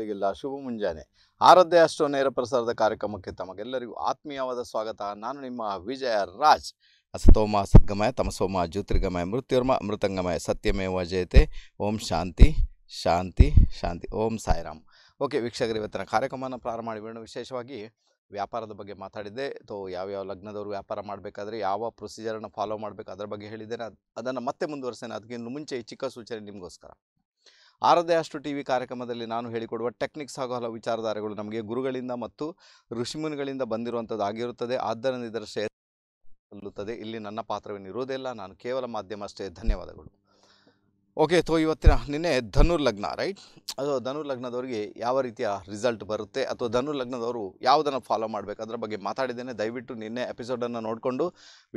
ವೀಕ್ಷಕರಿಗೆಲ್ಲ ಶುಭ ಮುಂಜಾನೆ ಆರಾಧ್ಯ ಅಷ್ಟೋ ನೇರ ಪ್ರಸಾರದ ಕಾರ್ಯಕ್ರಮಕ್ಕೆ ತಮಗೆಲ್ಲರಿಗೂ ಆತ್ಮೀಯವಾದ ಸ್ವಾಗತ ನಾನು ನಿಮ್ಮ ವಿಜಯ ರಾಜ್ ಅಸತೋಮ ಸದ್ಗಮಯ ತಮಸೋಮ ಜ್ಯೋತಿರ್ಗಮಯ ಮೃತ್ಯುರ್ಮ ಮೃತಂಗಮಯ ಸತ್ಯಮೇವ ಜಯತೆ ಓಂ ಶಾಂತಿ ಶಾಂತಿ ಶಾಂತಿ ಓಂ ಸಾಯಿರಾಮ್ ಓಕೆ ವೀಕ್ಷಕರು ಇವತ್ತಿನ ಕಾರ್ಯಕ್ರಮವನ್ನು ಪ್ರಾರಂಭ ಮಾಡಿಬಿಡೋಣ ವಿಶೇಷವಾಗಿ ವ್ಯಾಪಾರದ ಬಗ್ಗೆ ಮಾತಾಡಿದ್ದೆ ತೋ ಯಾವ್ಯಾವ ಲಗ್ನದವರು ವ್ಯಾಪಾರ ಮಾಡಬೇಕಾದ್ರೆ ಯಾವ ಪ್ರೊಸೀಜರನ್ನು ಫಾಲೋ ಮಾಡಬೇಕು ಅದರ ಬಗ್ಗೆ ಹೇಳಿದ್ದೇನೆ ಅದನ್ನು ಮತ್ತೆ ಮುಂದುವರಿಸೇನೆ ಅದಕ್ಕಿಂತ ಮುಂಚೆ ಈ ಚಿಕ್ಕ ಸೂಚನೆ ನಿಮಗೋಸ್ಕರ ಆರದೇ ಅಷ್ಟು ಟಿ ವಿ ಕಾರ್ಯಕ್ರಮದಲ್ಲಿ ನಾನು ಹೇಳಿಕೊಡುವ ಟೆಕ್ನಿಕ್ಸ್ ಹಾಗೂ ಹಲವು ವಿಚಾರಧಾರೆಗಳು ನಮಗೆ ಗುರುಗಳಿಂದ ಮತ್ತು ಋಷಿಮುನಿಗಳಿಂದ ಬಂದಿರುವಂಥದ್ದು ಆಗಿರುತ್ತದೆ ಆದ್ದರಿಂದ ಇದರ ಶ್ರೇಯ ಸಲ್ಲುತ್ತದೆ ಇಲ್ಲಿ ನನ್ನ ಪಾತ್ರವೇನಿರುವುದಿಲ್ಲ ನಾನು ಕೇವಲ ಮಾಧ್ಯಮ ಅಷ್ಟೇ ಧನ್ಯವಾದಗಳು ಓಕೆ ತೋ ಇವತ್ತಿನ ನಿನ್ನೆ ಧನುರ್ ಲಗ್ನ ರೈಟ್ ಅದು ಧನುರ್ ಲಗ್ನದವರಿಗೆ ಯಾವ ರೀತಿಯ ರಿಸಲ್ಟ್ ಬರುತ್ತೆ ಅಥವಾ ಧನುರ್ ಲಗ್ನದವರು ಯಾವುದನ್ನು ಫಾಲೋ ಮಾಡಬೇಕು ಅದರ ಬಗ್ಗೆ ಮಾತಾಡಿದ್ದೇನೆ ದಯವಿಟ್ಟು ನಿನ್ನೆ ಎಪಿಸೋಡನ್ನು ನೋಡಿಕೊಂಡು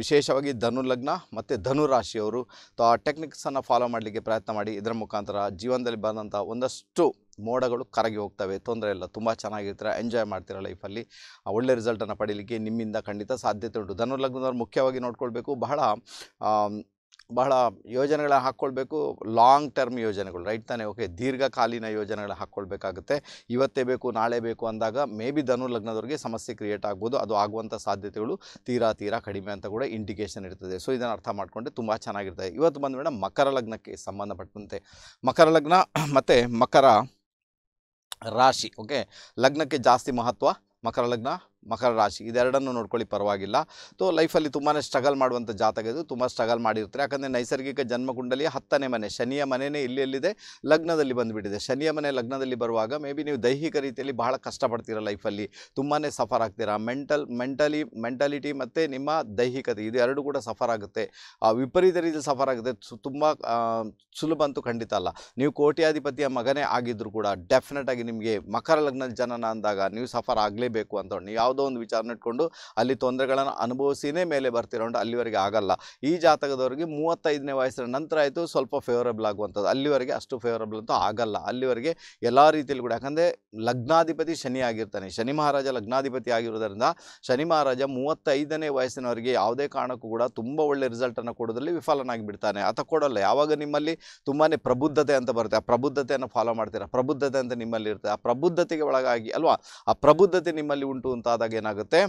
ವಿಶೇಷವಾಗಿ ಧನುರ್ ಲಗ್ನ ಮತ್ತು ಧನು ರಾಶಿಯವರು ಆ ಟೆಕ್ನಿಕ್ಸನ್ನು ಫಾಲೋ ಮಾಡಲಿಕ್ಕೆ ಪ್ರಯತ್ನ ಮಾಡಿ ಇದರ ಮುಖಾಂತರ ಜೀವನದಲ್ಲಿ ಬಂದಂಥ ಒಂದಷ್ಟು ಮೋಡಗಳು ಕರಗಿ ಹೋಗ್ತವೆ ತೊಂದರೆ ಇಲ್ಲ ತುಂಬ ಚೆನ್ನಾಗಿರ್ತೀರ ಎಂಜಾಯ್ ಮಾಡ್ತೀರ ಲೈಫಲ್ಲಿ ಒಳ್ಳೆ ರಿಸಲ್ಟನ್ನು ಪಡೀಲಿಕ್ಕೆ ನಿಮ್ಮಿಂದ ಖಂಡಿತ ಸಾಧ್ಯತೆ ಉಂಟು ಧನುರ್ ಲಗ್ನದವ್ರು ಮುಖ್ಯವಾಗಿ ನೋಡ್ಕೊಳ್ಬೇಕು ಬಹಳ ಬಹಳ ಯೋಜನೆಗಳ ಹಾಕ್ಕೊಳ್ಬೇಕು ಲಾಂಗ್ ಟರ್ಮ್ ಯೋಜನೆಗಳು ರೈಟ್ ತಾನೇ ಓಕೆ ದೀರ್ಘಕಾಲೀನ ಯೋಜನೆಗಳ ಹಾಕ್ಕೊಳ್ಬೇಕಾಗುತ್ತೆ ಇವತ್ತೇ ಬೇಕು ನಾಳೆ ಬೇಕು ಅಂದಾಗ ಮೇ ಬಿ ಧನು ಲಗ್ನದವ್ರಿಗೆ ಸಮಸ್ಯೆ ಕ್ರಿಯೇಟ್ ಆಗ್ಬೋದು ಅದು ಆಗುವಂಥ ಸಾಧ್ಯತೆಗಳು ತೀರಾ ತೀರಾ ಕಡಿಮೆ ಅಂತ ಕೂಡ ಇಂಡಿಕೇಶನ್ ಇರ್ತದೆ ಸೊ ಇದನ್ನು ಅರ್ಥ ಮಾಡಿಕೊಂಡ್ರೆ ತುಂಬ ಚೆನ್ನಾಗಿರ್ತದೆ ಇವತ್ತು ಬಂದ ಮೇಡಮ್ ಮಕರ ಲಗ್ನಕ್ಕೆ ಸಂಬಂಧಪಟ್ಟಂತೆ ಮಕರ ಲಗ್ನ ಮತ್ತು ಮಕರ ರಾಶಿ ಓಕೆ ಲಗ್ನಕ್ಕೆ ಜಾಸ್ತಿ ಮಹತ್ವ ಮಕರ ಲಗ್ನ ಮಕರ ರಾಶಿ ಇದೆರಡನ್ನು ನೋಡ್ಕೊಳ್ಳಿ ಪರವಾಗಿಲ್ಲ ಸೊ ಲೈಫಲ್ಲಿ ತುಂಬಾ ಸ್ಟ್ರಗಲ್ ಮಾಡುವಂಥ ಜಾತಕ ಇದು ತುಂಬ ಸ್ಟ್ರಗಲ್ ಮಾಡಿರ್ತಾರೆ ಯಾಕಂದರೆ ನೈಸರ್ಗಿಕ ಜನ್ಮಕುಂಡಲಿಯ ಹತ್ತನೇ ಮನೆ ಶನಿಯ ಮನೆಯೇ ಎಲ್ಲಿದೆ ಲಗ್ನದಲ್ಲಿ ಬಂದುಬಿಟ್ಟಿದೆ ಶನಿಯ ಮನೆ ಲಗ್ನದಲ್ಲಿ ಬರುವಾಗ ಮೇ ಬಿ ನೀವು ದೈಹಿಕ ರೀತಿಯಲ್ಲಿ ಬಹಳ ಕಷ್ಟಪಡ್ತೀರಾ ಲೈಫಲ್ಲಿ ತುಂಬಾ ಸಫರ್ ಆಗ್ತೀರಾ ಮೆಂಟಲ್ ಮೆಂಟಲಿ ಮೆಂಟಾಲಿಟಿ ಮತ್ತು ನಿಮ್ಮ ದೈಹಿಕತೆ ಇದು ಎರಡು ಕೂಡ ಸಫರ್ ಆಗುತ್ತೆ ವಿಪರೀತ ರೀತಿಯಲ್ಲಿ ಸಫರ್ ಆಗುತ್ತೆ ತುಂಬ ಸುಲಭ ಅಂತೂ ಖಂಡಿತ ಅಲ್ಲ ನೀವು ಕೋಟ್ಯಾಧಿಪತಿಯ ಮಗನೇ ಆಗಿದ್ದರೂ ಕೂಡ ಡೆಫಿನೆಟಾಗಿ ನಿಮಗೆ ಮಕರ ಲಗ್ನದ ಜನನ ಅಂದಾಗ ನೀವು ಸಫರ್ ಆಗಲೇಬೇಕು ಅಂತ ನೀವು ಯಾವ ಯಾವುದೋ ಒಂದು ವಿಚಾರ ಇಟ್ಕೊಂಡು ಅಲ್ಲಿ ತೊಂದರೆಗಳನ್ನು ಅನುಭವಿಸಿನೇ ಮೇಲೆ ಬರ್ತಿರೋ ಅಲ್ಲಿವರೆಗೆ ಆಗಲ್ಲ ಈ ಜಾತಕದವರಿಗೆ ಮೂವತ್ತೈದನೇ ವಯಸ್ಸಿನ ನಂತರ ಆಯಿತು ಸ್ವಲ್ಪ ಫೇವರಬಲ್ ಆಗುವಂಥದ್ದು ಅಲ್ಲಿವರೆಗೆ ಅಷ್ಟು ಫೇವರಬಲ್ ಅಂತೂ ಆಗಲ್ಲ ಅಲ್ಲಿವರೆಗೆ ಎಲ್ಲ ರೀತಿಯಲ್ಲಿ ಕೂಡ ಯಾಕಂದರೆ ಲಗ್ನಾಧಿಪತಿ ಶನಿ ಆಗಿರ್ತಾನೆ ಶನಿ ಮಹಾರಾಜ ಲಗ್ನಾಧಿಪತಿ ಆಗಿರೋದರಿಂದ ಶನಿ ಮಹಾರಾಜ ಮೂವತ್ತೈದನೇ ವಯಸ್ಸಿನವರಿಗೆ ಯಾವುದೇ ಕಾರಣಕ್ಕೂ ಕೂಡ ತುಂಬ ಒಳ್ಳೆ ರಿಸಲ್ಟನ್ನು ಕೊಡೋದ್ರಲ್ಲಿ ವಿಫಲನಾಗಿ ಬಿಡ್ತಾನೆ ಅಥವಾ ಕೊಡಲ್ಲ ಯಾವಾಗ ನಿಮ್ಮಲ್ಲಿ ತುಂಬಾ ಪ್ರಬುದ್ಧತೆ ಅಂತ ಬರುತ್ತೆ ಆ ಪ್ರಬುದ್ಧತೆಯನ್ನು ಫಾಲೋ ಮಾಡ್ತೀರಾ ಪ್ರಬುದ್ಧತೆ ಅಂತ ನಿಮ್ಮಲ್ಲಿ ಇರುತ್ತೆ ಆ ಪ್ರಬುದ್ಧತೆಗೆ ಒಳಗಾಗಿ ಅಲ್ವಾ ಆ ಪ್ರಬುದ್ಧತೆ ನಿಮ್ಮಲ್ಲಿ ಉಂಟು ಅಂತ ಆದಾಗ ಏನಾಗುತ್ತೆ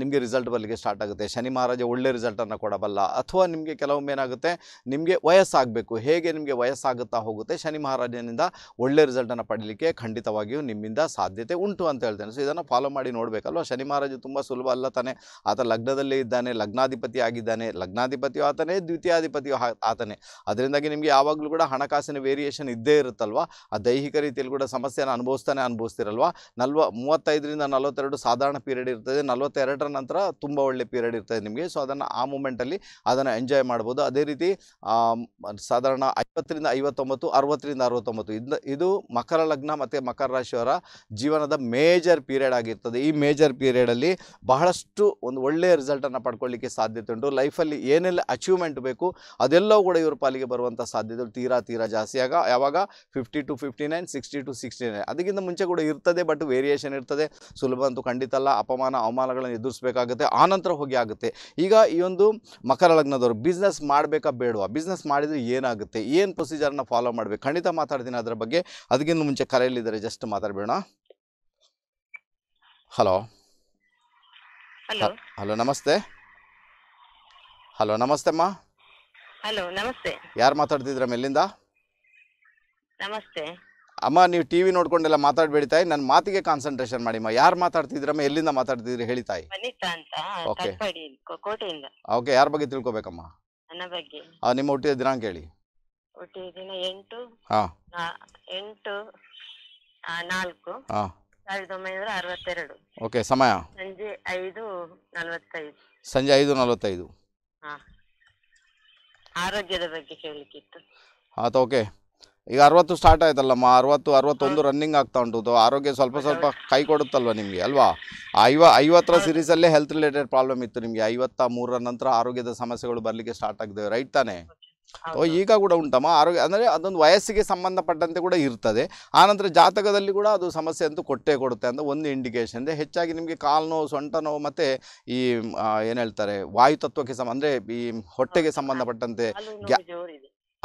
ನಿಮಗೆ ರಿಸಲ್ಟ್ ಬರಲಿಕ್ಕೆ ಸ್ಟಾರ್ಟ್ ಆಗುತ್ತೆ ಶನಿ ಮಹಾರಾಜ ಒಳ್ಳೆ ರಿಸಲ್ಟನ್ನು ಕೊಡಬಲ್ಲ ಅಥವಾ ನಿಮಗೆ ಕೆಲವೊಮ್ಮೆ ಏನಾಗುತ್ತೆ ನಿಮಗೆ ವಯಸ್ಸಾಗಬೇಕು ಹೇಗೆ ನಿಮಗೆ ವಯಸ್ಸಾಗುತ್ತಾ ಹೋಗುತ್ತೆ ಶನಿ ಮಹಾರಾಜನಿಂದ ಒಳ್ಳೆ ರಿಸಲ್ಟನ್ನು ಪಡೀಲಿಕ್ಕೆ ಖಂಡಿತವಾಗಿಯೂ ನಿಮ್ಮಿಂದ ಸಾಧ್ಯತೆ ಉಂಟು ಅಂತ ಹೇಳ್ತೇನೆ ಸೊ ಇದನ್ನು ಫಾಲೋ ಮಾಡಿ ನೋಡಬೇಕಲ್ವ ಶನಿ ಮಹಾರಾಜ ತುಂಬ ಸುಲಭ ಅಲ್ಲ ತಾನೆ ಆತ ಲಗ್ನದಲ್ಲೇ ಇದ್ದಾನೆ ಲಗ್ನಾಧಿಪತಿ ಆಗಿದ್ದಾನೆ ಲಗ್ನಾಧಿಪತಿಯು ಆತನೇ ದ್ವಿತೀಯಾಧಿಪತಿಯು ಆತನೇ ಅದರಿಂದಾಗಿ ನಿಮಗೆ ಯಾವಾಗಲೂ ಕೂಡ ಹಣಕಾಸಿನ ವೇರಿಯೇಷನ್ ಇದ್ದೇ ಇರುತ್ತಲ್ವ ಆ ದೈಹಿಕ ರೀತಿಯಲ್ಲಿ ಕೂಡ ಸಮಸ್ಯೆಯನ್ನು ಅನುಭವಿಸ್ತಾನೆ ಅನುಭವಿಸ್ತಿರಲ್ವ ನಲ್ವ ಮೂವತ್ತೈದರಿಂದ ನಲವತ್ತೆರಡು ಸಾಧಾರಣ ಪೀರಿಯಡ್ ಪೀರಿಯಡ್ ಇರ್ತದೆ ನಲವತ್ತೆರಡರ ನಂತರ ತುಂಬ ಒಳ್ಳೆ ಪೀರಿಯಡ್ ಇರ್ತದೆ ನಿಮಗೆ ಸೊ ಅದನ್ನು ಆ ಮೂಮೆಂಟಲ್ಲಿ ಅದನ್ನು ಎಂಜಾಯ್ ಮಾಡ್ಬೋದು ಅದೇ ರೀತಿ ಸಾಧಾರಣ ಐವತ್ತರಿಂದ ಐವತ್ತೊಂಬತ್ತು ಅರವತ್ತರಿಂದ ಅರವತ್ತೊಂಬತ್ತು ಇಂದ ಇದು ಮಕರ ಲಗ್ನ ಮತ್ತು ಮಕರ ರಾಶಿಯವರ ಜೀವನದ ಮೇಜರ್ ಪೀರಿಯಡ್ ಆಗಿರ್ತದೆ ಈ ಮೇಜರ್ ಪೀರಿಯಡಲ್ಲಿ ಬಹಳಷ್ಟು ಒಂದು ಒಳ್ಳೆಯ ರಿಸಲ್ಟನ್ನು ಪಡ್ಕೊಳ್ಳಿಕ್ಕೆ ಸಾಧ್ಯತೆ ಉಂಟು ಲೈಫಲ್ಲಿ ಏನೆಲ್ಲ ಅಚೀವ್ಮೆಂಟ್ ಬೇಕು ಅದೆಲ್ಲವೂ ಕೂಡ ಇವರ ಪಾಲಿಗೆ ಬರುವಂಥ ಸಾಧ್ಯತೆಗಳು ತೀರಾ ತೀರಾ ಜಾಸ್ತಿ ಆಗ ಯಾವಾಗ fifty to fifty nine sixty to sixty nine ಅದಕ್ಕಿಂತ ಮುಂಚೆ ಕೂಡ ಇರ್ತದೆ ಬಟ್ ವೇರಿಯೇಷನ್ ಇರ್ತದೆ ಸುಲಭ ಅಂತೂ ಖಂಡಿತ ಅಲ್ಲ ಅಪಮಾನ ಅವಮಾನಗಳನ್ನು ಎದುರಿಸಬೇಕಾಗುತ್ತೆ ಆನಂತರ ಹೋಗಿ ಆಗುತ್ತೆ ಈಗ ಈ ಒಂದು ಮಕರ ಲಗ್ನದವರು ಬಿಸ್ನೆಸ್ ಮಾಡಬೇಕಾ ಬೇಡವಾ ಬಿಸ್ನೆಸ್ ಮಾಡಿದರೆ ಏನಾಗುತ್ತೆ ಏನು ಪ್ರೊಸೀಜರ್ನ ಫಾಲೋ ಮಾಡಬೇಕು ಖಂಡಿತ ಮಾತಾಡ್ತೀನಿ ಅದರ ಬಗ್ಗೆ ಅದಕ್ಕಿಂತ ಮುಂಚೆ ಕರೆಯಲ್ಲಿದ್ದಾರೆ ಜಸ್ಟ್ ಮಾತಾಡಬೇಡ ಹಲೋ ಹಲೋ ನಮಸ್ತೆ ಹಲೋ ನಮಸ್ತೆ ಅಮ್ಮ ಹಲೋ ನಮಸ್ತೆ ಯಾರು ಮಾತಾಡ್ತಿದ್ರ ಎಲ್ಲಿಂದ ನಮಸ್ತೆ ಅಮ್ಮ ನೀವು ಟಿವಿ ನೋಡ್ಕೊಂಡೆಲ್ಲ ಮಾತಾಡ್ಬೇಡಿ ತಾಯಿ ನನ್ನ ಮಾತಿಗೆ ಕಾನ್ಸಂಟ್ರೇಷನ್ ಅಮ್ಮ ಯಾರು ಮಾತಾಡ್ತಿದ್ರಮ್ಮ ಎಲ್ಲಿಂದ ಮಾತಾಡ್ತಿದ್ರಿ ಹೇಳಿ ತಾಯಿ ವನಿತಾ ಅಂತ ಓಕೆ ಯಾರ ಬಗ್ಗೆ ತಿಳ್ಕೊಬೇಕಮ್ಮ ಬಗ್ಗೆ ಆ, ನಿಮ್ಮ ಹುಟ್ಟಿದ ದಿನಾಂಕ ಹೇಳಿ ದಿನ ಎಂಟು ಹಾ ಎಂಟು ನಾಲ್ಕು ಹಾ ಅರವತ್ತೆರಡು ಓಕೆ ಸಮಯ ಸಂಜೆ ಐದು ನಲವತ್ತೈದು ಸಂಜೆ ಐದು ನಲವತ್ತೈದು ಹಾ ಆರೋಗ್ಯದ ಬಗ್ಗೆ ಕೇಳಲಿಕ್ಕಿತ್ತು ಆತ ಓಕೆ ಈಗ ಅರವತ್ತು ಸ್ಟಾರ್ಟ್ ಆಯ್ತಲ್ಲಮ್ಮ ಅರವತ್ತು ಅರವತ್ತೊಂದು ರನ್ನಿಂಗ್ ಆಗ್ತಾ ಉಂಟು ಆರೋಗ್ಯ ಸ್ವಲ್ಪ ಸ್ವಲ್ಪ ಕೈ ಕೊಡುತ್ತಲ್ವ ನಿಮಗೆ ಅಲ್ವಾ ಐವ ಐವತ್ತರ ಸಿರೀಸಲ್ಲೇ ಹೆಲ್ತ್ ರಿಲೇಟೆಡ್ ಪ್ರಾಬ್ಲಮ್ ಇತ್ತು ನಿಮಗೆ ಐವತ್ತ ಮೂರರ ನಂತರ ಆರೋಗ್ಯದ ಸಮಸ್ಯೆಗಳು ಬರಲಿಕ್ಕೆ ಸ್ಟಾರ್ಟ್ ಆಗಿದೆ ರೈಟ್ ಓ ಈಗ ಕೂಡ ಉಂಟಮ್ಮ ಆರೋಗ್ಯ ಅಂದರೆ ಅದೊಂದು ವಯಸ್ಸಿಗೆ ಸಂಬಂಧಪಟ್ಟಂತೆ ಕೂಡ ಇರ್ತದೆ ಆನಂತರ ಜಾತಕದಲ್ಲಿ ಕೂಡ ಅದು ಸಮಸ್ಯೆ ಅಂತೂ ಕೊಟ್ಟೇ ಕೊಡುತ್ತೆ ಅಂತ ಒಂದು ಇಂಡಿಕೇಶನ್ ಇದೆ ಹೆಚ್ಚಾಗಿ ನಿಮಗೆ ಕಾಲು ನೋವು ಸೊಂಟ ನೋವು ಮತ್ತು ಈ ಏನು ಹೇಳ್ತಾರೆ ವಾಯು ತತ್ವಕ್ಕೆ ಸಂಬಂಧ ಅಂದರೆ ಈ ಹೊಟ್ಟೆಗೆ ಸಂಬಂಧಪಟ್ಟಂತೆ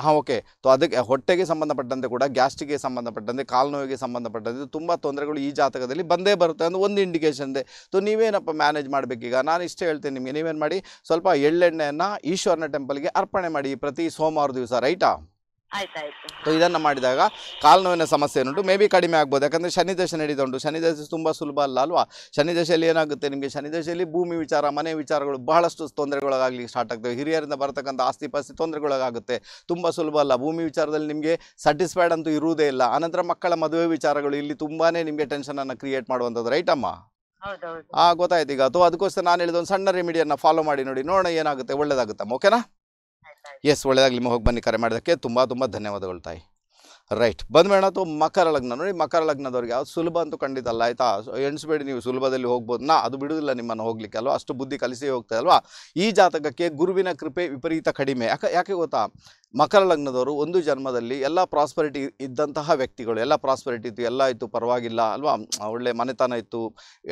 ಹಾಂ ಓಕೆ ತೊ ಅದಕ್ಕೆ ಹೊಟ್ಟೆಗೆ ಸಂಬಂಧಪಟ್ಟಂತೆ ಕೂಡ ಗ್ಯಾಸ್ಟ್ರಿಗೆ ಸಂಬಂಧಪಟ್ಟಂತೆ ಕಾಲು ನೋವಿಗೆ ಸಂಬಂಧಪಟ್ಟಂತೆ ತುಂಬ ತೊಂದರೆಗಳು ಈ ಜಾತಕದಲ್ಲಿ ಬಂದೇ ಬರುತ್ತೆ ಅಂತ ಒಂದು ಇಂಡಿಕೇಷನ್ ಇದೆ ಸೊ ನೀವೇನಪ್ಪ ಮ್ಯಾನೇಜ್ ಮಾಡಬೇಕೀಗ ನಾನು ಇಷ್ಟೇ ಹೇಳ್ತೀನಿ ನಿಮಗೆ ನೀವೇನು ಮಾಡಿ ಸ್ವಲ್ಪ ಎಳ್ಳೆಣ್ಣೆಯನ್ನು ಈಶ್ವರನ ಟೆಂಪಲ್ಗೆ ಅರ್ಪಣೆ ಮಾಡಿ ಪ್ರತಿ ಸೋಮವಾರ ದಿವಸ ರೈಟಾ ಆಯ್ತಾಯ್ತು ಇದನ್ನ ಮಾಡಿದಾಗ ಕಾಲು ಸಮಸ್ಯೆ ಉಂಟು ಮೇ ಬಿ ಕಡಿಮೆ ಆಗ್ಬೋದು ಯಾಕಂದರೆ ಶನಿದಶ ನಡೀತಾ ಉಂಟು ಶನಿದಶ ತುಂಬಾ ಸುಲಭ ಅಲ್ಲ ಅಲ್ವಾ ಶನಿದಶೆಯಲ್ಲಿ ಏನಾಗುತ್ತೆ ನಿಮಗೆ ಶನಿದಶೆಯಲ್ಲಿ ಭೂಮಿ ವಿಚಾರ ಮನೆ ವಿಚಾರಗಳು ಬಹಳಷ್ಟು ತೊಂದರೆಗಳಾಗಲಿ ಸ್ಟಾರ್ಟ್ ಆಗ್ತವೆ ಹಿರಿಯರಿಂದ ಬರ್ತಕ್ಕಂಥ ಆಸ್ತಿ ಪಾಸ್ತಿ ತೊಂದರೆಗಳಾಗುತ್ತೆ ತುಂಬ ಸುಲಭ ಅಲ್ಲ ಭೂಮಿ ವಿಚಾರದಲ್ಲಿ ನಿಮಗೆ ಸ್ಯಾಟಿಸ್ಫೈಡ್ ಅಂತೂ ಇರುವುದೇ ಇಲ್ಲ ಆನಂತರ ಮಕ್ಕಳ ಮದುವೆ ವಿಚಾರಗಳು ಇಲ್ಲಿ ತುಂಬಾನೇ ನಿಮಗೆ ಟೆನ್ಷನನ್ನು ಕ್ರಿಯೇಟ್ ಮಾಡುವಂಥದ್ದು ರೈಟ್ ಅಮ್ಮ ಹಾ ಗೊತ್ತಾಯ್ತು ಈಗ ಅಥವಾ ಅದಕ್ಕೋಸ್ಕರ ನಾನು ಹೇಳಿದ ಒಂದು ಸಣ್ಣ ರೆಮಿಡಿಯನ್ನು ಫಾಲೋ ಮಾಡಿ ನೋಡಿ ನೋಡೋಣ ಏನಾಗುತ್ತೆ ಒಳ್ಳೇದಾಗುತ್ತಮ್ಮ ಓಕೆನಾ ಎಸ್ ಒಳ್ಳೆಯದಾಗಲಿ ನಿಮ್ಮ ಹೋಗಿ ಬನ್ನಿ ಕರೆ ಮಾಡೋದಕ್ಕೆ ತುಂಬ ತುಂಬ ಧನ್ಯವಾದಗಳು ತಾಯಿ ರೈಟ್ ಬಂದ್ಬೇಡ ಅಥವಾ ಮಕರ ಲಗ್ನ ನೋಡಿ ಮಕರ ಲಗ್ನದವ್ರಿಗೆ ಯಾವ್ದು ಸುಲಭ ಅಂತೂ ಖಂಡಿತ ಅಲ್ಲ ಆಯಿತಾ ಎಣಿಸ್ಬೇಡಿ ನೀವು ಸುಲಭದಲ್ಲಿ ಹೋಗ್ಬೋದು ನಾ ಅದು ಬಿಡುವುದಿಲ್ಲ ನಿಮ್ಮನ್ನು ಹೋಗ್ಲಿಕ್ಕೆ ಅಲ್ವಾ ಅಷ್ಟು ಬುದ್ಧಿ ಕಲಿಸಿ ಹೋಗ್ತಾ ಅಲ್ವಾ ಈ ಜಾತಕಕ್ಕೆ ಗುರುವಿನ ಕೃಪೆ ವಿಪರೀತ ಕಡಿಮೆ ಯಾಕೆ ಯಾಕೆ ಗೊತ್ತಾ ಮಕರ ಲಗ್ನದವರು ಒಂದು ಜನ್ಮದಲ್ಲಿ ಎಲ್ಲ ಪ್ರಾಸ್ಪರಿಟಿ ಇದ್ದಂತಹ ವ್ಯಕ್ತಿಗಳು ಎಲ್ಲ ಪ್ರಾಸ್ಪರಿಟಿ ಇತ್ತು ಎಲ್ಲ ಇತ್ತು ಪರವಾಗಿಲ್ಲ ಅಲ್ವಾ ಒಳ್ಳೆ ಮನೆತನ ಇತ್ತು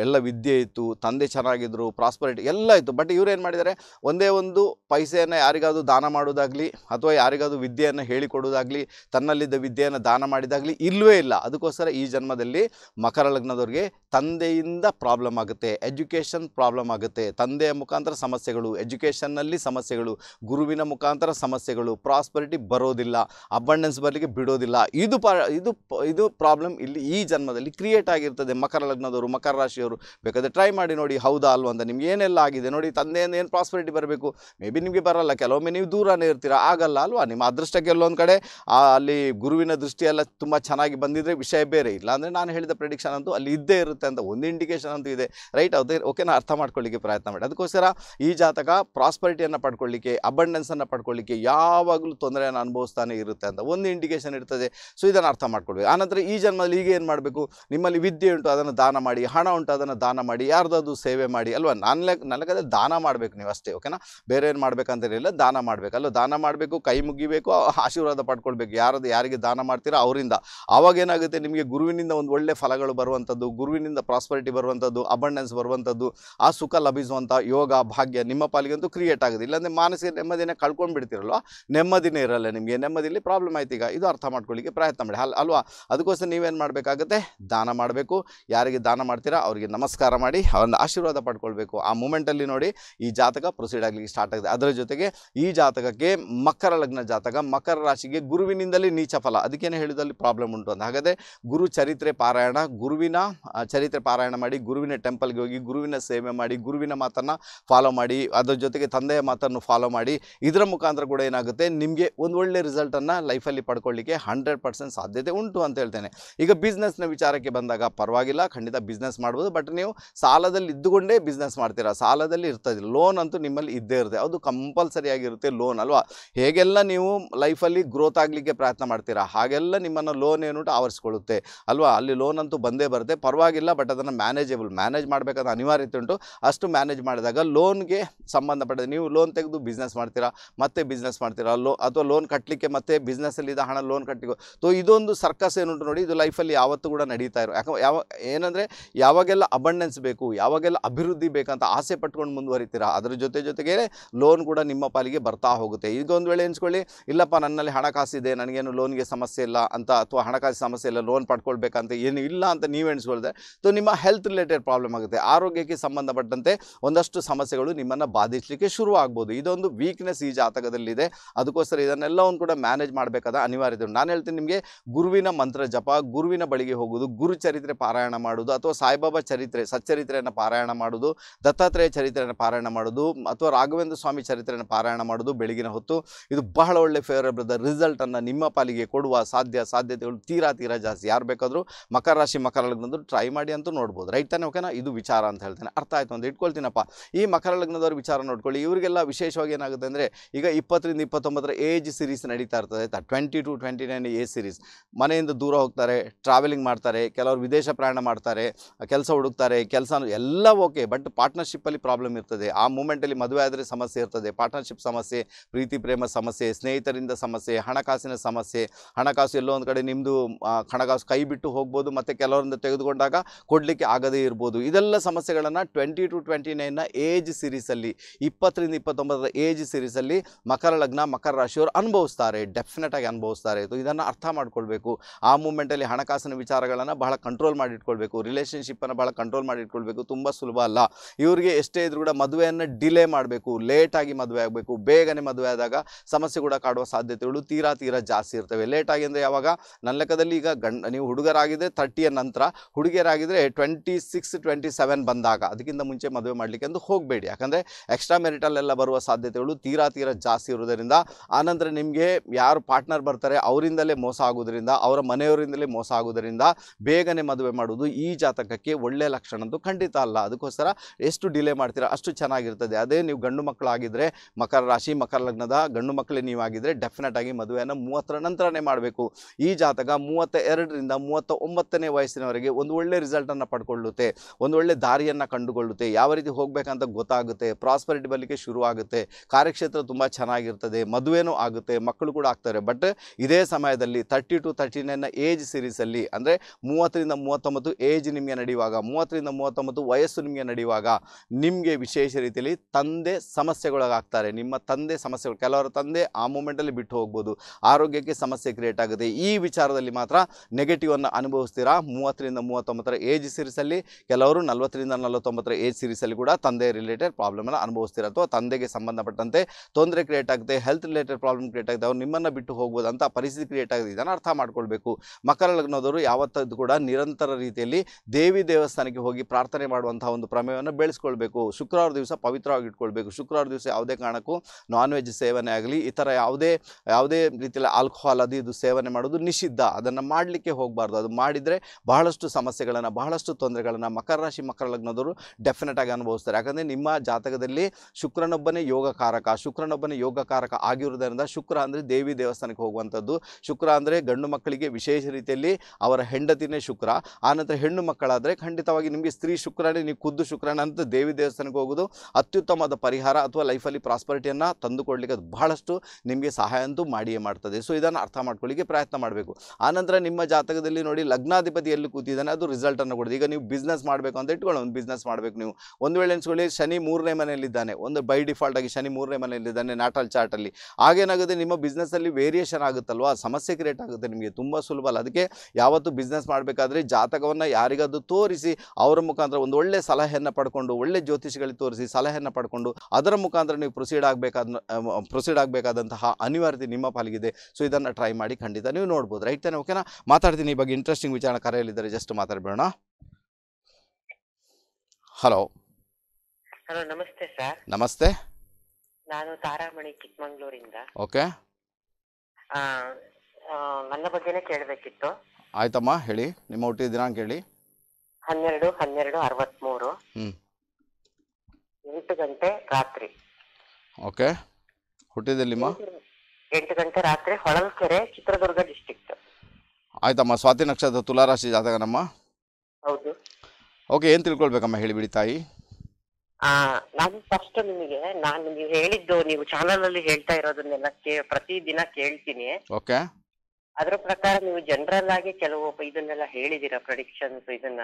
ಎಲ್ಲ ವಿದ್ಯೆ ಇತ್ತು ತಂದೆ ಚೆನ್ನಾಗಿದ್ದರು ಪ್ರಾಸ್ಪರಿಟಿ ಎಲ್ಲ ಇತ್ತು ಬಟ್ ಏನು ಮಾಡಿದ್ದಾರೆ ಒಂದೇ ಒಂದು ಪೈಸೆಯನ್ನು ಯಾರಿಗಾದರೂ ದಾನ ಮಾಡೋದಾಗಲಿ ಅಥವಾ ಯಾರಿಗಾದರೂ ವಿದ್ಯೆಯನ್ನು ಹೇಳಿಕೊಡೋದಾಗಲಿ ತನ್ನಲ್ಲಿದ್ದ ವಿದ್ಯೆ ದಾನ ಮಾಡಿದಾಗಲಿ ಇಲ್ಲವೇ ಇಲ್ಲ ಅದಕ್ಕೋಸ್ಕರ ಈ ಜನ್ಮದಲ್ಲಿ ಮಕರ ಲಗ್ನದವ್ರಿಗೆ ತಂದೆಯಿಂದ ಪ್ರಾಬ್ಲಮ್ ಆಗುತ್ತೆ ಎಜುಕೇಷನ್ ಪ್ರಾಬ್ಲಮ್ ಆಗುತ್ತೆ ತಂದೆಯ ಮುಖಾಂತರ ಸಮಸ್ಯೆಗಳು ಎಜುಕೇಷನ್ನಲ್ಲಿ ಸಮಸ್ಯೆಗಳು ಗುರುವಿನ ಮುಖಾಂತರ ಸಮಸ್ಯೆಗಳು ಪ್ರಾಸ್ಪರಿಟಿ ಬರೋದಿಲ್ಲ ಅಬಂಡೆನ್ಸ್ ಬರಲಿಕ್ಕೆ ಬಿಡೋದಿಲ್ಲ ಇದು ಇದು ಇದು ಪ್ರಾಬ್ಲಮ್ ಇಲ್ಲಿ ಈ ಜನ್ಮದಲ್ಲಿ ಕ್ರಿಯೇಟ್ ಆಗಿರ್ತದೆ ಮಕರ ಲಗ್ನದವರು ಮಕರ ರಾಶಿಯವರು ಬೇಕಾದರೆ ಟ್ರೈ ಮಾಡಿ ನೋಡಿ ಹೌದಾ ಅಲ್ವಾ ಅಂತ ನಿಮ್ಗೆ ಏನೆಲ್ಲ ಆಗಿದೆ ನೋಡಿ ತಂದೆಯಿಂದ ಏನು ಪ್ರಾಸ್ಪರಿಟಿ ಬರಬೇಕು ಮೇ ಬಿ ನಿಮಗೆ ಬರಲ್ಲ ಕೆಲವೊಮ್ಮೆ ನೀವು ದೂರನೇ ಇರ್ತೀರಾ ಆಗಲ್ಲ ಅಲ್ವಾ ನಿಮ್ಮ ಅದೃಷ್ಟಕ್ಕೆ ಎಲ್ಲೊಂದು ಕಡೆ ಅಲ್ಲಿ ಗುರುವಿನ ದೃಷ್ಟಿಯೆಲ್ಲ ತುಂಬ ಚೆನ್ನಾಗಿ ಬಂದಿದ್ದರೆ ವಿಷಯ ಬೇರೆ ಇಲ್ಲ ಅಂದರೆ ನಾನು ಹೇಳಿದ ಪ್ರಿಡಿಕ್ಷನ್ ಅಂತೂ ಅಲ್ಲಿ ಇದ್ದೇ ಇರುತ್ತೆ ಅಂತ ಒಂದು ಇಂಡಿಕೇಷನ್ ಅಂತೂ ಇದೆ ರೈಟ್ ಅದೇ ಓಕೆನಾ ಅರ್ಥ ಮಾಡ್ಕೊಳ್ಳಿಕ್ಕೆ ಪ್ರಯತ್ನ ಮಾಡಿ ಅದಕ್ಕೋಸ್ಕರ ಈ ಜಾತಕ ಪ್ರಾಸ್ಪರಿಟಿಯನ್ನು ಪಡ್ಕೊಳ್ಳಿಕ್ಕೆ ಅಬಂಡೆನ್ಸನ್ನು ಪಡ್ಕೊಳ್ಳಿಕ್ಕೆ ಯಾವಾಗಲೂ ತೊಂದರೆಯನ್ನು ಅನುಭವಿಸ್ತಾನೆ ಇರುತ್ತೆ ಅಂತ ಒಂದು ಇಂಡಿಕೇಷನ್ ಇರ್ತದೆ ಸೊ ಇದನ್ನು ಅರ್ಥ ಮಾಡ್ಕೊಳ್ಬೇಕು ಆನಂತರ ಈ ಜನ್ಮದಲ್ಲಿ ಈಗ ಏನು ಮಾಡಬೇಕು ನಿಮ್ಮಲ್ಲಿ ವಿದ್ಯೆ ಉಂಟು ಅದನ್ನು ದಾನ ಮಾಡಿ ಹಣ ಉಂಟು ಅದನ್ನು ದಾನ ಮಾಡಿ ಯಾರ್ದಾದ್ರು ಸೇವೆ ಮಾಡಿ ಅಲ್ವಾ ನನ್ನ ನನಗದೇ ದಾನ ಮಾಡಬೇಕು ನೀವು ಅಷ್ಟೇ ಓಕೆನಾ ಬೇರೆ ಏನು ಮಾಡಬೇಕಂತೇನಿಲ್ಲ ದಾನ ಮಾಡಬೇಕು ಅಲ್ವಾ ದಾನ ಮಾಡಬೇಕು ಕೈ ಮುಗಿಬೇಕು ಆಶೀರ್ವಾದ ಪಡ್ಕೊಳ್ಬೇಕು ಯಾರದು ಯಾರಿಗೆ ದಾನ ದಾನ ಮಾಡ್ತೀರಾ ಅವರಿಂದ ಆವಾಗ ಏನಾಗುತ್ತೆ ನಿಮಗೆ ಗುರುವಿನಿಂದ ಒಂದು ಒಳ್ಳೆ ಫಲಗಳು ಬರುವಂಥದ್ದು ಗುರುವಿನಿಂದ ಪ್ರಾಸ್ಪರಿಟಿ ಬರುವಂಥದ್ದು ಅಬಂಡೆನ್ಸ್ ಬರುವಂಥದ್ದು ಆ ಸುಖ ಲಭಿಸುವಂಥ ಯೋಗ ಭಾಗ್ಯ ನಿಮ್ಮ ಪಾಲಿಗಂತೂ ಕ್ರಿಯೇಟ್ ಆಗುತ್ತೆ ಇಲ್ಲಾಂದರೆ ಮಾನಸಿಕ ನೆಮ್ಮದಿನೇ ಕಳ್ಕೊಂಡ್ಬಿಡ್ತಿರಲ್ವ ನೆಮ್ಮದಿನೇ ಇರಲ್ಲ ನಿಮಗೆ ನೆಮ್ಮದಿಲಿ ಪ್ರಾಬ್ಲಮ್ ಆಯ್ತು ಈಗ ಇದು ಅರ್ಥ ಮಾಡ್ಕೊಳ್ಳಿಕ್ಕೆ ಪ್ರಯತ್ನ ಮಾಡಿ ಅಲ್ ಅಲ್ವಾ ಅದಕ್ಕೋಸ್ಕರ ನೀವೇನು ಮಾಡಬೇಕಾಗುತ್ತೆ ದಾನ ಮಾಡಬೇಕು ಯಾರಿಗೆ ದಾನ ಮಾಡ್ತೀರಾ ಅವರಿಗೆ ನಮಸ್ಕಾರ ಮಾಡಿ ಅವರನ್ನು ಆಶೀರ್ವಾದ ಪಡ್ಕೊಳ್ಬೇಕು ಆ ಮೂಮೆಂಟಲ್ಲಿ ನೋಡಿ ಈ ಜಾತಕ ಪ್ರೊಸೀಡ್ ಆಗಲಿಕ್ಕೆ ಸ್ಟಾರ್ಟ್ ಆಗಿದೆ ಅದರ ಜೊತೆಗೆ ಈ ಜಾತಕಕ್ಕೆ ಮಕರ ಲಗ್ನ ಜಾತಕ ಮಕರ ರಾಶಿಗೆ ಗುರುವಿನಿಂದಲೇ ನೀಚ ಫಲ ಅದಕ್ಕೇನೆ ಹೇಳಿದಲ್ಲಿ ಪ್ರಾಬ್ಲಮ್ ಉಂಟು ಅಂತ ಹಾಗಾದರೆ ಗುರು ಚರಿತ್ರೆ ಪಾರಾಯಣ ಗುರುವಿನ ಚರಿತ್ರೆ ಪಾರಾಯಣ ಮಾಡಿ ಗುರುವಿನ ಟೆಂಪಲ್ಗೆ ಹೋಗಿ ಗುರುವಿನ ಸೇವೆ ಮಾಡಿ ಗುರುವಿನ ಮಾತನ್ನು ಫಾಲೋ ಮಾಡಿ ಅದರ ಜೊತೆಗೆ ತಂದೆಯ ಮಾತನ್ನು ಫಾಲೋ ಮಾಡಿ ಇದರ ಮುಖಾಂತರ ಕೂಡ ಏನಾಗುತ್ತೆ ನಿಮಗೆ ಒಂದು ಒಳ್ಳೆ ರಿಸಲ್ಟನ್ನು ಲೈಫಲ್ಲಿ ಪಡ್ಕೊಳ್ಳಿಕ್ಕೆ ಹಂಡ್ರೆಡ್ ಪರ್ಸೆಂಟ್ ಸಾಧ್ಯತೆ ಉಂಟು ಅಂತ ಹೇಳ್ತೇನೆ ಈಗ ಬಿಸ್ನೆಸ್ನ ವಿಚಾರಕ್ಕೆ ಬಂದಾಗ ಪರವಾಗಿಲ್ಲ ಖಂಡಿತ ಬಿಸ್ನೆಸ್ ಮಾಡ್ಬೋದು ಬಟ್ ನೀವು ಸಾಲದಲ್ಲಿ ಇದ್ದುಕೊಂಡೇ ಬಿಸ್ನೆಸ್ ಮಾಡ್ತೀರಾ ಸಾಲದಲ್ಲಿ ಇರ್ತದೆ ಲೋನ್ ಅಂತೂ ನಿಮ್ಮಲ್ಲಿ ಇದ್ದೇ ಇರುತ್ತೆ ಅದು ಕಂಪಲ್ಸರಿಯಾಗಿರುತ್ತೆ ಆಗಿರುತ್ತೆ ಲೋನ್ ಅಲ್ವಾ ಹೇಗೆಲ್ಲ ನೀವು ಲೈಫಲ್ಲಿ ಗ್ರೋತ್ ಆಗಲಿಕ್ಕೆ ಪ್ರಯತ್ನ ಮಾಡ್ತೀರಾ ಹಾಗೆಲ್ಲ ನಿಮ್ಮನ್ನು ಲೋನ್ ಏನು ಆವರಿಸ್ಕೊಳ್ಳುತ್ತೆ ಅಲ್ವಾ ಅಲ್ಲಿ ಲೋನ್ ಅಂತೂ ಬಂದೇ ಬರುತ್ತೆ ಪರವಾಗಿಲ್ಲ ಬಟ್ ಅದನ್ನು ಮ್ಯಾನೇಜಬಲ್ ಮ್ಯಾನೇಜ್ ಮಾಡಬೇಕಾದ ಅನಿವಾರ್ಯತೆ ಉಂಟು ಅಷ್ಟು ಮ್ಯಾನೇಜ್ ಮಾಡಿದಾಗ ಲೋನ್ಗೆ ಸಂಬಂಧಪಟ್ಟ ನೀವು ಲೋನ್ ತೆಗೆದು ಬಿಸ್ನೆಸ್ ಮಾಡ್ತೀರಾ ಮತ್ತೆ ಬಿಸ್ನೆಸ್ ಮಾಡ್ತೀರಾ ಲೋ ಅಥವಾ ಲೋನ್ ಕಟ್ಟಲಿಕ್ಕೆ ಮತ್ತೆ ಇದ್ದ ಹಣ ಲೋನ್ ಕಟ್ಟಿಗೋ ಸೊ ಇದೊಂದು ಸರ್ಕಸ್ ಏನುಂಟು ನೋಡಿ ಇದು ಲೈಫಲ್ಲಿ ಯಾವತ್ತೂ ಕೂಡ ನಡೀತಾ ಇರೋ ಯಾಕೆ ಯಾವ ಏನಂದರೆ ಯಾವಾಗೆಲ್ಲ ಅಬಂಡೆನ್ಸ್ ಬೇಕು ಯಾವಾಗೆಲ್ಲ ಅಭಿವೃದ್ಧಿ ಬೇಕಂತ ಆಸೆ ಪಟ್ಕೊಂಡು ಮುಂದುವರಿತೀರಾ ಅದರ ಜೊತೆ ಜೊತೆಗೆ ಲೋನ್ ಕೂಡ ನಿಮ್ಮ ಪಾಲಿಗೆ ಬರ್ತಾ ಹೋಗುತ್ತೆ ಈಗ ಒಂದು ವೇಳೆ ಎನ್ಸ್ಕೊಳ್ಳಿ ಇಲ್ಲಪ್ಪ ನನ್ನಲ್ಲಿ ಹಣಕಾಸಿದೆ ನನಗೇನು ಲೋನ್ಗೆ ಸಮಸ್ಯೆ ಸಮಸ್ಯೆ ಇಲ್ಲ ಅಂತ ಅಥವಾ ಹಣಕಾಸು ಸಮಸ್ಯೆ ಇಲ್ಲ ಲೋನ್ ಪಡ್ಕೊಳ್ಬೇಕಂತ ಏನು ಇಲ್ಲ ಅಂತ ನೀವು ಎಣಿಸ್ಕೊಳ್ದೆ ಸೊ ನಿಮ್ಮ ಹೆಲ್ತ್ ರಿಲೇಟೆಡ್ ಪ್ರಾಬ್ಲಮ್ ಆಗುತ್ತೆ ಆರೋಗ್ಯಕ್ಕೆ ಸಂಬಂಧಪಟ್ಟಂತೆ ಒಂದಷ್ಟು ಸಮಸ್ಯೆಗಳು ನಿಮ್ಮನ್ನು ಬಾಧಿಸಲಿಕ್ಕೆ ಶುರು ಆಗ್ಬೋದು ಇದೊಂದು ವೀಕ್ನೆಸ್ ಈ ಜಾತಕದಲ್ಲಿದೆ ಅದಕ್ಕೋಸ್ಕರ ಇದನ್ನೆಲ್ಲವನ್ನು ಕೂಡ ಮ್ಯಾನೇಜ್ ಮಾಡಬೇಕಾದ ಅನಿವಾರ್ಯತೆ ನಾನು ಹೇಳ್ತೀನಿ ನಿಮಗೆ ಗುರುವಿನ ಮಂತ್ರ ಜಪ ಗುರುವಿನ ಬಳಿಗೆ ಹೋಗೋದು ಗುರು ಚರಿತ್ರೆ ಪಾರಾಯಣ ಮಾಡೋದು ಅಥವಾ ಸಾಯಿಬಾಬಾ ಚರಿತ್ರೆ ಸಚ್ಚರಿತ್ರೆಯನ್ನು ಪಾರಾಯಣ ಮಾಡೋದು ದತ್ತಾತ್ರೇಯ ಚರಿತ್ರೆಯನ್ನು ಪಾರಾಯಣ ಮಾಡೋದು ಅಥವಾ ರಾಘವೇಂದ್ರ ಸ್ವಾಮಿ ಚರಿತ್ರೆಯನ್ನು ಪಾರಾಯಣ ಮಾಡೋದು ಬೆಳಗಿನ ಹೊತ್ತು ಇದು ಬಹಳ ಒಳ್ಳೆ ಫೇವರೇಬಲ್ ರಿಸಲ್ಟನ್ನು ನಿಮ್ಮ ಪಾಲಿಗೆ ಕೊಡುವ ಸಾಧ್ಯ ಸಾಧ್ಯತೆಗಳು ತೀರಾ ತೀರಾ ಜಾಸ್ತಿ ಯಾರು ಬೇಕಾದರೂ ಮಕರ ರಾಶಿ ಮಕರ ಲಗ್ನದವರು ಟ್ರೈ ಮಾಡಿ ಅಂತೂ ನೋಡ್ಬೋದು ರೈಟ್ ತಾನೆ ಓಕೆನಾ ಇದು ವಿಚಾರ ಅಂತ ಹೇಳ್ತೇನೆ ಅರ್ಥ ಆಯಿತು ಅಂತ ಇಟ್ಕೊಳ್ತೀನಪ್ಪ ಈ ಮಕರ ಲಗ್ನದವ್ರ ವಿಚಾರ ನೋಡ್ಕೊಳ್ಳಿ ಇವರಿಗೆಲ್ಲ ವಿಶೇಷವಾಗಿ ಏನಾಗುತ್ತೆ ಅಂದರೆ ಈಗ ಇಪ್ಪತ್ತರಿಂದ ಇಪ್ಪತ್ತೊಂಬತ್ತರ ಏಜ್ ಸಿರೀಸ್ ನಡೀತಾ ಇರ್ತದೆ ಆಯಿತಾ twenty to twenty nine age series ಮನೆಯಿಂದ ದೂರ ಹೋಗ್ತಾರೆ ಟ್ರಾವೆಲಿಂಗ್ ಮಾಡ್ತಾರೆ ಕೆಲವರು ವಿದೇಶ ಪ್ರಯಾಣ ಮಾಡ್ತಾರೆ ಕೆಲಸ ಹುಡುಕ್ತಾರೆ ಕೆಲಸ ಎಲ್ಲ ಓಕೆ ಬಟ್ ಪಾರ್ಟ್ನರ್ಶಿಪ್ಪಲ್ಲಿ ಪ್ರಾಬ್ಲಮ್ ಇರ್ತದೆ ಆ ಮೂಮೆಂಟಲ್ಲಿ ಮದುವೆ ಆದರೆ ಸಮಸ್ಯೆ ಇರ್ತದೆ ಪಾರ್ಟ್ನರ್ಶಿಪ್ ಸಮಸ್ಯೆ ಪ್ರೀತಿ ಪ್ರೇಮ ಸಮಸ್ಯೆ ಸ್ನೇಹಿತರಿಂದ ಸಮಸ್ಯೆ ಹಣಕಾಸಿನ ಸಮಸ್ಯೆ ಹಣಕಾಸು ಎಲ್ಲೋ ಒಂದು ಕಡೆ ನಿಮ್ಮದು ಹಣಕಾಸು ಕೈ ಬಿಟ್ಟು ಹೋಗ್ಬೋದು ಮತ್ತು ಕೆಲವರಿಂದ ತೆಗೆದುಕೊಂಡಾಗ ಕೊಡಲಿಕ್ಕೆ ಆಗದೇ ಇರ್ಬೋದು ಇದೆಲ್ಲ ಸಮಸ್ಯೆಗಳನ್ನು ಟ್ವೆಂಟಿ ಟು ಟ್ವೆಂಟಿ ನೈನ್ನ ಏಜ್ ಸಿರೀಸಲ್ಲಿ ಇಪ್ಪತ್ತರಿಂದ ಇಪ್ಪತ್ತೊಂಬತ್ತರ ಏಜ್ ಸಿರೀಸಲ್ಲಿ ಮಕರ ಲಗ್ನ ಮಕರ ರಾಶಿಯವರು ಅನುಭವಿಸ್ತಾರೆ ಡೆಫಿನೆಟಾಗಿ ಅನುಭವಿಸ್ತಾರೆ ಇದು ಇದನ್ನು ಅರ್ಥ ಮಾಡ್ಕೊಳ್ಬೇಕು ಆ ಮೂಮೆಂಟಲ್ಲಿ ಹಣಕಾಸಿನ ವಿಚಾರಗಳನ್ನು ಬಹಳ ಕಂಟ್ರೋಲ್ ಮಾಡಿಟ್ಕೊಳ್ಬೇಕು ರಿಲೇಷನ್ಶಿಪ್ಪನ್ನು ಬಹಳ ಕಂಟ್ರೋಲ್ ಮಾಡಿಟ್ಕೊಳ್ಬೇಕು ತುಂಬ ಸುಲಭ ಅಲ್ಲ ಇವರಿಗೆ ಎಷ್ಟೇ ಇದ್ರೂ ಕೂಡ ಮದುವೆಯನ್ನು ಡಿಲೇ ಮಾಡಬೇಕು ಲೇಟಾಗಿ ಮದುವೆ ಆಗಬೇಕು ಬೇಗನೆ ಮದುವೆ ಆದಾಗ ಸಮಸ್ಯೆ ಕೂಡ ಕಾಡುವ ಸಾಧ್ಯತೆಗಳು ತೀರಾ ತೀರಾ ಜಾಸ್ತಿ ಇರ್ತವೆ ಲೇಟ್ ಹೆಚ್ಚಾಗಿ ಅಂದರೆ ಯಾವಾಗ ನನ್ನ ಲೆಕ್ಕದಲ್ಲಿ ಈಗ ಗಂಡ ನೀವು ಹುಡುಗರಾಗಿದ್ದರೆ ತರ್ಟಿಯ ನಂತರ ಹುಡುಗಿಯರಾಗಿದ್ದರೆ ಟ್ವೆಂಟಿ ಸಿಕ್ಸ್ ಟ್ವೆಂಟಿ ಸೆವೆನ್ ಬಂದಾಗ ಅದಕ್ಕಿಂತ ಮುಂಚೆ ಮದುವೆ ಮಾಡಲಿಕ್ಕೆ ಅಂತ ಹೋಗಬೇಡಿ ಯಾಕಂದರೆ ಎಕ್ಸ್ಟ್ರಾ ಎಲ್ಲ ಬರುವ ಸಾಧ್ಯತೆಗಳು ತೀರಾ ತೀರಾ ಜಾಸ್ತಿ ಇರುವುದರಿಂದ ಆನಂತರ ನಿಮಗೆ ಯಾರು ಪಾರ್ಟ್ನರ್ ಬರ್ತಾರೆ ಅವರಿಂದಲೇ ಮೋಸ ಆಗೋದ್ರಿಂದ ಅವರ ಮನೆಯವರಿಂದಲೇ ಮೋಸ ಆಗೋದ್ರಿಂದ ಬೇಗನೆ ಮದುವೆ ಮಾಡುವುದು ಈ ಜಾತಕಕ್ಕೆ ಒಳ್ಳೆಯ ಲಕ್ಷಣ ಅಂತೂ ಖಂಡಿತ ಅಲ್ಲ ಅದಕ್ಕೋಸ್ಕರ ಎಷ್ಟು ಡಿಲೇ ಮಾಡ್ತೀರಾ ಅಷ್ಟು ಚೆನ್ನಾಗಿರ್ತದೆ ಅದೇ ನೀವು ಗಂಡು ಮಕ್ಕಳಾಗಿದ್ದರೆ ಮಕರ ರಾಶಿ ಮಕರ ಲಗ್ನದ ಗಂಡು ಮಕ್ಕಳೇ ನೀವಾಗಿದ್ದರೆ ಡೆಫಿನೆಟ್ ಆಗಿ ಮದುವೆಯನ್ನು ಮೂವತ್ತರ ನಂತರನೇ ಮಾಡಬೇಕು ಮಾಡಬೇಕು ಈ ಜಾತಕ ಮೂವತ್ತ ಎರಡರಿಂದ ಮೂವತ್ತ ಒಂಬತ್ತನೇ ವಯಸ್ಸಿನವರೆಗೆ ಒಂದು ಒಳ್ಳೆ ರಿಸಲ್ಟನ್ನು ಪಡ್ಕೊಳ್ಳುತ್ತೆ ಒಂದು ಒಳ್ಳೆ ದಾರಿಯನ್ನು ಕಂಡುಕೊಳ್ಳುತ್ತೆ ಯಾವ ರೀತಿ ಹೋಗಬೇಕಂತ ಗೊತ್ತಾಗುತ್ತೆ ಪ್ರಾಸ್ಪರಿಟಿ ಬರಲಿಕ್ಕೆ ಶುರುವಾಗುತ್ತೆ ಕಾರ್ಯಕ್ಷೇತ್ರ ತುಂಬ ಚೆನ್ನಾಗಿರ್ತದೆ ಮದುವೆನೂ ಆಗುತ್ತೆ ಮಕ್ಕಳು ಕೂಡ ಆಗ್ತಾರೆ ಬಟ್ ಇದೇ ಸಮಯದಲ್ಲಿ ತರ್ಟಿ ಟು ತರ್ಟಿ ನೈನ್ನ ಏಜ್ ಸೀರೀಸಲ್ಲಿ ಅಂದರೆ ಮೂವತ್ತರಿಂದ ಮೂವತ್ತೊಂಬತ್ತು ಏಜ್ ನಿಮಗೆ ನಡೆಯುವಾಗ ಮೂವತ್ತರಿಂದ ಮೂವತ್ತೊಂಬತ್ತು ವಯಸ್ಸು ನಿಮಗೆ ನಡೆಯುವಾಗ ನಿಮಗೆ ವಿಶೇಷ ರೀತಿಯಲ್ಲಿ ತಂದೆ ಸಮಸ್ಯೆಗಳಾಗ್ತಾರೆ ನಿಮ್ಮ ತಂದೆ ಸಮಸ್ಯೆಗಳು ಕೆಲವರ ತಂದೆ ಆ ಮೂಮೆಂಟಲ್ಲಿ ಬಿಟ್ಟು ಹೋಗ್ಬೋದು ಆರೋಗ್ಯಕ್ಕೆ ಸಮಸ್ಯೆ ಕ್ರಿಯೇಟ್ ಆಗುತ್ತೆ ಈ ವಿಚಾರದಲ್ಲಿ ಮಾತ್ರ ಅನ್ನು ಅನುಭವಿಸ್ತೀರಾ ಮೂವತ್ತರಿಂದ ಮೂವತ್ತೊಂಬತ್ತರ ಏಜ್ ಸೀರೀಸಲ್ಲಿ ಕೆಲವರು ನಲವತ್ತರಿಂದ ನಲವತ್ತೊಂಬತ್ತರ ಏಜ್ ಸೀರೀಸಲ್ಲಿ ಕೂಡ ತಂದೆ ರಿಲೇಟೆಡ್ ಅನ್ನು ಅನುಭವಿಸ್ತೀರಾ ಅಥವಾ ತಂದೆಗೆ ಸಂಬಂಧಪಟ್ಟಂತೆ ತೊಂದರೆ ಕ್ರಿಯೇಟ್ ಆಗುತ್ತೆ ಹೆಲ್ತ್ ರಿಲೇಟೆಡ್ ಪ್ರಾಬ್ಲಮ್ ಕ್ರಿಯೇಟ್ ಆಗುತ್ತೆ ಅವ್ರು ನಿಮ್ಮನ್ನು ಬಿಟ್ಟು ಹೋಗ್ಬೋದಂತ ಪರಿಸ್ಥಿತಿ ಕ್ರಿಯೇಟ್ ಆಗಿದೆ ಇದನ್ನು ಅರ್ಥ ಮಾಡ್ಕೊಳ್ಬೇಕು ಮಕರ ಲಗ್ನದವರು ಯಾವತ್ತದ್ದು ಕೂಡ ನಿರಂತರ ರೀತಿಯಲ್ಲಿ ದೇವಿ ದೇವಸ್ಥಾನಕ್ಕೆ ಹೋಗಿ ಪ್ರಾರ್ಥನೆ ಮಾಡುವಂತಹ ಒಂದು ಪ್ರಮೇಯವನ್ನು ಬೆಳೆಸ್ಕೊಳ್ಬೇಕು ಶುಕ್ರವಾರ ದಿವಸ ಪವಿತ್ರವಾಗಿ ಇಟ್ಕೊಳ್ಬೇಕು ಶುಕ್ರವಾರ ದಿವಸ ಯಾವುದೇ ಕಾರಣಕ್ಕೂ ನಾನ್ ವೆಜ್ ಸೇವನೆ ಆಗಲಿ ಈ ಥರ ಯಾವುದೇ ಯಾವುದೇ ರೀತಿಯಲ್ಲಿ ಆಲ್ಕೋಹಾಲ್ ಅದು ಇದು ಸೇವನೆ ಮಾಡೋದು ನಿಷಿದ್ಧ ಅದನ್ನು ಮಾಡಲಿಕ್ಕೆ ಹೋಗಬಾರ್ದು ಅದು ಮಾಡಿದರೆ ಬಹಳಷ್ಟು ಸಮಸ್ಯೆಗಳನ್ನು ಬಹಳಷ್ಟು ತೊಂದರೆಗಳನ್ನು ಮಕರ ರಾಶಿ ಮಕರ ಲಗ್ನದವರು ಡೆಫಿನೆಟಾಗಿ ಆಗಿ ಅನುಭವಿಸ್ತಾರೆ ಯಾಕಂದರೆ ನಿಮ್ಮ ಜಾತಕದಲ್ಲಿ ಶುಕ್ರನೊಬ್ಬನೇ ಯೋಗಕಾರಕ ಶುಕ್ರನೊಬ್ಬನೇ ಯೋಗಕಾರಕ ಆಗಿರುವುದರಿಂದ ಶುಕ್ರ ಅಂದರೆ ದೇವಿ ದೇವಸ್ಥಾನಕ್ಕೆ ಹೋಗುವಂಥದ್ದು ಶುಕ್ರ ಅಂದರೆ ಗಂಡು ಮಕ್ಕಳಿಗೆ ವಿಶೇಷ ರೀತಿಯಲ್ಲಿ ಅವರ ಹೆಂಡತಿನೇ ಶುಕ್ರ ಆನಂತರ ಹೆಣ್ಣು ಮಕ್ಕಳಾದರೆ ಖಂಡಿತವಾಗಿ ನಿಮಗೆ ಸ್ತ್ರೀ ಶುಕ್ರನೇ ನೀವು ಖುದ್ದು ಶುಕ್ರನ ಅಂತ ದೇವಿ ದೇವಸ್ಥಾನಕ್ಕೆ ಹೋಗೋದು ಅತ್ಯುತ್ತಮವಾದ ಪರಿಹಾರ ಅಥವಾ ಲೈಫಲ್ಲಿ ಪ್ರಾಸ್ಪರಿಟಿಯನ್ನು ತಂದುಕೊಡ್ಲಿಕ್ಕೆ ಅದು ಬಹಳಷ್ಟು ನಿಮಗೆ ಸಹಾಯ ಅಂತೂ ಮಾಡಿಯೇ ಮಾಡ್ತದೆ ಸೊ ಇದನ್ನು ಅರ್ಥ ಮಾಡ್ಕೊಳ್ಳಿ ಮಾಡ್ಕೊಳ್ಳಿಕ್ಕೆ ಪ್ರಯತ್ನ ಮಾಡಬೇಕು ಆನಂತರ ನಿಮ್ಮ ಜಾತಕದಲ್ಲಿ ನೋಡಿ ಲಗ್ನಾಧಿಪತಿ ಎಲ್ಲಿ ಕೂತಿದ್ದಾನೆ ಅದು ರಿಸಲ್ಟನ್ನು ಕೊಡೋದು ಈಗ ನೀವು ಬಿಸ್ನೆಸ್ ಮಾಡಬೇಕು ಅಂತ ಇಟ್ಕೊಳ್ಳಿ ಒಂದು ಬಿಸ್ನೆಸ್ ಮಾಡಬೇಕು ನೀವು ಒಂದು ವೇಳೆ ಅನ್ಸ್ಕೊಳ್ಳಿ ಶನಿ ಮೂರನೇ ಮನೆಯಲ್ಲಿದ್ದಾನೆ ಒಂದು ಬೈ ಡಿಫಾಲ್ಟ್ ಆಗಿ ಶನಿ ಮೂರನೇ ಮನೆಯಲ್ಲಿದ್ದಾನೆ ನಾಟಲ್ ಚಾರ್ಟಲ್ಲಿ ಆಗೇನಾಗುತ್ತೆ ನಿಮ್ಮ ಬಿಸ್ನೆಸ್ಸಲ್ಲಿ ವೇರಿಯೇಷನ್ ಆಗುತ್ತಲ್ವಾ ಸಮಸ್ಯೆ ಕ್ರಿಯೇಟ್ ಆಗುತ್ತೆ ನಿಮಗೆ ತುಂಬ ಸುಲಭ ಅಲ್ಲ ಅದಕ್ಕೆ ಯಾವತ್ತು ಬಿಸ್ನೆಸ್ ಮಾಡಬೇಕಾದ್ರೆ ಜಾತಕವನ್ನು ಯಾರಿಗಾದರೂ ತೋರಿಸಿ ಅವರ ಮುಖಾಂತರ ಒಂದು ಒಳ್ಳೆ ಸಲಹೆಯನ್ನು ಪಡ್ಕೊಂಡು ಒಳ್ಳೆ ಜ್ಯೋತಿಷಿಗಳಿಗೆ ತೋರಿಸಿ ಸಲಹೆಯನ್ನು ಪಡ್ಕೊಂಡು ಅದರ ಮುಖಾಂತರ ನೀವು ಪ್ರೊಸೀಡ್ ಆಗಬೇಕಾದ ಪ್ರೊಸೀಡ್ ಆಗಬೇಕಾದಂತಹ ಅನಿವಾರ್ಯತೆ ನಿಮ್ಮ ಪಾಲಿಗಿದೆ ಸೊ ಇದನ್ನು ಟ್ರೈ ಮಾಡಿ ಖಂಡಿತ ನೀವು ನೋಡ್ಬೋದು ರೈಟ್ ತಾನೆ ಓಕೆನಾ ಮಾತಾಡ್ತೀನಿ ಈ ಬಗ್ಗೆ ಇಂಟ್ರೆಸ್ಟಿಂಗ್ ವಿಚಾರ ಕರೆಯಲಿದ್ದಾರೆ ಜಸ್ಟ್ ಮಾತಾಡ್ಬಿಡೋಣ ಹಲೋ ಹಲೋ ನಮಸ್ತೆ ಸರ್ ನಮಸ್ತೆ ನಾನು ತಾರಾಮಣಿ ಚಿಕ್ಕಮಂಗ್ಳೂರಿಂದ ಓಕೆ ನನ್ನ ಬಗ್ಗೆನೇ ಕೇಳಬೇಕಿತ್ತು ಆಯ್ತಮ್ಮ ಹೇಳಿ ನಿಮ್ಮ ಹುಟ್ಟಿದ ದಿನಾಂಕ ಹೇಳಿ ಹನ್ನೆರಡು ಹನ್ನೆರಡು ಅರವತ್ತ್ಮೂರು ಹ್ಞೂ ಎಂಟು ಗಂಟೆ ರಾತ್ರಿ ಓಕೆ ಹುಟ್ಟಿದಲ್ಲಿಮ್ಮ ಎಂಟು ಗಂಟೆ ರಾತ್ರಿ ಹೊಳಲ್ಕೆರೆ ಚಿತ್ರದುರ್ಗ ಡಿಸ್ಟಿಕ್ಟ್ ಆಯ್ತಮ್ಮ ಸ್ವಾತಿ ನಕ್ಷತ್ರ ತುಲಾರಾಶಿ ನಮ್ಮ ಹೌದು ಓಕೆ ಏನು ತಿಳ್ಕೊಳ್ಬೇಕಮ್ಮ ಹೇಳಿಬಿಡಿ ತಾಯಿ ಆ ನಾನು ಫಸ್ಟ್ ನಿಮಗೆ ನಾನು ನೀವು ಹೇಳಿದ್ದು ನೀವು ಚಾನಲ್ ಅಲ್ಲಿ ಹೇಳ್ತಾ ಇರೋದನ್ನೆಲ್ಲ ಪ್ರತಿ ಪ್ರತಿದಿನ ಕೇಳ್ತೀನಿ ಓಕೆ ಅದ್ರ ಪ್ರಕಾರ ನೀವು ಜನರಲ್ ಆಗಿ ಕೆಲವು ಇದನ್ನೆಲ್ಲ ಹೇಳಿದಿರ ಪ್ರೊಡಿಕ್ಷನ್ಸ್ ಇದನ್ನ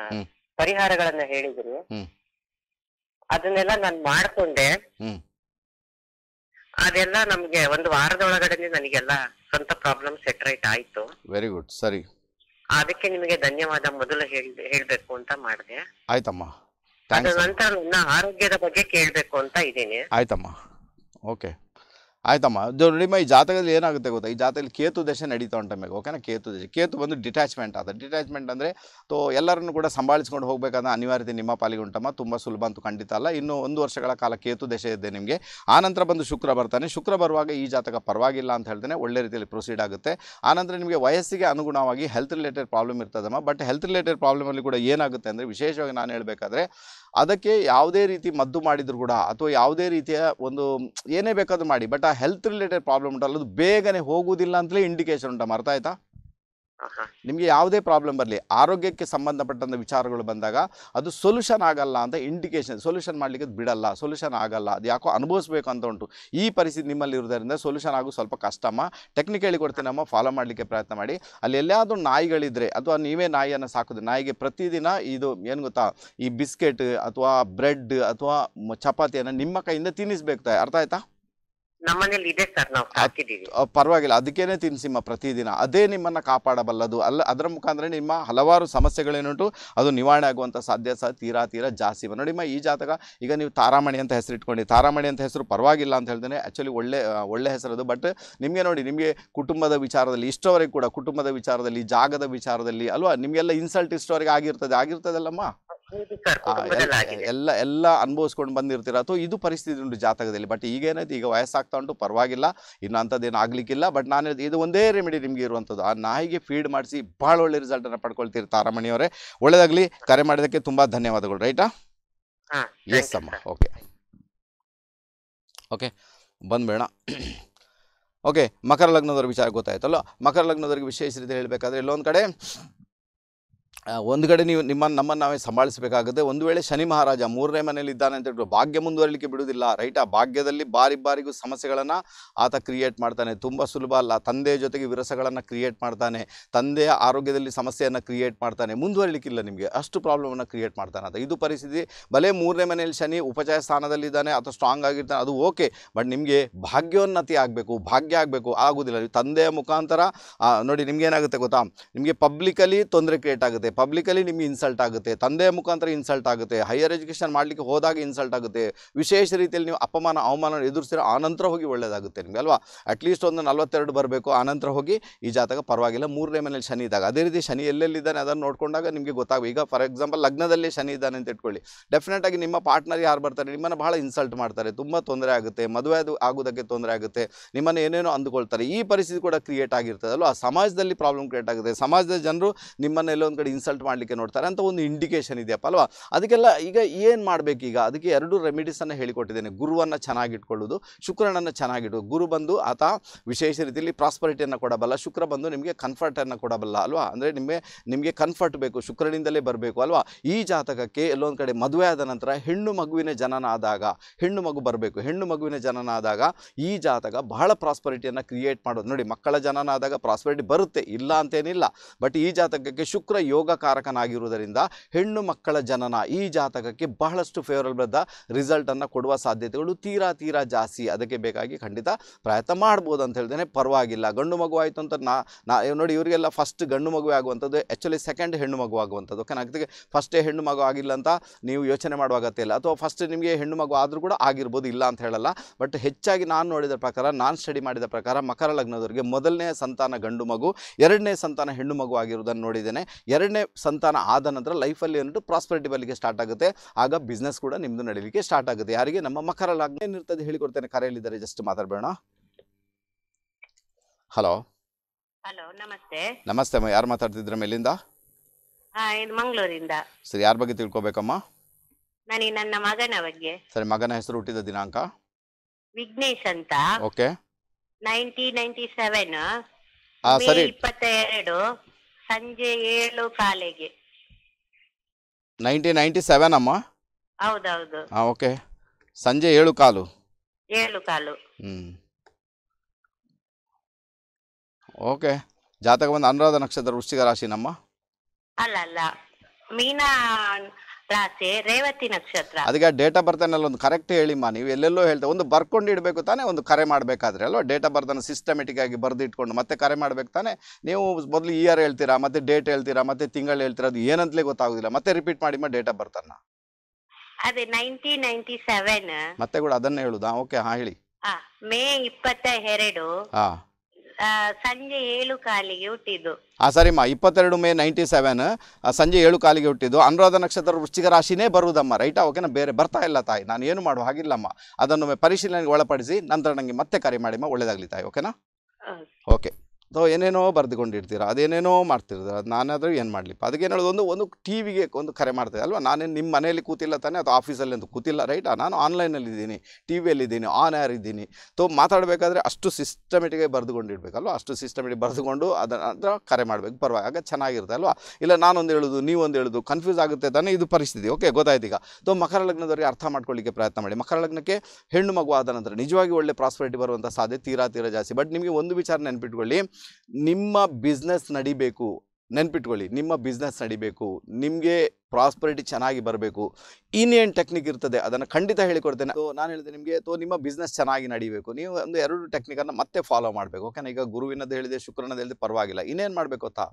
ಪರಿಹಾರಗಳನ್ನ ಹೇಳಿದಿರಿ ಅದನ್ನೆಲ್ಲ ನಾನು ಮಾಡ್ಕೊಂಡೆ ಅದೆಲ್ಲ ನಮ್ಗೆ ಒಂದು ವಾರದ ಒಳಗಡೆ ನನಗೆಲ್ಲ ಸ್ವಂತ ಪ್ರಾಬ್ಲಮ್ ಸೆಟರೈಟ್ ಆಯ್ತು ವೆರಿ ಗುಡ್ ಸರಿ ಅದಕ್ಕೆ ನಿಮಗೆ ಧನ್ಯವಾದ ಮೊದಲು ಹೇಳ್ಬೇಕು ಅಂತ ಮಾಡಿದೆ ಆಯ್ತಮ್ಮ ನಂತರ ನನ್ನ ಆರೋಗ್ಯದ ಬಗ್ಗೆ ಕೇಳಬೇಕು ಅಂತ ಇದ್ದೀನಿ ಆಯ್ತಮ್ಮ ಓಕೆ ಆಯ್ತಮ್ಮ ದೊಡ್ಡಿಮ್ಮ ಈ ಜಾತಕದಲ್ಲಿ ಏನಾಗುತ್ತೆ ಗೊತ್ತಾ ಈ ಜಾತಕದಲ್ಲಿ ಕೇತು ದಶೆ ನಡೀತಾ ಉಂಟಮ್ಮಗೆ ಓಕೆನಾ ಕೇತು ದಶೆ ಕೇತು ಬಂದು ಡಿಟ್ಯಾಚ್ಮೆಂಟ್ ಆದ ಡಿಟ್ಯಾಚ್ಮೆಂಟ್ ಅಂದರೆ ತೋ ಎಲ್ಲರನ್ನು ಕೂಡ ಸಂಭಾಳಿಸ್ಕೊಂಡು ಹೋಗಬೇಕಾದ ಅನಿವಾರ್ಯತೆ ನಿಮ್ಮ ಪಾಲಿಗೆ ಉಂಟಮ್ಮ ತುಂಬ ಸುಲಭ ಅಂತೂ ಖಂಡಿತ ಅಲ್ಲ ಇನ್ನು ಒಂದು ವರ್ಷಗಳ ಕಾಲ ಕೇತು ದಶೆ ಇದೆ ನಿಮಗೆ ಆನಂತರ ಬಂದು ಶುಕ್ರ ಬರ್ತಾನೆ ಶುಕ್ರ ಬರುವಾಗ ಈ ಜಾತಕ ಪರವಾಗಿಲ್ಲ ಅಂತ ಹೇಳ್ತಾನೆ ಒಳ್ಳೆ ರೀತಿಯಲ್ಲಿ ಪ್ರೊಸೀಡ್ ಆಗುತ್ತೆ ಆನಂತರ ನಿಮಗೆ ವಯಸ್ಸಿಗೆ ಅನುಗುಣವಾಗಿ ಹೆಲ್ತ್ ರಿಲೇಟೆಡ್ ಪ್ರಾಬ್ಲಮ್ ಇರ್ತದಮ್ಮ ಬಟ್ ಹೆಲ್ತ್ ರಿಲೇಟೆಡ್ ಪ್ರಾಬ್ಲಮಲ್ಲಿ ಕೂಡ ಏನಾಗುತ್ತೆ ಅಂದರೆ ವಿಶೇಷವಾಗಿ ನಾನು ಹೇಳಬೇಕಾದ್ರೆ ಅದಕ್ಕೆ ಯಾವುದೇ ರೀತಿ ಮದ್ದು ಮಾಡಿದರೂ ಕೂಡ ಅಥವಾ ಯಾವುದೇ ರೀತಿಯ ಒಂದು ಏನೇ ಬೇಕಾದರೂ ಮಾಡಿ ಬಟ್ ಹೆಲ್ತ್ ರಿಲೇಟೆಡ್ ಪ್ರಾಬ್ಲಮ್ ಉಂಟಲ್ಲ ಅದು ಬೇಗನೆ ಹೋಗುವುದಿಲ್ಲ ಅಂತಲೇ ಇಂಡಿಕೇಶನ್ ಉಂಟಮ್ಮ ಅರ್ಥ ಆಯ್ತಾ ನಿಮಗೆ ಯಾವುದೇ ಪ್ರಾಬ್ಲಮ್ ಬರಲಿ ಆರೋಗ್ಯಕ್ಕೆ ಸಂಬಂಧಪಟ್ಟಂಥ ವಿಚಾರಗಳು ಬಂದಾಗ ಅದು ಸೊಲ್ಯೂಷನ್ ಆಗಲ್ಲ ಅಂತ ಇಂಡಿಕೇಶನ್ ಸೊಲ್ಯೂಷನ್ ಮಾಡಲಿಕ್ಕೆ ಬಿಡಲ್ಲ ಸೊಲ್ಯೂಷನ್ ಆಗಲ್ಲ ಅದು ಯಾಕೋ ಅನುಭವಿಸಬೇಕು ಅಂತ ಉಂಟು ಈ ಪರಿಸ್ಥಿತಿ ನಿಮ್ಮಲ್ಲಿ ಇರೋದರಿಂದ ಸೊಲ್ಯೂಷನ್ ಆಗೋ ಸ್ವಲ್ಪ ಕಷ್ಟಮ್ಮ ಟೆಕ್ನಿಕ್ ಹೇಳಿಕೊಡ್ತೀನಮ್ಮ ಫಾಲೋ ಮಾಡಲಿಕ್ಕೆ ಪ್ರಯತ್ನ ಮಾಡಿ ಅಲ್ಲಿ ಎಲ್ಲಾದರೂ ನಾಯಿಗಳಿದ್ದರೆ ಅಥವಾ ನೀವೇ ನಾಯಿಯನ್ನು ಸಾಕೋದು ನಾಯಿಗೆ ಪ್ರತಿದಿನ ಇದು ಏನು ಗೊತ್ತಾ ಈ ಬಿಸ್ಕೆಟ್ ಅಥವಾ ಬ್ರೆಡ್ ಅಥವಾ ಚಪಾತಿಯನ್ನು ನಿಮ್ಮ ಕೈಯಿಂದ ತಿನ್ನಿಸ್ಬೇಕು ಅರ್ಥ ಆಯ್ತಾ ನಮ್ಮನೇಲಿ ಇದೆ ಸರ್ ನಾವು ಪರವಾಗಿಲ್ಲ ಅದಕ್ಕೇನೆ ತಿನ್ಸಿಮ್ಮ ಪ್ರತಿದಿನ ಅದೇ ನಿಮ್ಮನ್ನ ಕಾಪಾಡಬಲ್ಲದು ಅಲ್ಲ ಅದರ ಮುಖಾಂತರ ನಿಮ್ಮ ಹಲವಾರು ಸಮಸ್ಯೆಗಳೇನುಂಟು ಅದು ನಿವಾರಣೆ ಆಗುವಂಥ ಸಾಧ್ಯ ಸಹ ತೀರಾ ತೀರಾ ಜಾಸ್ತಿ ನೋಡಿಮ್ಮ ಈ ಜಾತಕ ಈಗ ನೀವು ತಾರಾಮಣಿ ಅಂತ ಹೆಸರು ಇಟ್ಕೊಂಡು ತಾರಾಮಣಿ ಅಂತ ಹೆಸರು ಪರವಾಗಿಲ್ಲ ಅಂತ ಹೇಳ್ತೇನೆ ಆ್ಯಕ್ಚುಲಿ ಒಳ್ಳೆ ಒಳ್ಳೆ ಹೆಸರು ಅದು ಬಟ್ ನಿಮಗೆ ನೋಡಿ ನಿಮಗೆ ಕುಟುಂಬದ ವಿಚಾರದಲ್ಲಿ ಇಷ್ಟವರೆಗೆ ಕೂಡ ಕುಟುಂಬದ ವಿಚಾರದಲ್ಲಿ ಜಾಗದ ವಿಚಾರದಲ್ಲಿ ಅಲ್ವಾ ನಿಮಗೆಲ್ಲ ಇನ್ಸಲ್ಟ್ ಇಷ್ಟವರೆಗೆ ಆಗಿರ್ತದೆ ಆಗಿರ್ತದಲ್ಲಮ್ಮ ಎಲ್ಲ ಎಲ್ಲ ಅನುಭವಿಸ್ಕೊಂಡು ಬಂದಿರ್ತೀರ ಅಥವಾ ಇದು ಪರಿಸ್ಥಿತಿ ಉಂಟು ಜಾತಕದಲ್ಲಿ ಬಟ್ ಈಗ ಏನಾಯ್ತು ಈಗ ವಯಸ್ಸಾಗ್ತಾ ಉಂಟು ಪರವಾಗಿಲ್ಲ ಇನ್ನು ಅಂಥದ್ದೇನು ಆಗ್ಲಿಕ್ಕಿಲ್ಲ ಬಟ್ ನಾನು ಇದು ಒಂದೇ ರೆಮಿಡಿ ನಿಮಗೆ ಇರುವಂಥದ್ದು ಆ ನಾಯಿಗೆ ಫೀಡ್ ಮಾಡಿಸಿ ಭಾಳ ಒಳ್ಳೆ ರಿಸಲ್ಟನ್ನು ಪಡ್ಕೊಳ್ತೀರಿ ತಾರಮಣಿಯವರೇ ಒಳ್ಳೆಯದಾಗಲಿ ಕರೆ ಮಾಡೋದಕ್ಕೆ ತುಂಬ ಧನ್ಯವಾದಗಳು ರೈಟಾ ಎಸ್ ಅಮ್ಮ ಓಕೆ ಓಕೆ ಬಂದ್ಬೇಡ ಓಕೆ ಮಕರ ಲಗ್ನದವ್ರ ವಿಚಾರ ಗೊತ್ತಾಯ್ತಲ್ಲ ಮಕರ ಲಗ್ನದವ್ರಿಗೆ ವಿಶೇಷ ರೀತಿ ಹೇಳಬೇಕಾದ್ರೆ ಇಲ್ಲೊಂದು ಕಡೆ ಒಂದು ಕಡೆ ನೀವು ನಿಮ್ಮನ್ನು ನಮ್ಮನ್ನು ನಾವೇ ಸಂಭಾಳಿಸಬೇಕಾಗುತ್ತೆ ಒಂದು ವೇಳೆ ಶನಿ ಮಹಾರಾಜ ಮೂರನೇ ಮನೇಲಿ ಇದ್ದಾನೆ ಅಂತ ಹೇಳ್ಬಿಟ್ಟು ಭಾಗ್ಯ ಮುಂದುವರಲಿಕ್ಕೆ ಬಿಡುವುದಿಲ್ಲ ರೈಟ್ ಆ ಭಾಗ್ಯದಲ್ಲಿ ಬಾರಿ ಬಾರಿಗೂ ಸಮಸ್ಯೆಗಳನ್ನು ಆತ ಕ್ರಿಯೇಟ್ ಮಾಡ್ತಾನೆ ತುಂಬ ಸುಲಭ ಅಲ್ಲ ತಂದೆಯ ಜೊತೆಗೆ ವಿರಸಗಳನ್ನು ಕ್ರಿಯೇಟ್ ಮಾಡ್ತಾನೆ ತಂದೆಯ ಆರೋಗ್ಯದಲ್ಲಿ ಸಮಸ್ಯೆಯನ್ನು ಕ್ರಿಯೇಟ್ ಮಾಡ್ತಾನೆ ಮುಂದುವರಲಿಕ್ಕಿಲ್ಲ ನಿಮಗೆ ಅಷ್ಟು ಪ್ರಾಬ್ಲಮನ್ನು ಕ್ರಿಯೇಟ್ ಮಾಡ್ತಾನೆ ಅಂತ ಇದು ಪರಿಸ್ಥಿತಿ ಭಲೇ ಮೂರನೇ ಮನೆಯಲ್ಲಿ ಶನಿ ಉಪಚಾರ ಸ್ಥಾನದಲ್ಲಿದ್ದಾನೆ ಅಥವಾ ಸ್ಟ್ರಾಂಗ್ ಆಗಿರ್ತಾನೆ ಅದು ಓಕೆ ಬಟ್ ನಿಮಗೆ ಭಾಗ್ಯೋನ್ನತಿ ಆಗಬೇಕು ಭಾಗ್ಯ ಆಗಬೇಕು ಆಗೋದಿಲ್ಲ ತಂದೆಯ ಮುಖಾಂತರ ನೋಡಿ ನಿಮಗೇನಾಗುತ್ತೆ ಗೊತ್ತಾ ನಿಮಗೆ ಪಬ್ಲಿಕಲಿ ತೊಂದರೆ ಕ್ರಿಯೇಟ್ ಆಗುತ್ತೆ ಪಬ್ಲಿಕಲ್ಲಿ ನಿಮಗೆ ಇನ್ಸಲ್ಟ್ ಆಗುತ್ತೆ ತಂದೆಯ ಮುಖಾಂತರ ಇನ್ಸಲ್ಟ್ ಆಗುತ್ತೆ ಹೈಯರ್ ಎಜುಕೇಷನ್ ಮಾಡಲಿಕ್ಕೆ ಹೋದಾಗ ಇನ್ಸಲ್ಟ್ ಆಗುತ್ತೆ ವಿಶೇಷ ರೀತಿಯಲ್ಲಿ ನೀವು ಅಪಮಾನ ಅವಮಾನ ಎದುರಿಸಿರೋ ಆನಂತರ ಹೋಗಿ ಒಳ್ಳೆಯದಾಗುತ್ತೆ ನಿಮಗೆ ಅಲ್ವಾ ಅಟ್ಲೀಸ್ಟ್ ಒಂದು ನಲವತ್ತೆರಡು ಬರಬೇಕು ಆನಂತರ ಹೋಗಿ ಈ ಜಾತಕ ಪರವಾಗಿಲ್ಲ ಮೂರನೇ ಮನೇಲಿ ಶನಿ ಇದ್ದಾಗ ಅದೇ ರೀತಿ ಶನಿ ಎಲ್ಲೆಲ್ಲಿದ್ದಾನೆ ಅದನ್ನು ನೋಡಿಕೊಂಡಾಗ ನಿಮಗೆ ಗೊತ್ತಾಗ ಈಗ ಫಾರ್ ಎಕ್ಸಾಂಪಲ್ ಲಗ್ನದಲ್ಲಿ ಶನಿ ಇದ್ದಾನೆ ಅಂತ ಇಟ್ಕೊಳ್ಳಿ ಡೆಫಿನೆಟ್ ಆಗಿ ನಿಮ್ಮ ಪಾರ್ಟ್ನರ್ ಯಾರು ಬರ್ತಾರೆ ನಿಮ್ಮನ್ನು ಬಹಳ ಇನ್ಸಲ್ಟ್ ಮಾಡ್ತಾರೆ ತುಂಬ ತೊಂದರೆ ಆಗುತ್ತೆ ಮದುವೆ ಆಗೋದಕ್ಕೆ ತೊಂದರೆ ಆಗುತ್ತೆ ನಿಮ್ಮನ್ನು ಏನೇನೋ ಅಂದುಕೊಳ್ತಾರೆ ಈ ಪರಿಸ್ಥಿತಿ ಕೂಡ ಕ್ರಿಯೇಟ್ ಆಗಿರ್ತದೆ ಆ ಸಮಾಜದಲ್ಲಿ ಪ್ರಾಬ್ಲಮ್ ಕ್ರಿಯೇಟ್ ಆಗುತ್ತೆ ಸಮಾಜದ ಜನರು ನಿಮ್ಮನ್ನೆಲ್ಲೊಂದು ಕಡೆ ಇನ್ಸಲ್ಟ್ ಮಾಡಲಿಕ್ಕೆ ನೋಡ್ತಾರೆ ಅಂತ ಒಂದು ಇಂಡಿಕೇಶನ್ ಇದೆಯಪ್ಪ ಅಲ್ವಾ ಅದಕ್ಕೆಲ್ಲ ಈಗ ಏನು ಮಾಡಬೇಕೀಗ ಅದಕ್ಕೆ ಎರಡು ರೆಮಿಡೀಸನ್ನು ಹೇಳಿಕೊಟ್ಟಿದ್ದೇನೆ ಗುರುವನ್ನು ಚೆನ್ನಾಗಿಟ್ಕೊಳ್ಳೋದು ಶುಕ್ರನನ್ನು ಚೆನ್ನಾಗಿಟ್ಟು ಗುರು ಬಂದು ಆತ ವಿಶೇಷ ರೀತಿಯಲ್ಲಿ ಪ್ರಾಸ್ಪರಿಟಿಯನ್ನು ಕೊಡಬಲ್ಲ ಶುಕ್ರ ಬಂದು ನಿಮಗೆ ಕನ್ಫರ್ಟನ್ನು ಕೊಡಬಲ್ಲ ಅಲ್ವಾ ಅಂದರೆ ನಿಮಗೆ ನಿಮಗೆ ಕನ್ಫರ್ಟ್ ಬೇಕು ಶುಕ್ರನಿಂದಲೇ ಬರಬೇಕು ಅಲ್ವಾ ಈ ಜಾತಕಕ್ಕೆ ಎಲ್ಲೊಂದು ಕಡೆ ಮದುವೆ ಆದ ನಂತರ ಹೆಣ್ಣು ಮಗುವಿನ ಜನನ ಆದಾಗ ಹೆಣ್ಣು ಮಗು ಬರಬೇಕು ಹೆಣ್ಣು ಮಗುವಿನ ಜನನ ಆದಾಗ ಈ ಜಾತಕ ಬಹಳ ಪ್ರಾಸ್ಪರಿಟಿಯನ್ನು ಕ್ರಿಯೇಟ್ ಮಾಡೋದು ನೋಡಿ ಮಕ್ಕಳ ಜನನ ಆದಾಗ ಪ್ರಾಸ್ಪರಿಟಿ ಬರುತ್ತೆ ಇಲ್ಲ ಅಂತೇನಿಲ್ಲ ಬಟ್ ಈ ಜಾತಕಕ್ಕೆ ಶುಕ್ರ ಯೋಗ ಕಾರಕನಾಗಿರುವುದರಿಂದ ಹೆಣ್ಣು ಮಕ್ಕಳ ಜನನ ಈ ಜಾತಕಕ್ಕೆ ಬಹಳಷ್ಟು ಫೇವರಬಲ್ ರಿಸಲ್ಟನ್ನು ಕೊಡುವ ಸಾಧ್ಯತೆಗಳು ತೀರಾ ತೀರಾ ಜಾಸ್ತಿ ಅದಕ್ಕೆ ಬೇಕಾಗಿ ಖಂಡಿತ ಪ್ರಯತ್ನ ಮಾಡ್ಬೋದು ಅಂತ ಹೇಳ್ದೇನೆ ಪರವಾಗಿಲ್ಲ ಗಂಡು ಮಗು ಆಯಿತು ಅಂತ ನಾ ನಾ ನೋಡಿ ಇವರಿಗೆಲ್ಲ ಫಸ್ಟ್ ಗಂಡು ಮಗುವೆ ಆಗುವಂಥದ್ದು ಆ್ಯಕ್ಚುಲಿ ಸೆಕೆಂಡ್ ಹೆಣ್ಣು ಮಗು ಆಗುವಂಥದ್ದು ಓಕೆನಾ ಫಸ್ಟೇ ಹೆಣ್ಣು ಮಗು ಆಗಿಲ್ಲ ಅಂತ ನೀವು ಯೋಚನೆ ಮಾಡುವ ಅಗತ್ಯ ಇಲ್ಲ ಅಥವಾ ಫಸ್ಟ್ ನಿಮಗೆ ಹೆಣ್ಣು ಮಗು ಆದರೂ ಕೂಡ ಆಗಿರ್ಬೋದು ಇಲ್ಲ ಅಂತ ಹೇಳಲ್ಲ ಬಟ್ ಹೆಚ್ಚಾಗಿ ನಾನು ನೋಡಿದ ಪ್ರಕಾರ ನಾನು ಸ್ಟಡಿ ಮಾಡಿದ ಪ್ರಕಾರ ಮಕರ ಲಗ್ನದವರಿಗೆ ಮೊದಲನೇ ಸಂತಾನ ಗಂಡು ಮಗು ಎರಡನೇ ಸಂತಾನ ಹೆಣ್ಣು ಮಗು ಆಗಿರುವುದನ್ನು ನೋಡಿದ್ದೇನೆ ಎರಡನೇ ಸಂತಾನ ಆದ ನಂತರ ಲೈಫಲ್ಲಿ ಏನಿಟ್ಟು ಪ್ರಾಸ್ಪರಿಟಿ ಬರಲಿಕ್ಕೆ ಸ್ಟಾರ್ಟ್ ಆಗುತ್ತೆ ಆಗ ಬಿಸ್ನೆಸ್ ಕೂಡ ನಿಮ್ಮದು ನಡೀಲಿಕ್ಕೆ ಸ್ಟಾರ್ಟ್ ಆಗುತ್ತೆ ಯಾರಿಗೆ ನಮ್ಮ ಮಕರ ಲಗ್ನ ಏನಿರ್ತದೆ ಹೇಳಿಕೊಡ್ತೇನೆ ಕರೆಯಲ್ಲಿದ್ದಾರೆ ಜಸ್ಟ್ ಮಾತಾಡಬೇಡ ಹಲೋ ಹಲೋ ನಮಸ್ತೆ ನಮಸ್ತೆ ಅಮ್ಮ ಯಾರು ಮಾತಾಡ್ತಿದ್ರ ಮೇಲಿಂದ ಮಂಗಳೂರಿಂದ ಸರಿ ಯಾರ ಬಗ್ಗೆ ತಿಳ್ಕೊಬೇಕಮ್ಮ ನನಗೆ ನನ್ನ ಮಗನ ಬಗ್ಗೆ ಸರಿ ಮಗನ ಹೆಸರು ಹುಟ್ಟಿದ ದಿನಾಂಕ ವಿಘ್ನೇಶ್ ಅಂತ ಓಕೆ ನೈನ್ಟೀನ್ ನೈನ್ಟಿ ಸಂಜೆ ಏಳು ಕಾಲಿಗೆ ನೈನ್ಟೀನ್ ನೈನ್ಟಿ ಸೆವೆನ್ ಅಮ್ಮ ಹೌದೌದು ಹಾಂ ಓಕೆ ಸಂಜೆ ಏಳು ಕಾಲು ಏಳು ಕಾಲು ಓಕೆ ಜಾತಕ ಬಂದು ಅನುರಾಧ ನಕ್ಷತ್ರ ವೃಶ್ಚಿಕ ರಾಶಿ ಅಲ್ಲ ಅಲ್ಲ ಮೀನಾ ರಾಶಿ ರೇವತಿ ನಕ್ಷತ್ರ ಅದಕ್ಕೆ ಡೇಟ್ ಆಫ್ ಬರ್ತ್ ಒಂದು ಕರೆಕ್ಟ್ ಹೇಳಿಮ್ಮ ನೀವು ಎಲ್ಲೆಲ್ಲೋ ಹೇಳ್ತಾ ಒಂದು ಬರ್ಕೊಂಡು ಇಡಬೇಕು ತಾನೇ ಒಂದು ಕರೆ ಮಾಡಬೇಕಾದ್ರೆ ಅಲ್ವಾ ಡೇಟ್ ಆಫ್ ಬರ್ತನ್ ಸಿಸ್ಟಮೆಟಿಕ್ ಆಗಿ ಬರ್ದಿಟ್ಕೊಂಡು ಮತ್ತೆ ಕರೆ ಮಾಡಬೇಕು ತಾನೇ ನೀವು ಮೊದಲು ಇಯರ್ ಹೇಳ್ತೀರಾ ಮತ್ತೆ ಡೇಟ್ ಹೇಳ್ತೀರಾ ಮತ್ತೆ ತಿಂಗಳು ಹೇಳ್ತೀರಾ ಅದು ಏನಂತಲೇ ಗೊತ್ತಾಗೋದಿಲ್ಲ ಮತ್ತೆ ರಿಪೀಟ್ ಮಾಡಿಮ್ಮ ಡೇಟ್ ಆಫ್ ಬರ್ತನ್ನ ಅದೇ ನೈನ್ಟೀನ್ ಮತ್ತೆ ಕೂಡ ಅದನ್ನೇ ಹೇಳುದಾ ಓಕೆ ಹಾ ಹೇಳಿ ಮೇ ಇಪ್ಪತ್ತ ಹಾ ಸಂಜೆ ಏಳು ಕಾಲಿಗೆ ಹುಟ್ಟಿದ್ದು ಆ ಸರಿಮ್ಮ ಇಪ್ಪತ್ತೆರಡು ಮೇ ನೈಂಟಿ ಸೆವೆನ್ ಸಂಜೆ ಏಳು ಕಾಲಿಗೆ ಹುಟ್ಟಿದ್ದು ಅನುರಾಧ ನಕ್ಷತ್ರ ವೃಶ್ಚಿಕ ರಾಶಿನೇ ಬರುವುದಮ್ಮ ರೈಟಾ ಓಕೆನಾ ಬೇರೆ ಬರ್ತಾ ಇಲ್ಲ ತಾಯಿ ನಾನು ಏನು ಮಾಡುವ ಹಾಗಿಲ್ಲಮ್ಮ ಅದನ್ನು ಪರಿಶೀಲನೆಗೆ ಒಳಪಡಿಸಿ ನಂತರ ನನಗೆ ಮತ್ತೆ ಕರೆ ಮಾಡಿಮ್ಮ ಒಳ್ಳೇದಾಗಲಿ ತಾಯಿ ಓಕೆನಾ ಓಕೆ ಅಥವಾ ಏನೇನೋ ಬರೆದುಕೊಂಡಿರ್ತೀರ ಅದೇನೇನೋ ಮಾಡ್ತಿರ್ತೀರ ಅದು ನಾನಾದರೂ ಏನು ಮಾಡಲಿಪ್ಪ ಅದಕ್ಕೇನು ಹೇಳೋದು ಒಂದು ಒಂದು ಟಿ ವಿಗೆ ಒಂದು ಕರೆ ಮಾಡ್ತಾಯಿದೆ ಅಲ್ವಾ ನಾನೇನು ನಿಮ್ಮ ಮನೆಯಲ್ಲಿ ಕೂತಿಲ್ಲ ತಾನೆ ಅಥವಾ ಆಫೀಸಲ್ಲಿ ಅಂತ ಕೂತಿಲ್ಲ ರೈಟಾ ನಾನು ಇದ್ದೀನಿ ಟಿ ಇದ್ದೀನಿ ಆನ್ ಏರ್ ಇದ್ದೀನಿ ತೊ ಮಾತಾಡಬೇಕಾದ್ರೆ ಅಷ್ಟು ಸಿಸ್ಟಮೆಟಿಗೆ ಬರೆದುಕೊಂಡಿರ್ಬೇಕಲ್ವ ಅಷ್ಟು ಸಿಸ್ಟಮೆಟಿಕ್ ಬರೆದುಕೊಂಡು ಅದರ ಕರೆ ಮಾಡಬೇಕು ಪರವಾಗಿ ಚೆನ್ನಾಗಿರುತ್ತೆ ಅಲ್ವಾ ಇಲ್ಲ ನಾನೊಂದು ಹೇಳೋದು ನೀವೊಂದು ಹೇಳೋದು ಕನ್ಫ್ಯೂಸ್ ಆಗುತ್ತೆ ತಾನೇ ಇದು ಪರಿಸ್ಥಿತಿ ಓಕೆ ಗೊತ್ತಾಯ್ತು ಈಗ ತೊ ಮಕರ ಲಗ್ನದವರಿಗೆ ಅರ್ಥ ಮಾಡ್ಕೊಳ್ಳಿಕ್ಕೆ ಪ್ರಯತ್ನ ಮಾಡಿ ಮಕರ ಲಗ್ನಕ್ಕೆ ಹೆಣ್ಣು ಮಗು ಆದ ನಂತರ ನಿಜವಾಗಿ ಒಳ್ಳೆ ಪ್ರಾಸ್ಪರಿಟಿ ಬರುವಂಥ ಸಾಧ್ಯತೆ ತೀರಾ ತೀರಾ ಜಾಸ್ತಿ ಬಟ್ ನಿಮಗೆ ಒಂದು ವಿಚಾರ ನೆನಪಿಟ್ಕೊಳ್ಳಿ ನಿಮ್ಮ ಬಿಸ್ನೆಸ್ ನಡಿಬೇಕು ನೆನ್ಪಿಟ್ಕೊಳ್ಳಿ ನಿಮ್ಮ ಬಿಸ್ನೆಸ್ ನಡಿಬೇಕು ನಿಮಗೆ ಪ್ರಾಸ್ಪರಿಟಿ ಚೆನ್ನಾಗಿ ಬರಬೇಕು ಇನ್ನೇನು ಟೆಕ್ನಿಕ್ ಇರ್ತದೆ ಅದನ್ನು ಖಂಡಿತ ಹೇಳಿಕೊಡ್ತೇನೆ ನಾನು ಹೇಳಿದೆ ನಿಮಗೆ ತೋ ನಿಮ್ಮ ಬಿಸ್ನೆಸ್ ಚೆನ್ನಾಗಿ ನಡೀಬೇಕು ನೀವು ಒಂದು ಎರಡು ಟೆಕ್ನಿಕನ್ನು ಮತ್ತೆ ಫಾಲೋ ಮಾಡಬೇಕು ಓಕೆನಾ ಈಗ ಗುರುವಿನದ್ದು ಹೇಳಿದೆ ಶುಕ್ರನದ್ದು ಹೇಳಿದೆ ಪರವಾಗಿಲ್ಲ ಇನ್ನೇನು ಮಾಡಬೇಕು ಗೊತ್ತಾ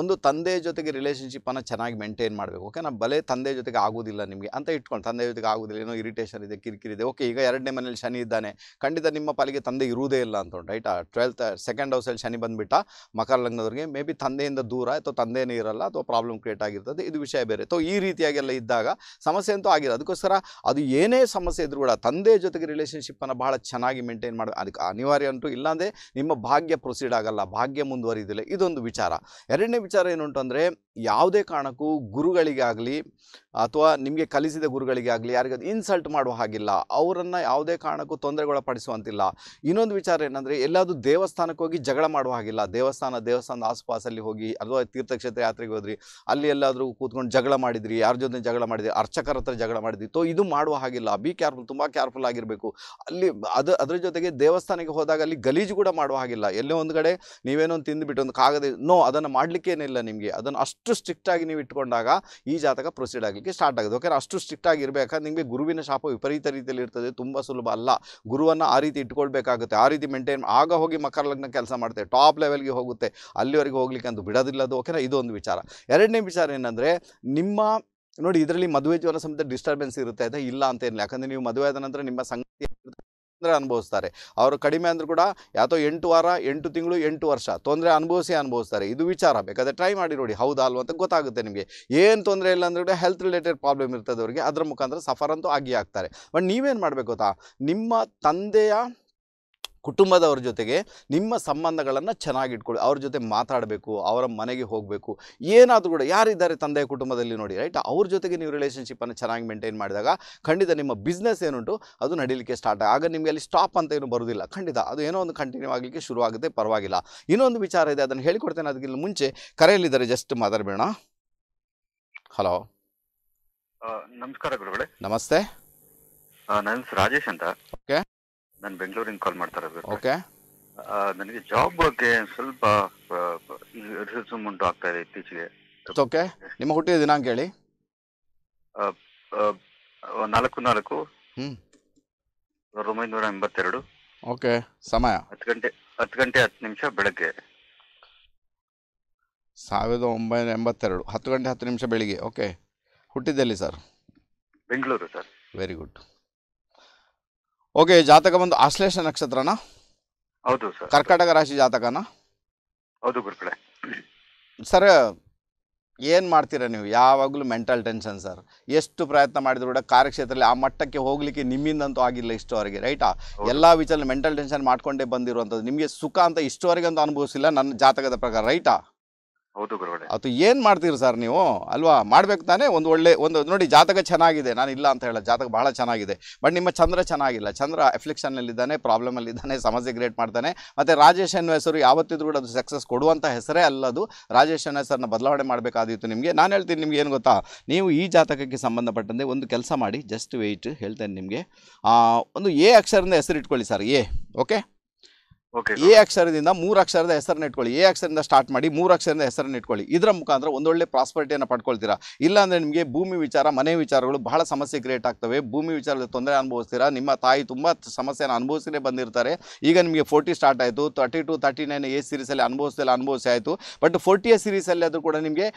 ಒಂದು ತಂದೆ ಜೊತೆಗೆ ರಿಲೇಷನ್ಶಿಪ್ಪನ್ನು ಚೆನ್ನಾಗಿ ಮೇಂಟೈನ್ ಮಾಡಬೇಕು ಓಕೆನಾ ಬಲೆ ತಂದೆ ಜೊತೆಗೆ ಆಗೋದಿಲ್ಲ ನಿಮಗೆ ಅಂತ ಇಟ್ಕೊಂಡು ತಂದೆ ಜೊತೆಗೆ ಆಗೋದಿಲ್ಲ ಏನೋ ಇರಿಟೇಷನ್ ಇದೆ ಕಿರಿಕಿರಿ ಇದೆ ಓಕೆ ಈಗ ಎರಡನೇ ಮನೇಲಿ ಶನಿ ಇದ್ದಾನೆ ಖಂಡಿತ ನಿಮ್ಮ ಪಾಲಿಗೆ ತಂದೆ ಇರುವುದೇ ಇಲ್ಲ ಅಂತ ಉಂಟು ರೈಟ್ ಟ್ವೆಲ್ತ್ ಸೆಕೆಂಡ್ ಹೌಸಲ್ಲಿ ಶನಿ ಬಂದುಬಿಟ್ಟ ಮಕರ ಲಗ್ನದವ್ರಿಗೆ ಮೇ ಬಿ ತಂದೆಯಿಂದ ದೂರ ಅಥವಾ ತಂದೆಯೇ ಇರಲ್ಲ ಅಥವಾ ಪ್ರಾಬ್ಲಮ್ ಕ್ರಿಯೇಟ್ ಆಗಿರ್ತದೆ ಇದು ವಿಷಯ ಬೇರೆ ಅಥವಾ ಈ ರೀತಿಯಾಗೆಲ್ಲ ಇದ್ದಾಗ ಸಮಸ್ಯೆ ಅಂತೂ ಆಗಿಲ್ಲ ಅದಕ್ಕೋಸ್ಕರ ಅದು ಏನೇ ಸಮಸ್ಯೆ ಇದ್ರೂ ಕೂಡ ತಂದೆ ಜೊತೆಗೆ ರಿಲೇಷನ್ಶಿಪ್ಪನ್ನು ಭಾಳ ಚೆನ್ನಾಗಿ ಮೇಂಟೈನ್ ಮಾಡಿ ಅದಕ್ಕೆ ಅನಿವಾರ್ಯ ಅಂತೂ ಇಲ್ಲಾಂದರೆ ನಿಮ್ಮ ಭಾಗ್ಯ ಪ್ರೊಸೀಡ್ ಆಗಲ್ಲ ಭಾಗ್ಯ ಮುಂದುವರಿದಿಲ್ಲ ಇದೊಂದು ವಿಚಾರ ಎರಡನೇ ವಿಚಾರ ಏನುಂಟು ಅಂದರೆ ಯಾವುದೇ ಕಾರಣಕ್ಕೂ ಗುರುಗಳಿಗಾಗಲಿ ಅಥವಾ ನಿಮಗೆ ಕಲಿಸಿದ ಗುರುಗಳಿಗೆ ಆಗಲಿ ಯಾರಿಗಾದ್ರು ಇನ್ಸಲ್ಟ್ ಮಾಡುವ ಹಾಗಿಲ್ಲ ಅವರನ್ನು ಯಾವುದೇ ಕಾರಣಕ್ಕೂ ತೊಂದರೆಗೊಳಪಡಿಸುವಂತಿಲ್ಲ ಇನ್ನೊಂದು ವಿಚಾರ ಏನಂದರೆ ಎಲ್ಲಾದರೂ ದೇವಸ್ಥಾನಕ್ಕೆ ಹೋಗಿ ಜಗಳ ಮಾಡುವ ಹಾಗಿಲ್ಲ ದೇವಸ್ಥಾನ ದೇವಸ್ಥಾನದ ಆಸುಪಾಸಲ್ಲಿ ಹೋಗಿ ಅಥವಾ ತೀರ್ಥಕ್ಷೇತ್ರ ಯಾತ್ರೆಗೆ ಹೋದ್ರಿ ಅಲ್ಲಿ ಎಲ್ಲಾದರೂ ಕೂತ್ಕೊಂಡು ಜಗಳ ಮಾಡಿದ್ರಿ ಯಾರ ಜೊತೆ ಜಗಳ ಮಾಡಿದ್ರಿ ಅರ್ಚಕರ ಹತ್ರ ಜಗಳ ಮಾಡಿದ್ರಿ ತೋ ಇದು ಮಾಡುವ ಹಾಗಿಲ್ಲ ಬಿ ಕೇರ್ಫುಲ್ ತುಂಬ ಕೇರ್ಫುಲ್ ಆಗಿರಬೇಕು ಅಲ್ಲಿ ಅದು ಅದರ ಜೊತೆಗೆ ದೇವಸ್ಥಾನಕ್ಕೆ ಹೋದಾಗ ಅಲ್ಲಿ ಗಲೀಜು ಕೂಡ ಮಾಡುವ ಹಾಗಿಲ್ಲ ಎಲ್ಲೇ ಒಂದು ಕಡೆ ನೀವೇನೋ ತಿಂದುಬಿಟ್ಟು ಒಂದು ಕಾಗದ ನೋ ಅದನ್ನು ಮಾಡಲಿಕ್ಕೇನಿಲ್ಲ ನಿಮಗೆ ಅದನ್ನು ಅಷ್ಟು ಸ್ಟ್ರಿಕ್ಟಾಗಿ ನೀವು ಇಟ್ಕೊಂಡಾಗ ಈ ಜಾತಕ ಪ್ರೊಸೀಡ್ ಆಗಲಿ ಆಗಲಿಕ್ಕೆ ಸ್ಟಾರ್ಟ್ ಆಗುತ್ತೆ ಓಕೆ ಅಷ್ಟು ಸ್ಟ್ರಿಕ್ಟ್ ಆಗಿರಬೇಕಾದ್ರೆ ನಿಮಗೆ ಗುರುವಿನ ಶಾಪ ವಿಪರೀತ ರೀತಿಯಲ್ಲಿ ಇರ್ತದೆ ತುಂಬ ಸುಲಭ ಅಲ್ಲ ಗುರುವನ್ನು ಆ ರೀತಿ ಇಟ್ಕೊಳ್ಬೇಕಾಗುತ್ತೆ ಆ ರೀತಿ ಮೇಂಟೈನ್ ಆಗ ಹೋಗಿ ಮಕರ ಲಗ್ನ ಕೆಲಸ ಮಾಡುತ್ತೆ ಟಾಪ್ ಲೆವೆಲ್ಗೆ ಹೋಗುತ್ತೆ ಅಲ್ಲಿವರೆಗೆ ಹೋಗ್ಲಿಕ್ಕೆ ಬಿಡೋದಿಲ್ಲ ಅದು ಓಕೆನಾ ಇದೊಂದು ವಿಚಾರ ಎರಡನೇ ವಿಚಾರ ಏನಂದರೆ ನಿಮ್ಮ ನೋಡಿ ಇದರಲ್ಲಿ ಮದುವೆ ಜೀವನ ಸಮೇತ ಡಿಸ್ಟರ್ಬೆನ್ಸ್ ಇರುತ್ತೆ ಆಯಿತಾ ಇಲ್ಲ ಅಂತ ಏನಿಲ್ಲ ಯಾಕಂದರೆ ನೀವು ಮದುವೆ ಆದ ನಂತರ ನಿಮ್ಮ ಸಂಗತಿ ತೊಂದರೆ ಅನುಭವಿಸ್ತಾರೆ ಅವರು ಕಡಿಮೆ ಅಂದರೂ ಕೂಡ ಯಾತೋ ಎಂಟು ವಾರ ಎಂಟು ತಿಂಗಳು ಎಂಟು ವರ್ಷ ತೊಂದರೆ ಅನುಭವಿಸಿ ಅನುಭವಿಸ್ತಾರೆ ಇದು ವಿಚಾರ ಬೇಕಾದರೆ ಟ್ರೈ ಮಾಡಿ ನೋಡಿ ಹೌದಾ ಅಲ್ವ ಅಂತ ಗೊತ್ತಾಗುತ್ತೆ ನಿಮಗೆ ಏನು ತೊಂದರೆ ಇಲ್ಲ ಅಂದರೆ ಕೂಡ ಹೆಲ್ತ್ ರಿಲೇಟೆಡ್ ಪ್ರಾಬ್ಲಮ್ ಇರ್ತದೆ ಅವರಿಗೆ ಅದರ ಮುಖಾಂತರ ಸಫರ್ ಅಂತೂ ಆಗಿ ಆಗ್ತಾರೆ ಬಟ್ ನೀವೇನು ಮಾಡಬೇಕು ಗೊತ್ತಾ ನಿಮ್ಮ ತಂದೆಯ ಕುಟುಂಬದವ್ರ ಜೊತೆಗೆ ನಿಮ್ಮ ಸಂಬಂಧಗಳನ್ನು ಚೆನ್ನಾಗಿಟ್ಕೊಳ್ಳಿ ಅವ್ರ ಜೊತೆ ಮಾತಾಡಬೇಕು ಅವರ ಮನೆಗೆ ಹೋಗಬೇಕು ಏನಾದರೂ ಕೂಡ ಯಾರಿದ್ದಾರೆ ತಂದೆ ಕುಟುಂಬದಲ್ಲಿ ನೋಡಿ ರೈಟ್ ಅವ್ರ ಜೊತೆಗೆ ನೀವು ರಿಲೇಷನ್ಶಿಪ್ಪನ್ನು ಚೆನ್ನಾಗಿ ಮೇಂಟೈನ್ ಮಾಡಿದಾಗ ಖಂಡಿತ ನಿಮ್ಮ ಬಿಸ್ನೆಸ್ ಏನುಂಟು ಅದು ನಡೀಲಿಕ್ಕೆ ಸ್ಟಾರ್ಟ್ ಆಗ ನಿಮಗೆ ಅಲ್ಲಿ ಸ್ಟಾಪ್ ಅಂತ ಏನು ಬರೋದಿಲ್ಲ ಖಂಡಿತ ಅದು ಏನೋ ಒಂದು ಕಂಟಿನ್ಯೂ ಆಗಲಿಕ್ಕೆ ಆಗುತ್ತೆ ಪರವಾಗಿಲ್ಲ ಇನ್ನೊಂದು ವಿಚಾರ ಇದೆ ಅದನ್ನು ಹೇಳಿಕೊಡ್ತೇನೆ ಅದಕ್ಕಿಂತ ಮುಂಚೆ ಕರೆಯಲ್ಲಿದ್ದಾರೆ ಜಸ್ಟ್ ಮಾತಾಡಬೇಡ ಹಲೋ ನಮಸ್ಕಾರ ಗುರುಗಳೇ ನಮಸ್ತೆ ನನ್ನ ರಾಜೇಶ್ ಅಂತ ಓಕೆ ನಾನು ಬೆಂಗಳೂರಿಂದ ಕಾಲ್ ಮಾಡ್ತಾರೆ ಓಕೆ ನನಗೆ ಜಾಬ್ ಬಗ್ಗೆ ಸ್ವಲ್ಪ ಉಂಟು ಆಗ್ತಾ ಇದೆ ಇತ್ತೀಚೆಗೆ ಓಕೆ ನಿಮ್ಮ ಹುಟ್ಟಿದ ದಿನಾಂಕ ಹೇಳಿ ನಾಲ್ಕು ನಾಲ್ಕು ಸಾವಿರದ ಒಂಬೈನೂರ ಎಂಬತ್ತೆರಡು ಓಕೆ ಸಮಯ ಹತ್ತು ಗಂಟೆ ಹತ್ತು ಗಂಟೆ ಹತ್ತು ನಿಮಿಷ ಬೆಳಗ್ಗೆ ಸಾವಿರದ ಒಂಬೈನೂರ ಎಂಬತ್ತೆರಡು ಹತ್ತು ಗಂಟೆ ಹತ್ತು ನಿಮಿಷ ಬೆಳಿಗ್ಗೆ ಓಕೆ ಹುಟ್ಟಿದ್ದೆಲ್ಲಿ sir Bengaluru sir very good okay ಜಾತಕ ಬಂದು ಆಶ್ಲೇಷ ನಕ್ಷತ್ರನಾ ಹೌದು ಸರ್ ಕರ್ನಾಟಕ ರಾಶಿ ಜಾತಕನ ಹೌದು ಗುರುಕಡೆ ಸರ್ ಏನು ಮಾಡ್ತೀರಾ ನೀವು ಯಾವಾಗಲೂ ಮೆಂಟಲ್ ಟೆನ್ಷನ್ ಸರ್ ಎಷ್ಟು ಪ್ರಯತ್ನ ಮಾಡಿದ್ರು ಕೂಡ ಕಾರ್ಯಕ್ಷೇತ್ರದಲ್ಲಿ ಆ ಮಟ್ಟಕ್ಕೆ ಹೋಗ್ಲಿಕ್ಕೆ ನಿಮ್ಮಿಂದಂತೂ ಆಗಿಲ್ಲ ಇಷ್ಟವರೆಗೆ ರೈಟಾ ಎಲ್ಲ ವಿಚಾರ ಮೆಂಟಲ್ ಟೆನ್ಷನ್ ಮಾಡ್ಕೊಂಡೇ ಬಂದಿರುವಂಥದ್ದು ನಿಮಗೆ ಸುಖ ಅಂತ ಇಷ್ಟವರೆಗೆ ಅಂತ ಅನುಭವಿಸಿಲ್ಲ ನನ್ನ ಜಾತಕದ ಪ್ರಕಾರ ರೈಟಾ ಹೌದು ಅದು ಏನು ಮಾಡ್ತೀರಿ ಸರ್ ನೀವು ಅಲ್ವಾ ಮಾಡ್ಬೇಕು ತಾನೇ ಒಂದು ಒಳ್ಳೆ ಒಂದು ನೋಡಿ ಜಾತಕ ಚೆನ್ನಾಗಿದೆ ನಾನು ಇಲ್ಲ ಅಂತ ಹೇಳ ಜಾತಕ ಬಹಳ ಚೆನ್ನಾಗಿದೆ ಬಟ್ ನಿಮ್ಮ ಚಂದ್ರ ಚೆನ್ನಾಗಿಲ್ಲ ಚಂದ್ರ ಎಫ್ಲಿಕ್ಷನ್ನಲ್ಲಿದ್ದಾನೆ ಪ್ರಾಬ್ಲಮಲ್ಲಿದ್ದಾನೆ ಸಮಸ್ಯೆ ಕ್ರಿಯೇಟ್ ಮಾಡ್ತಾನೆ ಮತ್ತೆ ರಾಜೇಶ್ ಎನ್ ಹೆಸರು ಯಾವತ್ತಿದ್ರೂ ಕೂಡ ಅದು ಸಕ್ಸಸ್ ಕೊಡುವಂಥ ಹೆಸರೇ ಅಲ್ಲದು ರಾಜೇಶ್ ಎನ್ ಹೆಸರನ್ನ ಬದಲಾವಣೆ ಮಾಡಬೇಕಾದಿತ್ತು ನಿಮಗೆ ನಾನು ಹೇಳ್ತೀನಿ ನಿಮ್ಗೆ ಏನು ಗೊತ್ತಾ ನೀವು ಈ ಜಾತಕಕ್ಕೆ ಸಂಬಂಧಪಟ್ಟಂತೆ ಒಂದು ಕೆಲಸ ಮಾಡಿ ಜಸ್ಟ್ ವೆಯ್ಟ್ ಹೇಳ್ತೇನೆ ನಿಮಗೆ ಒಂದು ಎ ಅಕ್ಷರದಿಂದ ಹೆಸರಿಟ್ಕೊಳ್ಳಿ ಸರ್ ಎ ಓಕೆ ಎ ಅಕ್ಷರದಿಂದ ಮೂರು ಅಕ್ಷರದ ಹೆಸರನ್ನ ಇಟ್ಕೊಳ್ಳಿ ಎ ಅಕ್ಷರದಿಂದ ಸ್ಟಾರ್ಟ್ ಮಾಡಿ ಮೂರು ಅಕ್ಷರದಿಂದ ಹೆಸರನ್ನ ಇಟ್ಕೊಳ್ಳಿ ಇದರ ಮುಖಾಂತರ ಒಂದೊಳ್ಳೆ ಪ್ರಾಸ್ಪರಿಟಿಯನ್ನು ಪಡ್ಕೊಳ್ತೀರಾ ಇಲ್ಲಾಂದರೆ ನಿಮಗೆ ಭೂಮಿ ವಿಚಾರ ಮನೆ ವಿಚಾರಗಳು ಬಹಳ ಸಮಸ್ಯೆ ಕ್ರಿಯೇಟ್ ಆಗ್ತವೆ ಭೂಮಿ ವಿಚಾರದಲ್ಲಿ ತೊಂದರೆ ಅನುಭವಿಸ್ತೀರಾ ನಿಮ್ಮ ತಾಯಿ ತುಂಬ ಸಮಸ್ಯೆಯನ್ನು ಅನುಭವಿಸಲೇ ಬಂದಿರ್ತಾರೆ ಈಗ ನಿಮಗೆ ಫೋರ್ಟಿ ಸ್ಟಾರ್ಟ್ ಆಯಿತು ತರ್ಟಿ ಟು ತರ್ಟಿ ನೈನ್ ಎ ಸೀರೀಸಲ್ಲಿ ಅನುಭವಿಸ್ತಿಲ್ಲ ಅನುಭವಿಸಿ ಆಯಿತು ಬಟ್ ಫೋರ್ಟಿಯ ಸೀರೀಸಲ್ಲಿ ಅದು ಕೂಡ ನಿಮಗೆ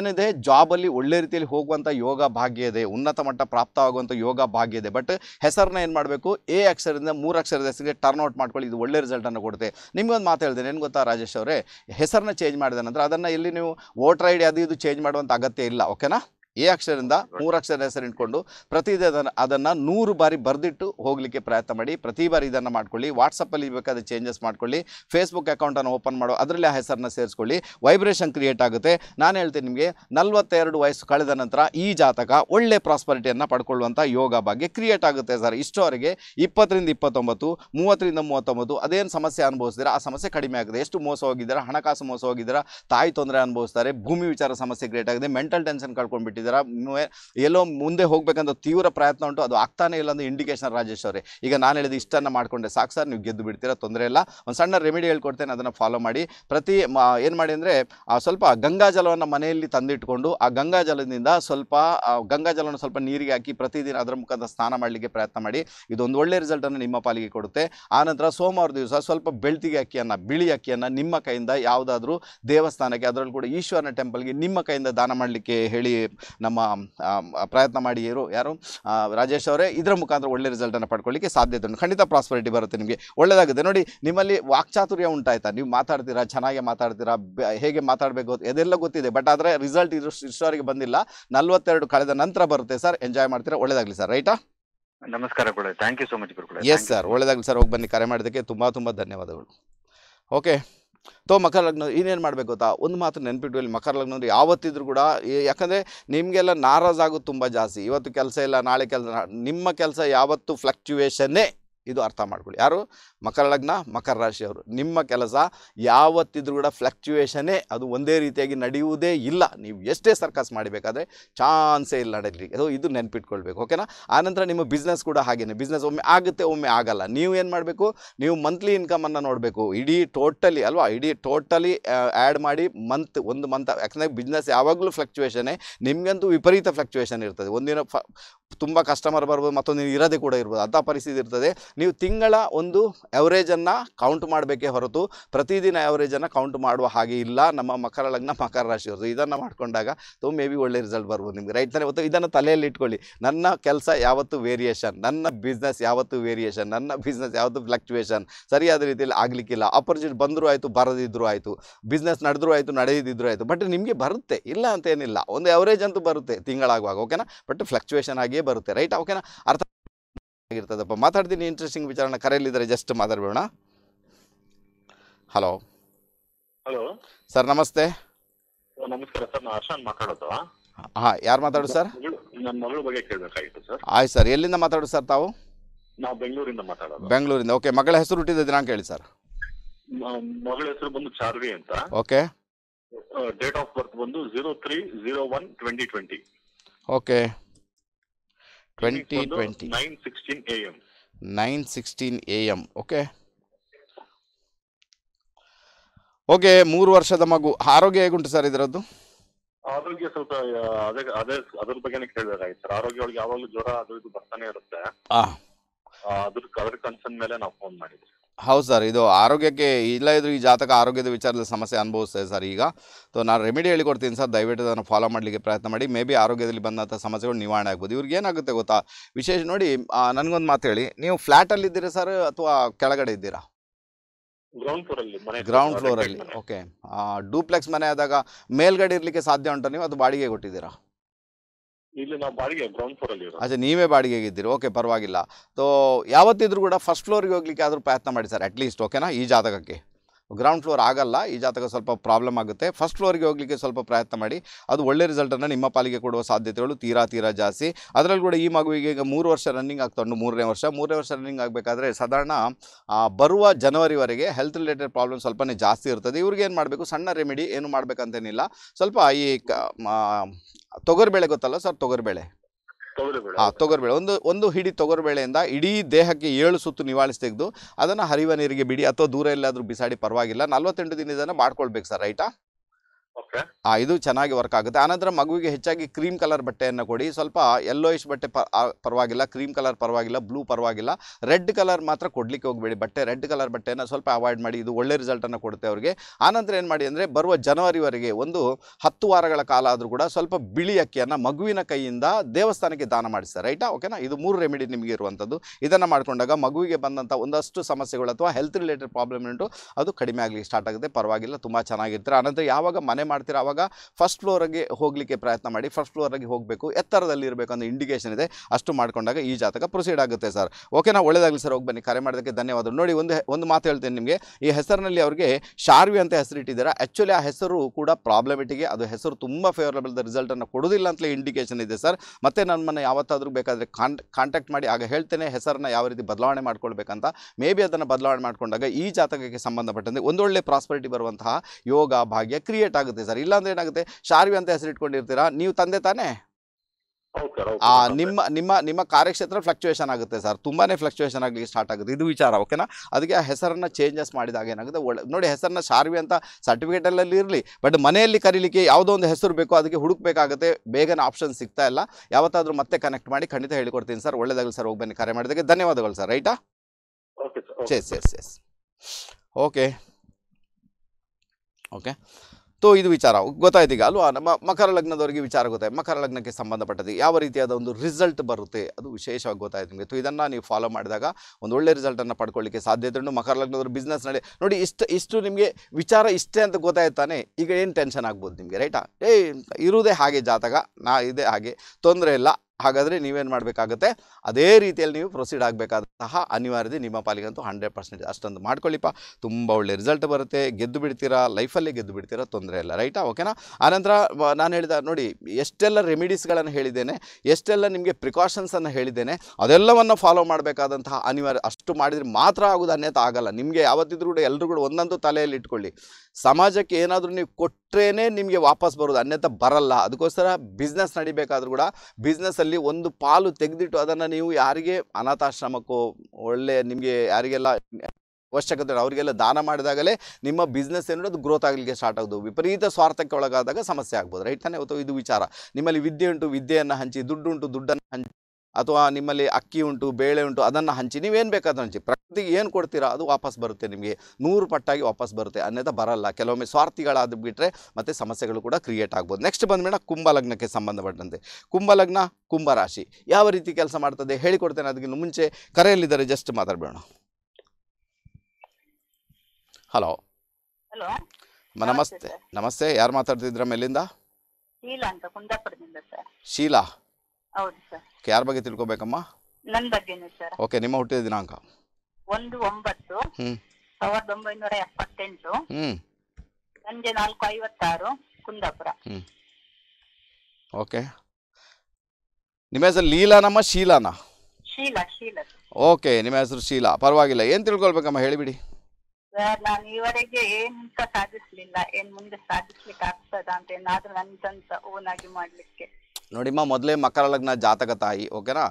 ಏನಿದೆ ಜಾಬಲ್ಲಿ ಒಳ್ಳೆ ರೀತಿಯಲ್ಲಿ ಹೋಗುವಂಥ ಯೋಗ ಭಾಗ್ಯ ಇದೆ ಉನ್ನತ ಮಟ್ಟ ಪ್ರಾಪ್ತ ಆಗುವಂಥ ಯೋಗ ಭಾಗ್ಯ ಇದೆ ಬಟ್ ಹೆಸರನ್ನ ಏನು ಮಾಡಬೇಕು ಎ ಅಕ್ಷರದಿಂದ ಮೂರು ಅಕ್ಷರದ ಹೆಸರಿಗೆ ಟರ್ನ್ ಔಟ್ ಮಾಡ್ಕೊಳ್ಳಿ ಇದು ಒಳ್ಳೆ ರಿಸಲ್ಟನ್ನು ಕೊಡುತ್ತೆ ನಿಮಗೊಂದು ಮಾತು ಹೇಳಿದೆ ಏನು ಗೊತ್ತಾ ರಾಜೇಶ್ ಅವರೇ ಹೆಸರನ್ನ ಚೇಂಜ್ ಮಾಡಿದ ನಂತರ ಅದನ್ನು ಇಲ್ಲಿ ನೀವು ವೋಟರ್ ಐ ಡಿ ಅದು ಇದು ಚೇಂಜ್ ಮಾಡುವಂಥ ಅಗತ್ಯ ಇಲ್ಲ ಓಕೆನಾ ಎ ಅಕ್ಷರದಿಂದ ಹೆಸರು ಹೆಸರಿಟ್ಕೊಂಡು ಪ್ರತಿ ಅದನ್ನು ಅದನ್ನು ನೂರು ಬಾರಿ ಬರೆದಿಟ್ಟು ಹೋಗಲಿಕ್ಕೆ ಪ್ರಯತ್ನ ಮಾಡಿ ಪ್ರತಿ ಬಾರಿ ಇದನ್ನು ಮಾಡ್ಕೊಳ್ಳಿ ವಾಟ್ಸಪ್ಪಲ್ಲಿ ಬೇಕಾದ ಚೇಂಜಸ್ ಮಾಡ್ಕೊಳ್ಳಿ ಫೇಸ್ಬುಕ್ ಅಕೌಂಟನ್ನು ಓಪನ್ ಮಾಡೋ ಅದರಲ್ಲಿ ಆ ಹೆಸರನ್ನ ಸೇರಿಸ್ಕೊಳ್ಳಿ ವೈಬ್ರೇಷನ್ ಕ್ರಿಯೇಟ್ ಆಗುತ್ತೆ ನಾನು ಹೇಳ್ತೀನಿ ನಿಮಗೆ ನಲವತ್ತೆರಡು ವಯಸ್ಸು ಕಳೆದ ನಂತರ ಈ ಜಾತಕ ಒಳ್ಳೆ ಪ್ರಾಸ್ಪರಿಟಿಯನ್ನು ಪಡ್ಕೊಳ್ಳುವಂಥ ಯೋಗ ಬಗ್ಗೆ ಕ್ರಿಯೇಟ್ ಆಗುತ್ತೆ ಸರ್ ಇಷ್ಟವರೆಗೆ ಇಪ್ಪತ್ತರಿಂದ ಇಪ್ಪತ್ತೊಂಬತ್ತು ಮೂವತ್ತರಿಂದ ಮೂವತ್ತೊಂಬತ್ತು ಅದೇನು ಸಮಸ್ಯೆ ಅನುಭವಿಸಿದ್ರೆ ಆ ಸಮಸ್ಯೆ ಕಡಿಮೆ ಆಗುತ್ತೆ ಎಷ್ಟು ಮೋಸ ಹೋಗಿದ್ದೀರಾ ಹಣಕಾಸು ಮೋಸ ಹೋಗಿದ್ದೀರಾ ತಾಯಿ ತೊಂದರೆ ಅನುಭವಿಸ್ತಾರೆ ಭೂಮಿ ವಿಚಾರ ಸಮಸ್ಯೆ ಕ್ರಿಯೇಟ್ ಆಗಿದೆ ಮೆಂಟಲ್ ಟೆನ್ಷನ್ ಕಳ್ಕೊಂಡ್ಬಿಟ್ಟಿದೆ ಮಾಡಿದ್ದೀರಾ ಎಲ್ಲೋ ಮುಂದೆ ಹೋಗ್ಬೇಕಂತ ತೀವ್ರ ಪ್ರಯತ್ನ ಉಂಟು ಅದು ಆಗ್ತಾನೆ ಇಲ್ಲ ಅಂದ್ರೆ ಇಂಡಿಕೇಶನ್ ರಾಜೇಶ್ ಅವರೇ ಈಗ ನಾನು ಹೇಳಿದ ಇಷ್ಟನ್ನು ಮಾಡಿಕೊಂಡೆ ಸಾಕು ಸರ್ ನೀವು ಗೆದ್ದು ಬಿಡ್ತೀರಾ ತೊಂದರೆ ಇಲ್ಲ ಒಂದು ಸಣ್ಣ ರೆಮಿಡಿ ಹೇಳ್ಕೊಡ್ತೇನೆ ಅದನ್ನು ಫಾಲೋ ಮಾಡಿ ಪ್ರತಿ ಏನು ಮಾಡಿ ಅಂದರೆ ಸ್ವಲ್ಪ ಗಂಗಾಜಲವನ್ನು ಮನೆಯಲ್ಲಿ ತಂದಿಟ್ಕೊಂಡು ಆ ಗಂಗಾಜಲದಿಂದ ಸ್ವಲ್ಪ ಗಂಗಾಜಲವನ್ನು ಸ್ವಲ್ಪ ನೀರಿಗೆ ಹಾಕಿ ಪ್ರತಿದಿನ ಅದರ ಮುಖಾಂತರ ಸ್ನಾನ ಮಾಡಲಿಕ್ಕೆ ಪ್ರಯತ್ನ ಮಾಡಿ ಇದೊಂದು ಒಳ್ಳೆಯ ರಿಸಲ್ಟನ್ನು ನಿಮ್ಮ ಪಾಲಿಗೆ ಕೊಡುತ್ತೆ ಆನಂತರ ಸೋಮವಾರ ದಿವಸ ಸ್ವಲ್ಪ ಬೆಳ್ತಿಗೆ ಅಕ್ಕಿಯನ್ನು ಬಿಳಿ ಅಕ್ಕಿಯನ್ನು ನಿಮ್ಮ ಕೈಯಿಂದ ಯಾವುದಾದ್ರೂ ದೇವಸ್ಥಾನಕ್ಕೆ ಅದರಲ್ಲೂ ಕೂಡ ಈಶ್ವರನ ಟೆಂಪಲ್ಗೆ ನಿಮ್ಮ ಕೈಯಿಂದ ದಾನ ಮಾಡಲಿಕ್ಕೆ ಹೇಳಿ ನಮ್ಮ ಪ್ರಯತ್ನ ಇರು ಯಾರು ರಾಜೇಶ್ ಅವರೇ ಇದರ ಮುಖಾಂತರ ಒಳ್ಳೆ ರಿಸಲ್ಟನ್ನು ಪಡ್ಕೊಳ್ಳಿಕ್ಕೆ ಸಾಧ್ಯತೆ ಉಂಟು ಖಂಡಿತ ಪ್ರಾಸ್ಪರಿಟಿ ಬರುತ್ತೆ ನಿಮಗೆ ಒಳ್ಳೆಯದಾಗುತ್ತೆ ನೋಡಿ ನಿಮ್ಮಲ್ಲಿ ವಾಕ್ಚಾತುರ್ಯ ಉಂಟಾಯ್ತಾ ನೀವು ಮಾತಾಡ್ತೀರಾ ಚೆನ್ನಾಗಿ ಮಾತಾಡ್ತೀರಾ ಹೇಗೆ ಮಾತಾಡಬೇಕು ಅದೆಲ್ಲ ಗೊತ್ತಿದೆ ಬಟ್ ಆದರೆ ರಿಸಲ್ಟ್ ಇದು ಇಷ್ಟವರೆಗೆ ಬಂದಿಲ್ಲ ನಲ್ವತ್ತೆರಡು ಕಳೆದ ನಂತರ ಬರುತ್ತೆ ಸರ್ ಎಂಜಾಯ್ ಮಾಡ್ತೀರಾ ಒಳ್ಳೇದಾಗ್ಲಿ ಸರ್ ರೈಟಾ ನಮಸ್ಕಾರ thank you so much yes sir ಒಳ್ಳೇದಾಗ್ಲಿ ಸರ್ ಹೋಗಿ ಬನ್ನಿ ಕರೆ ಮಾಡೋದಕ್ಕೆ ತುಂಬ ತುಂಬ ಧನ್ಯವಾದಗಳು ಓಕೆ ತೋ ಮಕರ ಲಗ್ನ ಇನ್ನೇನು ಮಾಡಬೇಕು ಗೊತ್ತಾ ಒಂದು ಮಾತ್ರ ನೆನ್ಪಿಟ್ವಿ ಇಲ್ಲಿ ಮಕರ ಲಗ್ನವ್ರು ಯಾವತ್ತಿದ್ರು ಕೂಡ ಯಾಕಂದರೆ ನಿಮಗೆಲ್ಲ ನಾರಾಜ್ ತುಂಬ ಜಾಸ್ತಿ ಇವತ್ತು ಕೆಲಸ ಇಲ್ಲ ನಾಳೆ ಕೆಲಸ ನಿಮ್ಮ ಕೆಲಸ ಯಾವತ್ತು ಫ್ಲಕ್ಚುವೇಷನ್ನೇ ಇದು ಅರ್ಥ ಮಾಡ್ಕೊಳ್ಳಿ ಯಾರು ಮಕರ ಲಗ್ನ ಮಕರ ರಾಶಿಯವರು ನಿಮ್ಮ ಕೆಲಸ ಯಾವತ್ತಿದ್ರೂ ಕೂಡ ಫ್ಲಕ್ಚುಯೇಷನೇ ಅದು ಒಂದೇ ರೀತಿಯಾಗಿ ನಡೆಯುವುದೇ ಇಲ್ಲ ನೀವು ಎಷ್ಟೇ ಸರ್ಕಸ್ ಮಾಡಬೇಕಾದ್ರೆ ಚಾನ್ಸೇ ಇಲ್ಲ ನಡೀಲಿ ಅದು ಇದು ನೆನ್ಪಿಟ್ಕೊಳ್ಬೇಕು ಓಕೆನಾ ಆನಂತರ ನಿಮ್ಮ ಬಿಸ್ನೆಸ್ ಕೂಡ ಹಾಗೇನೆ ಬಿಸ್ನೆಸ್ ಒಮ್ಮೆ ಆಗುತ್ತೆ ಒಮ್ಮೆ ಆಗಲ್ಲ ನೀವು ಏನು ಮಾಡಬೇಕು ನೀವು ಮಂತ್ಲಿ ಇನ್ಕಮನ್ನು ನೋಡಬೇಕು ಇಡೀ ಟೋಟಲಿ ಅಲ್ವಾ ಇಡೀ ಟೋಟಲಿ ಆ್ಯಡ್ ಮಾಡಿ ಮಂತ್ ಒಂದು ಮಂತ್ ಯಾಕಂದರೆ ಬಿಸ್ನೆಸ್ ಯಾವಾಗಲೂ ಫ್ಲಕ್ಚುಯೇಷನ್ನೇ ನಿಮಗಂತೂ ವಿಪರೀತ ಫ್ಲಕ್ಚುಯೇಷನ್ ಇರ್ತದೆ ಒಂದಿನ ಫ ತುಂಬ ಕಸ್ಟಮರ್ ಬರ್ಬೋದು ಮತ್ತೊಂದು ಇರೋದೇ ಕೂಡ ಇರ್ಬೋದು ಅಂಥ ಪರಿಸ್ಥಿತಿ ಇರ್ತದೆ ನೀವು ತಿಂಗಳ ಒಂದು ಎವರೇಜನ್ನು ಕೌಂಟ್ ಮಾಡಬೇಕೇ ಹೊರತು ಪ್ರತಿದಿನ ಎವರೇಜನ್ನು ಕೌಂಟ್ ಮಾಡುವ ಹಾಗೆ ಇಲ್ಲ ನಮ್ಮ ಮಕರ ಲಗ್ನ ಮಕರ ರಾಶಿ ಹೊರತು ಇದನ್ನು ಮಾಡಿಕೊಂಡಾಗ ತುಂಬ ಮೇ ಬಿ ಒಳ್ಳೆ ರಿಸಲ್ಟ್ ಬರ್ಬೋದು ನಿಮಗೆ ರೈಟ್ ತಾನೆ ಗೊತ್ತು ಇದನ್ನು ತಲೆಯಲ್ಲಿ ಇಟ್ಕೊಳ್ಳಿ ನನ್ನ ಕೆಲಸ ಯಾವತ್ತು ವೇರಿಯೇಷನ್ ನನ್ನ ಬಿಸ್ನೆಸ್ ಯಾವತ್ತು ವೇರಿಯೇಷನ್ ನನ್ನ ಬಿಸ್ನೆಸ್ ಯಾವತ್ತು ಫ್ಲಕ್ಚುಯೇಷನ್ ಸರಿಯಾದ ರೀತಿಯಲ್ಲಿ ಆಗಲಿಕ್ಕಿಲ್ಲ ಆಪರ್ಚುನಿಟಿ ಬಂದರೂ ಆಯಿತು ಬರದಿದ್ದರೂ ಆಯಿತು ಬಿಸ್ನೆಸ್ ನಡೆದ್ರೂ ಆಯಿತು ನಡೆದಿದ್ದರೂ ಆಯಿತು ಬಟ್ ನಿಮಗೆ ಬರುತ್ತೆ ಇಲ್ಲ ಅಂತೇನಿಲ್ಲ ಒಂದು ಎವರೇಜ್ ಅಂತೂ ಬರುತ್ತೆ ತಿಂಗಳಾಗುವಾಗ ಓಕೆನಾ ಬಟ್ ಫ್ಲಕ್ಚುಯೇಷನ್ ಆಗಿ ಬರುತ್ತೆ ರೈಟ್ ಓಕೆನಾ ಅರ್ಥ ಆಗಿರ್ತದಪ್ಪ ಮಾತಾಡ್ತೀನಿ ಇಂಟ್ರೆಸ್ಟಿಂಗ್ ವಿಚಾರನ ಕರೆಯಲ್ಲಿದ್ದರೆ ಜಸ್ಟ್ ಮಾತಾಡಬೇಡ ಹಲೋ ಹಲೋ ಸರ್ ನಮಸ್ತೆ oh, ನಮಸ್ಕಾರ ಸರ್ ನಾನು ಮಾತಾಡೋದು ಹಾಂ ಯಾರು ಮಾತಾಡೋದು ಸರ್ ನನ್ನ ಮಗಳ ಬಗ್ಗೆ ಕೇಳಬೇಕಾಗಿತ್ತು ಸರ್ ಆಯ್ತು ಸರ್ ಎಲ್ಲಿಂದ ಮಾತಾಡೋ ಸರ್ ತಾವು ನಾವು ಬೆಂಗಳೂರಿಂದ ಮಾತಾಡೋದು ಬೆಂಗಳೂರಿಂದ ಓಕೆ ಮಗಳ ಹೆಸರು ಹುಟ್ಟಿದ ದಿನಾಂಕ ಹೇಳಿ ಸರ್ ಮಗಳ ಹೆಸರು ಬಂದು ಚಾರ್ವಿ ಅಂತ ಓಕೆ ಡೇಟ್ ಆಫ್ ಬರ್ತ್ ಬಂದು zero three zero one twenty twenty okay twenty twenty nine sixteen A M nine sixteen A M okay okay ಮೂರು ವರ್ಷದ ಮಗು ಆರೋಗ್ಯ ಹೇಗುಂಟು ಸರ್ ಇದರದ್ದು ಆರೋಗ್ಯ ಸ್ವಲ್ಪ ಅದೇ ಅದೇ ಅದ್ರ ಬಗ್ಗೆನೇ ಕೇಳಬೇಕಾಗಿತ್ತು ಸರ್ ಆರೋಗ್ಯ ಒಳಗೆ ಯಾವಾಗಲೂ ಜ್ವರ ಅದು ಇದು ಬರ್ತಾನೆ ಇರುತ್ತೆ ಅದ್ರ ಅದ್ರ ಕನ್ಸರ್ನ್ ಮೇಲೆ ನಾವು ಫೋನ್ ಮಾಡಿದ್ವಿ ಹೌದು ಸರ್ ಇದು ಆರೋಗ್ಯಕ್ಕೆ ಇಲ್ಲ ಇದ್ರೂ ಈ ಜಾತಕ ಆರೋಗ್ಯದ ವಿಚಾರದಲ್ಲಿ ಸಮಸ್ಯೆ ಅನುಭವಿಸ್ತದೆ ಸರ್ ಈಗ ಸೊ ನಾನು ರೆಮಿಡಿ ಹೇಳಿಕೊಡ್ತೀನಿ ಸರ್ ದಯವಿಟ್ಟು ಅದನ್ನು ಫಾಲೋ ಮಾಡಲಿಕ್ಕೆ ಪ್ರಯತ್ನ ಮಾಡಿ ಮೇ ಬಿ ಆರೋಗ್ಯದಲ್ಲಿ ಬಂದಂಥ ಸಮಸ್ಯೆಗಳು ನಿವಾರಣೆ ಆಗ್ಬೋದು ಇವ್ರಿಗೆ ಏನಾಗುತ್ತೆ ಗೊತ್ತಾ ವಿಶೇಷ ನೋಡಿ ನನಗೊಂದು ಮಾತು ಹೇಳಿ ನೀವು ಫ್ಲ್ಯಾಟಲ್ಲಿ ಇದ್ದೀರಾ ಸರ್ ಅಥವಾ ಕೆಳಗಡೆ ಇದ್ದೀರಾ ಗ್ರೌಂಡ್ ಫ್ಲೋರಲ್ಲಿ ಓಕೆ ಡೂಪ್ಲೆಕ್ಸ್ ಮನೆ ಆದಾಗ ಮೇಲ್ಗಡೆ ಇರಲಿಕ್ಕೆ ಸಾಧ್ಯ ಉಂಟು ನೀವು ಅದು ಬಾಡಿಗೆ ಕೊಟ್ಟಿದ್ದೀರಾ ಇಲ್ಲಿ ನಾವು ಬಾಡಿಗೆ ಗ್ರೌಂಡ್ ಫ್ಲೋರ್ ಅಲ್ಲಿ ಅದೇ ನೀವೇ ಬಾಡಿಗೆಗೆ ಇದ್ದೀರಿ ಓಕೆ ಪರವಾಗಿಲ್ಲ ತೋ ಯಾವತ್ತಿದ್ರೂ ಕೂಡ ಫಸ್ಟ್ ಫ್ಲೋರ್ಗೆ ಹೋಗ್ಲಿಕ್ಕೆ ಆದರೂ ಪ್ರಯತ್ನ ಮಾಡಿ ಸರ್ ಅಟ್ಲೀಸ್ಟ್ ಓಕೆನಾ ಈ ಜಾತಕಕ್ಕೆ ಗ್ರೌಂಡ್ ಫ್ಲೋರ್ ಆಗಲ್ಲ ಈ ಜಾತಕ ಸ್ವಲ್ಪ ಪ್ರಾಬ್ಲಮ್ ಆಗುತ್ತೆ ಫಸ್ಟ್ ಫ್ಲೋರ್ಗೆ ಹೋಗಲಿಕ್ಕೆ ಸ್ವಲ್ಪ ಪ್ರಯತ್ನ ಮಾಡಿ ಅದು ಒಳ್ಳೆ ರಿಸಲ್ಟನ್ನು ನಿಮ್ಮ ಪಾಲಿಗೆ ಕೊಡುವ ಸಾಧ್ಯತೆಗಳು ತೀರಾ ತೀರಾ ಜಾಸ್ತಿ ಅದರಲ್ಲಿ ಕೂಡ ಈ ಮಗುವಿಗೆ ಈಗ ಮೂರು ವರ್ಷ ರನ್ನಿಂಗ್ ಆಗ್ತಂಡು ಮೂರನೇ ವರ್ಷ ಮೂರನೇ ವರ್ಷ ರನ್ನಿಂಗ್ ಆಗಬೇಕಾದ್ರೆ ಸಾಧಾರಣ ಬರುವ ಜನವರಿವರೆಗೆ ಹೆಲ್ತ್ ರಿಲೇಟೆಡ್ ಪ್ರಾಬ್ಲಮ್ ಸ್ವಲ್ಪನೇ ಜಾಸ್ತಿ ಇರ್ತದೆ ಇವ್ರಿಗೆ ಏನು ಮಾಡಬೇಕು ಸಣ್ಣ ರೆಮಿಡಿ ಏನು ಮಾಡಬೇಕಂತೇನಿಲ್ಲ ಸ್ವಲ್ಪ ಈ ತೊಗರಿಬೇಳೆ ಗೊತ್ತಲ್ಲ ಸರ್ ತೊಗರಿಬೇಳೆ ಹಾಂ ತೊಗರ್ಬೇಳೆ ಒಂದು ಒಂದು ಹಿಡಿ ತೊಗರ್ಬೇಳೆಯಿಂದ ಇಡೀ ದೇಹಕ್ಕೆ ಏಳು ಸುತ್ತು ನಿವಾಳಿಸಿ ತೆಗೆದು ಅದನ್ನ ಹರಿವ ನೀರಿಗೆ ಬಿಡಿ ಅಥವಾ ದೂರ ಎಲ್ಲಾದರೂ ಬಿಸಾಡಿ ಪರವಾಗಿಲ್ಲ ನಲ್ವತ್ತೆಂಟು ದಿನ ಇದನ್ನ ಮಾಡ್ಕೊಳ್ಬೇಕು ಸರ್ ರೈಟಾ ಇದು ಚೆನ್ನಾಗಿ ವರ್ಕ್ ಆಗುತ್ತೆ ಆನಂತರ ಮಗುವಿಗೆ ಹೆಚ್ಚಾಗಿ ಕ್ರೀಮ್ ಕಲರ್ ಬಟ್ಟೆಯನ್ನು ಕೊಡಿ ಸ್ವಲ್ಪ ಯೆಲ್ಲೋಯಿಶ್ ಬಟ್ಟೆ ಪರವಾಗಿಲ್ಲ ಕ್ರೀಮ್ ಕಲರ್ ಪರವಾಗಿಲ್ಲ ಬ್ಲೂ ಪರವಾಗಿಲ್ಲ ರೆಡ್ ಕಲರ್ ಮಾತ್ರ ಕೊಡ್ಲಿಕ್ಕೆ ಹೋಗಬೇಡಿ ಬಟ್ಟೆ ರೆಡ್ ಕಲರ್ ಬಟ್ಟೆಯನ್ನು ಸ್ವಲ್ಪ ಅವಾಯ್ಡ್ ಮಾಡಿ ಇದು ಒಳ್ಳೆ ರಿಸಲ್ಟ್ ರಿಸಲ್ಟನ್ನು ಕೊಡುತ್ತೆ ಅವರಿಗೆ ಆನಂತರ ಏನು ಮಾಡಿ ಅಂದ್ರೆ ಬರುವ ಜನವರಿವರೆಗೆ ಒಂದು ಹತ್ತು ವಾರಗಳ ಕಾಲ ಆದರೂ ಕೂಡ ಸ್ವಲ್ಪ ಬಿಳಿ ಅಕ್ಕಿಯನ್ನು ಮಗುವಿನ ಕೈಯಿಂದ ದೇವಸ್ಥಾನಕ್ಕೆ ದಾನ ಮಾಡಿಸ್ತಾರೆ ರೈಟಾ ಓಕೆನಾ ಇದು ಮೂರು ರೆಮಿಡಿ ನಿಮಗೆ ಇರುವಂಥದ್ದು ಇದನ್ನು ಮಾಡ್ಕೊಂಡಾಗ ಮಗುವಿಗೆ ಬಂದಂಥ ಒಂದಷ್ಟು ಸಮಸ್ಯೆಗಳು ಅಥವಾ ಹೆಲ್ತ್ ರಿಲೇಟೆಡ್ ಪ್ರಾಬ್ಲಮ್ ಉಂಟು ಅದು ಕಡಿಮೆ ಆಗಲಿಕ್ಕೆ ಸ್ಟಾರ್ಟ್ ಆಗುತ್ತೆ ಪರವಾಗಿಲ್ಲ ತುಂಬಾ ಚೆನ್ನಾಗಿರ್ತಾರೆ ಆನಂತರ ಯಾವಾಗ ಮನೆ ಮನೆ ಮಾಡ್ತೀರಾ ಅವಾಗ ಫಸ್ಟ್ ಫ್ಲೋರಿಗೆ ಹೋಗಲಿಕ್ಕೆ ಪ್ರಯತ್ನ ಮಾಡಿ ಫಸ್ಟ್ ಫ್ಲೋರಿಗೆ ಹೋಗಬೇಕು ಎತ್ತರದಲ್ಲಿ ಇರಬೇಕು ಅನ್ನೋ ಇಂಡಿಕೇಷನ್ ಇದೆ ಅಷ್ಟು ಮಾಡಿಕೊಂಡಾಗ ಈ ಜಾತಕ ಪ್ರೊಸೀಡ್ ಆಗುತ್ತೆ ಸರ್ ಓಕೆ ನಾವು ಒಳ್ಳೇದಾಗಲಿ ಸರ್ ಹೋಗಿ ಬನ್ನಿ ಕರೆ ಮಾಡೋದಕ್ಕೆ ಧನ್ಯವಾದಗಳು ನೋಡಿ ಒಂದು ಒಂದು ಮಾತು ಹೇಳ್ತೇನೆ ನಿಮಗೆ ಈ ಹೆಸರಿನಲ್ಲಿ ಅವ್ರಿಗೆ ಶಾರ್ವಿ ಅಂತ ಹೆಸರಿಟ್ಟಿದ್ದೀರಾ ಆ್ಯಕ್ಚುಲಿ ಆ ಹೆಸರು ಕೂಡ ಪ್ರಾಬ್ಲಮಿಟಿಗೆ ಅದು ಹೆಸರು ತುಂಬ ಫೇವರಬಲ್ ರಿಸಲ್ಟನ್ನು ಕೊಡೋದಿಲ್ಲ ಅಂತಲೇ ಇಂಡಿಕೇಷನ್ ಇದೆ ಸರ್ ಮತ್ತೆ ನಮ್ಮನ್ನು ಯಾವತ್ತಾದರೂ ಬೇಕಾದರೆ ಕಾಂಟ್ಯಾಕ್ಟ್ ಮಾಡಿ ಆಗ ಹೇಳ್ತೇನೆ ಹೆಸರನ್ನ ಯಾವ ರೀತಿ ಬದಲಾವಣೆ ಮಾಡ್ಕೊಳ್ಬೇಕಂತ ಮೇ ಬಿ ಅದನ್ನು ಬದಲಾವಣೆ ಮಾಡಿಕೊಂಡಾಗ ಈ ಜಾತಕಕ್ಕೆ ಸಂಬಂಧಪಟ್ಟಂತೆ ಒಂದೊಳ್ಳೆ ಪ್ರಾಸ್ಪರಿಟಿ ಬರುವಂತಹ ಯೋಗ ಭಾಗ್ಯ ಕ್ರಿಯೇಟ್ ಆಗುತ್ತೆ ಆಗುತ್ತೆ ಸರ್ ಇಲ್ಲಾಂದ್ರೆ ಏನಾಗುತ್ತೆ ಶಾರ್ವಿ ಅಂತ ಹೆಸರಿಟ್ಕೊಂಡಿರ್ತೀರಾ ನೀವು ತಂದೆ ತಾನೇ ಆ ನಿಮ್ಮ ನಿಮ್ಮ ನಿಮ್ಮ ಕಾರ್ಯಕ್ಷೇತ್ರ ಫ್ಲಕ್ಚುಯೇಷನ್ ಆಗುತ್ತೆ ಸರ್ ತುಂಬಾ ಫ್ಲಕ್ಚುಯೇಷನ್ ಆಗಲಿಕ್ಕೆ ಸ್ಟಾರ್ಟ್ ಆಗುತ್ತೆ ಇದು ವಿಚಾರ ಓಕೆನಾ ಅದಕ್ಕೆ ಆ ಹೆಸರನ್ನು ಚೇಂಜಸ್ ಮಾಡಿದಾಗ ಏನಾಗುತ್ತೆ ಒಳ್ಳೆ ನೋಡಿ ಹೆಸರನ್ನ ಶಾರ್ವಿ ಅಂತ ಸರ್ಟಿಫಿಕೇಟಲ್ಲಿ ಇರಲಿ ಬಟ್ ಮನೆಯಲ್ಲಿ ಕರೀಲಿಕ್ಕೆ ಯಾವುದೋ ಒಂದು ಹೆಸರು ಬೇಕೋ ಅದಕ್ಕೆ ಹುಡುಕಬೇಕಾಗುತ್ತೆ ಬೇಗನೆ ಆಪ್ಷನ್ ಸಿಗ್ತಾ ಇಲ್ಲ ಯಾವತ್ತಾದರೂ ಮತ್ತೆ ಕನೆಕ್ಟ್ ಮಾಡಿ ಖಂಡಿತ ಹೇಳಿಕೊಡ್ತೀನಿ ಸರ್ ಒಳ್ಳೆದಾಗಲಿ ಸರ್ ಹೋಗಿ ಬನ್ನಿ ಕರೆ ಮಾಡಿದಾಗ ಧನ್ಯವಾದಗಳು ಸರ್ ರೈಟಾ ಓಕೆ ಓಕೆ ಸೊ ಇದು ವಿಚಾರ ಗೊತ್ತಾಯ್ತೀಗ ಅಲ್ವಾ ನಮ್ಮ ಮಕರ ಲಗ್ನದವರಿಗೆ ವಿಚಾರ ಗೊತ್ತಾಯ್ತು ಮಕರ ಲಗ್ನಕ್ಕೆ ಸಂಬಂಧಪಟ್ಟದ್ದು ಯಾವ ರೀತಿಯಾದ ಒಂದು ರಿಸಲ್ಟ್ ಬರುತ್ತೆ ಅದು ವಿಶೇಷವಾಗಿ ಗೊತ್ತಾಯ್ತು ನಿಮಗೆ ಸೊ ಇದನ್ನು ನೀವು ಫಾಲೋ ಮಾಡಿದಾಗ ಒಂದು ಒಳ್ಳೆ ರಿಸಲ್ಟನ್ನು ಪಡ್ಕೊಳ್ಳಿಕ್ಕೆ ಸಾಧ್ಯತೆ ಉಂಟು ಮಕರ ಲಗ್ನದವರು ಬಿಸ್ನೆಸ್ ನಡೆ ನೋಡಿ ಇಷ್ಟು ಇಷ್ಟು ನಿಮಗೆ ವಿಚಾರ ಇಷ್ಟೇ ಅಂತ ಗೊತ್ತಾಯ್ತಾನೆ ಈಗ ಏನು ಟೆನ್ಷನ್ ಆಗ್ಬೋದು ನಿಮಗೆ ರೈಟಾ ಏ ಇರುವುದೇ ಹಾಗೆ ಜಾತಕ ನಾ ಇದೇ ಹಾಗೆ ತೊಂದರೆ ಇಲ್ಲ ಹಾಗಾದರೆ ನೀವೇನು ಮಾಡಬೇಕಾಗುತ್ತೆ ಅದೇ ರೀತಿಯಲ್ಲಿ ನೀವು ಪ್ರೊಸೀಡ್ ಆಗಬೇಕಾದಂತಹ ಅನಿವಾರ್ಯತೆ ನಿಮ್ಮ ಪಾಲಿಗಂತೂ ಹಂಡ್ರೆಡ್ ಪರ್ಸೆಂಟ್ ಅಷ್ಟೊಂದು ಮಾಡ್ಕೊಳ್ಳಿಪ್ಪ ತುಂಬ ಒಳ್ಳೆ ರಿಸಲ್ಟ್ ಬರುತ್ತೆ ಗೆದ್ದು ಬಿಡ್ತೀರಾ ಲೈಫಲ್ಲೇ ಗೆದ್ದು ಬಿಡ್ತೀರಾ ತೊಂದರೆ ಇಲ್ಲ ರೈಟಾ ಓಕೆನಾ ಆನಂತರ ನಾನು ಹೇಳಿದ ನೋಡಿ ಎಷ್ಟೆಲ್ಲ ರೆಮಿಡೀಸ್ಗಳನ್ನು ಹೇಳಿದ್ದೇನೆ ಎಷ್ಟೆಲ್ಲ ನಿಮಗೆ ಪ್ರಿಕಾಷನ್ಸನ್ನು ಹೇಳಿದ್ದೇನೆ ಅದೆಲ್ಲವನ್ನು ಫಾಲೋ ಮಾಡಬೇಕಾದಂತಹ ಅನಿವಾರ್ಯ ಅಷ್ಟು ಮಾಡಿದರೆ ಮಾತ್ರ ಆಗೋದು ಅನ್ಯತ ಆಗಲ್ಲ ನಿಮಗೆ ಯಾವತ್ತಿದ್ರೂ ಕೂಡ ಎಲ್ಲರೂ ಕೂಡ ಒಂದೊಂದು ತಲೆಯಲ್ಲಿ ಇಟ್ಕೊಳ್ಳಿ ಸಮಾಜಕ್ಕೆ ಏನಾದರೂ ನೀವು ಕೊಟ್ಟರೇನೆ ನಿಮಗೆ ವಾಪಸ್ ಬರೋದು ಅನ್ಯತ ಬರಲ್ಲ ಅದಕ್ಕೋಸ್ಕರ ಬಿಸ್ನೆಸ್ ನಡಿಬೇಕಾದ್ರೂ ಕೂಡ ಬಿಸ್ನೆಸ್ ಅಲ್ಲಿ ಒಂದು ಪಾಲು ತೆಗೆದಿಟ್ಟು ಅದನ್ನು ನೀವು ಯಾರಿಗೆ ಅನಾಥಾಶ್ರಮಕ್ಕೂ ಒಳ್ಳೆ ನಿಮಗೆ ಯಾರಿಗೆಲ್ಲ ಅವಶ್ಯಕತೆ ಅವರಿಗೆಲ್ಲ ದಾನ ಮಾಡಿದಾಗಲೇ ನಿಮ್ಮ ಬಿಸ್ನೆಸ್ ಅದು ಗ್ರೋತ್ ಆಗಲಿಕ್ಕೆ ಸ್ಟಾರ್ಟ್ ಆಗೋದು ವಿಪರೀತ ಸ್ವಾರ್ಥಕ್ಕೆ ಒಳಗಾದಾಗ ಸಮಸ್ಯೆ ಆಗ್ಬೋದು ರೈಟ್ ತಾನೇ ಅಥವಾ ಇದು ವಿಚಾರ ನಿಮ್ಮಲ್ಲಿ ವಿದ್ಯೆ ಉಂಟು ವಿದ್ಯೆಯನ್ನು ಹಂಚಿ ದುಡ್ಡು ಉಂಟು ದುಡ್ಡನ್ನು ಹಂಚಿ ಅಥವಾ ನಿಮ್ಮಲ್ಲಿ ಅಕ್ಕಿ ಉಂಟು ಬೇಳೆ ಉಂಟು ಅದನ್ನು ಹಂಚಿ ನೀವೇನು ಬೇಕಾದ್ರೂ ಹಂಚಿ ಏನು ಕೊಡ್ತೀರಾ ಅದು ವಾಪಸ್ ಬರುತ್ತೆ ನಿಮಗೆ ನೂರು ಪಟ್ಟಾಗಿ ವಾಪಸ್ ಬರುತ್ತೆ ಅನ್ಯತೆ ಬರಲ್ಲ ಕೆಲವೊಮ್ಮೆ ಸ್ವಾರ್ಥಿಗಳಾದ ಬಿಟ್ಟರೆ ಮತ್ತು ಸಮಸ್ಯೆಗಳು ಕೂಡ ಕ್ರಿಯೇಟ್ ಆಗ್ಬೋದು ನೆಕ್ಸ್ಟ್ ಕುಂಭ ಕುಂಭಲಗ್ನಕ್ಕೆ ಸಂಬಂಧಪಟ್ಟಂತೆ ಕುಂಭಲಗ್ನ ಕುಂಭರಾಶಿ ಯಾವ ರೀತಿ ಕೆಲಸ ಮಾಡ್ತದೆ ಹೇಳಿಕೊಡ್ತೇನೆ ಅದಕ್ಕಿಂತ ಮುಂಚೆ ಕರೆಯಲ್ಲಿದ್ದಾರೆ ಜಸ್ಟ್ ಮಾತಾಡಬೇಡ ಹಲೋ ನಮಸ್ತೆ ನಮಸ್ತೆ ಯಾರು ಮಾತಾಡ್ತಿದ್ರ ಮೇಲಿಂದ ಶೀಲಾ ಯಾರ ಬಗ್ಗೆ ತಿಳ್ಕೊಬೇಕಮ್ಮ ಓಕೆ ನಿಮ್ಮ ಹುಟ್ಟಿದ ದಿನಾಂಕ ಒಂದು ಒಂಬತ್ತು ಸಾವಿರದ ಒಂಬೈನೂರ ಎಪ್ಪತ್ತೆಂಟು ಹ್ಮ್ ಸಂಜೆ ನಾಲ್ಕು ಐವತ್ತಾರು ಕುಂದಾಪುರ ಹ್ಮ್ ಓಕೆ ನಿಮ್ಮ ಹೆಸರು ಲೀಲಾನಮ್ಮ ಶೀಲಾನ ಶೀಲಾ ಶೀಲಾ ಓಕೆ ನಿಮ್ಮ ಹೆಸರು ಶೀಲಾ ಪರವಾಗಿಲ್ಲ ಏನು ತಿಳ್ಕೊಳ್ಬೇಕಮ್ಮ ಹೇಳಿಬಿಡಿ ಸರ್ ನಾನು ಈವರೆಗೆ ಏನಂತ ಸಾಧಿಸ್ಲಿಲ್ಲ ಏನ್ ಮುಂದೆ ಸಾಧಿಸ್ಲಿಕ್ಕೆ ಆಗ್ತದ ಅಂತ ಏನಾದ್ರೂ ನನ್ಗಂತ ಓನಾಗಿ ಮಾಡ್ಲಿಕ್ಕೆ ನೋಡಿಮ್ಮ ಮೊದಲೇ ಮಕರ ಲಗ್ನ ಜಾತಕ ತಾಯಿ ಓಕೆನಾ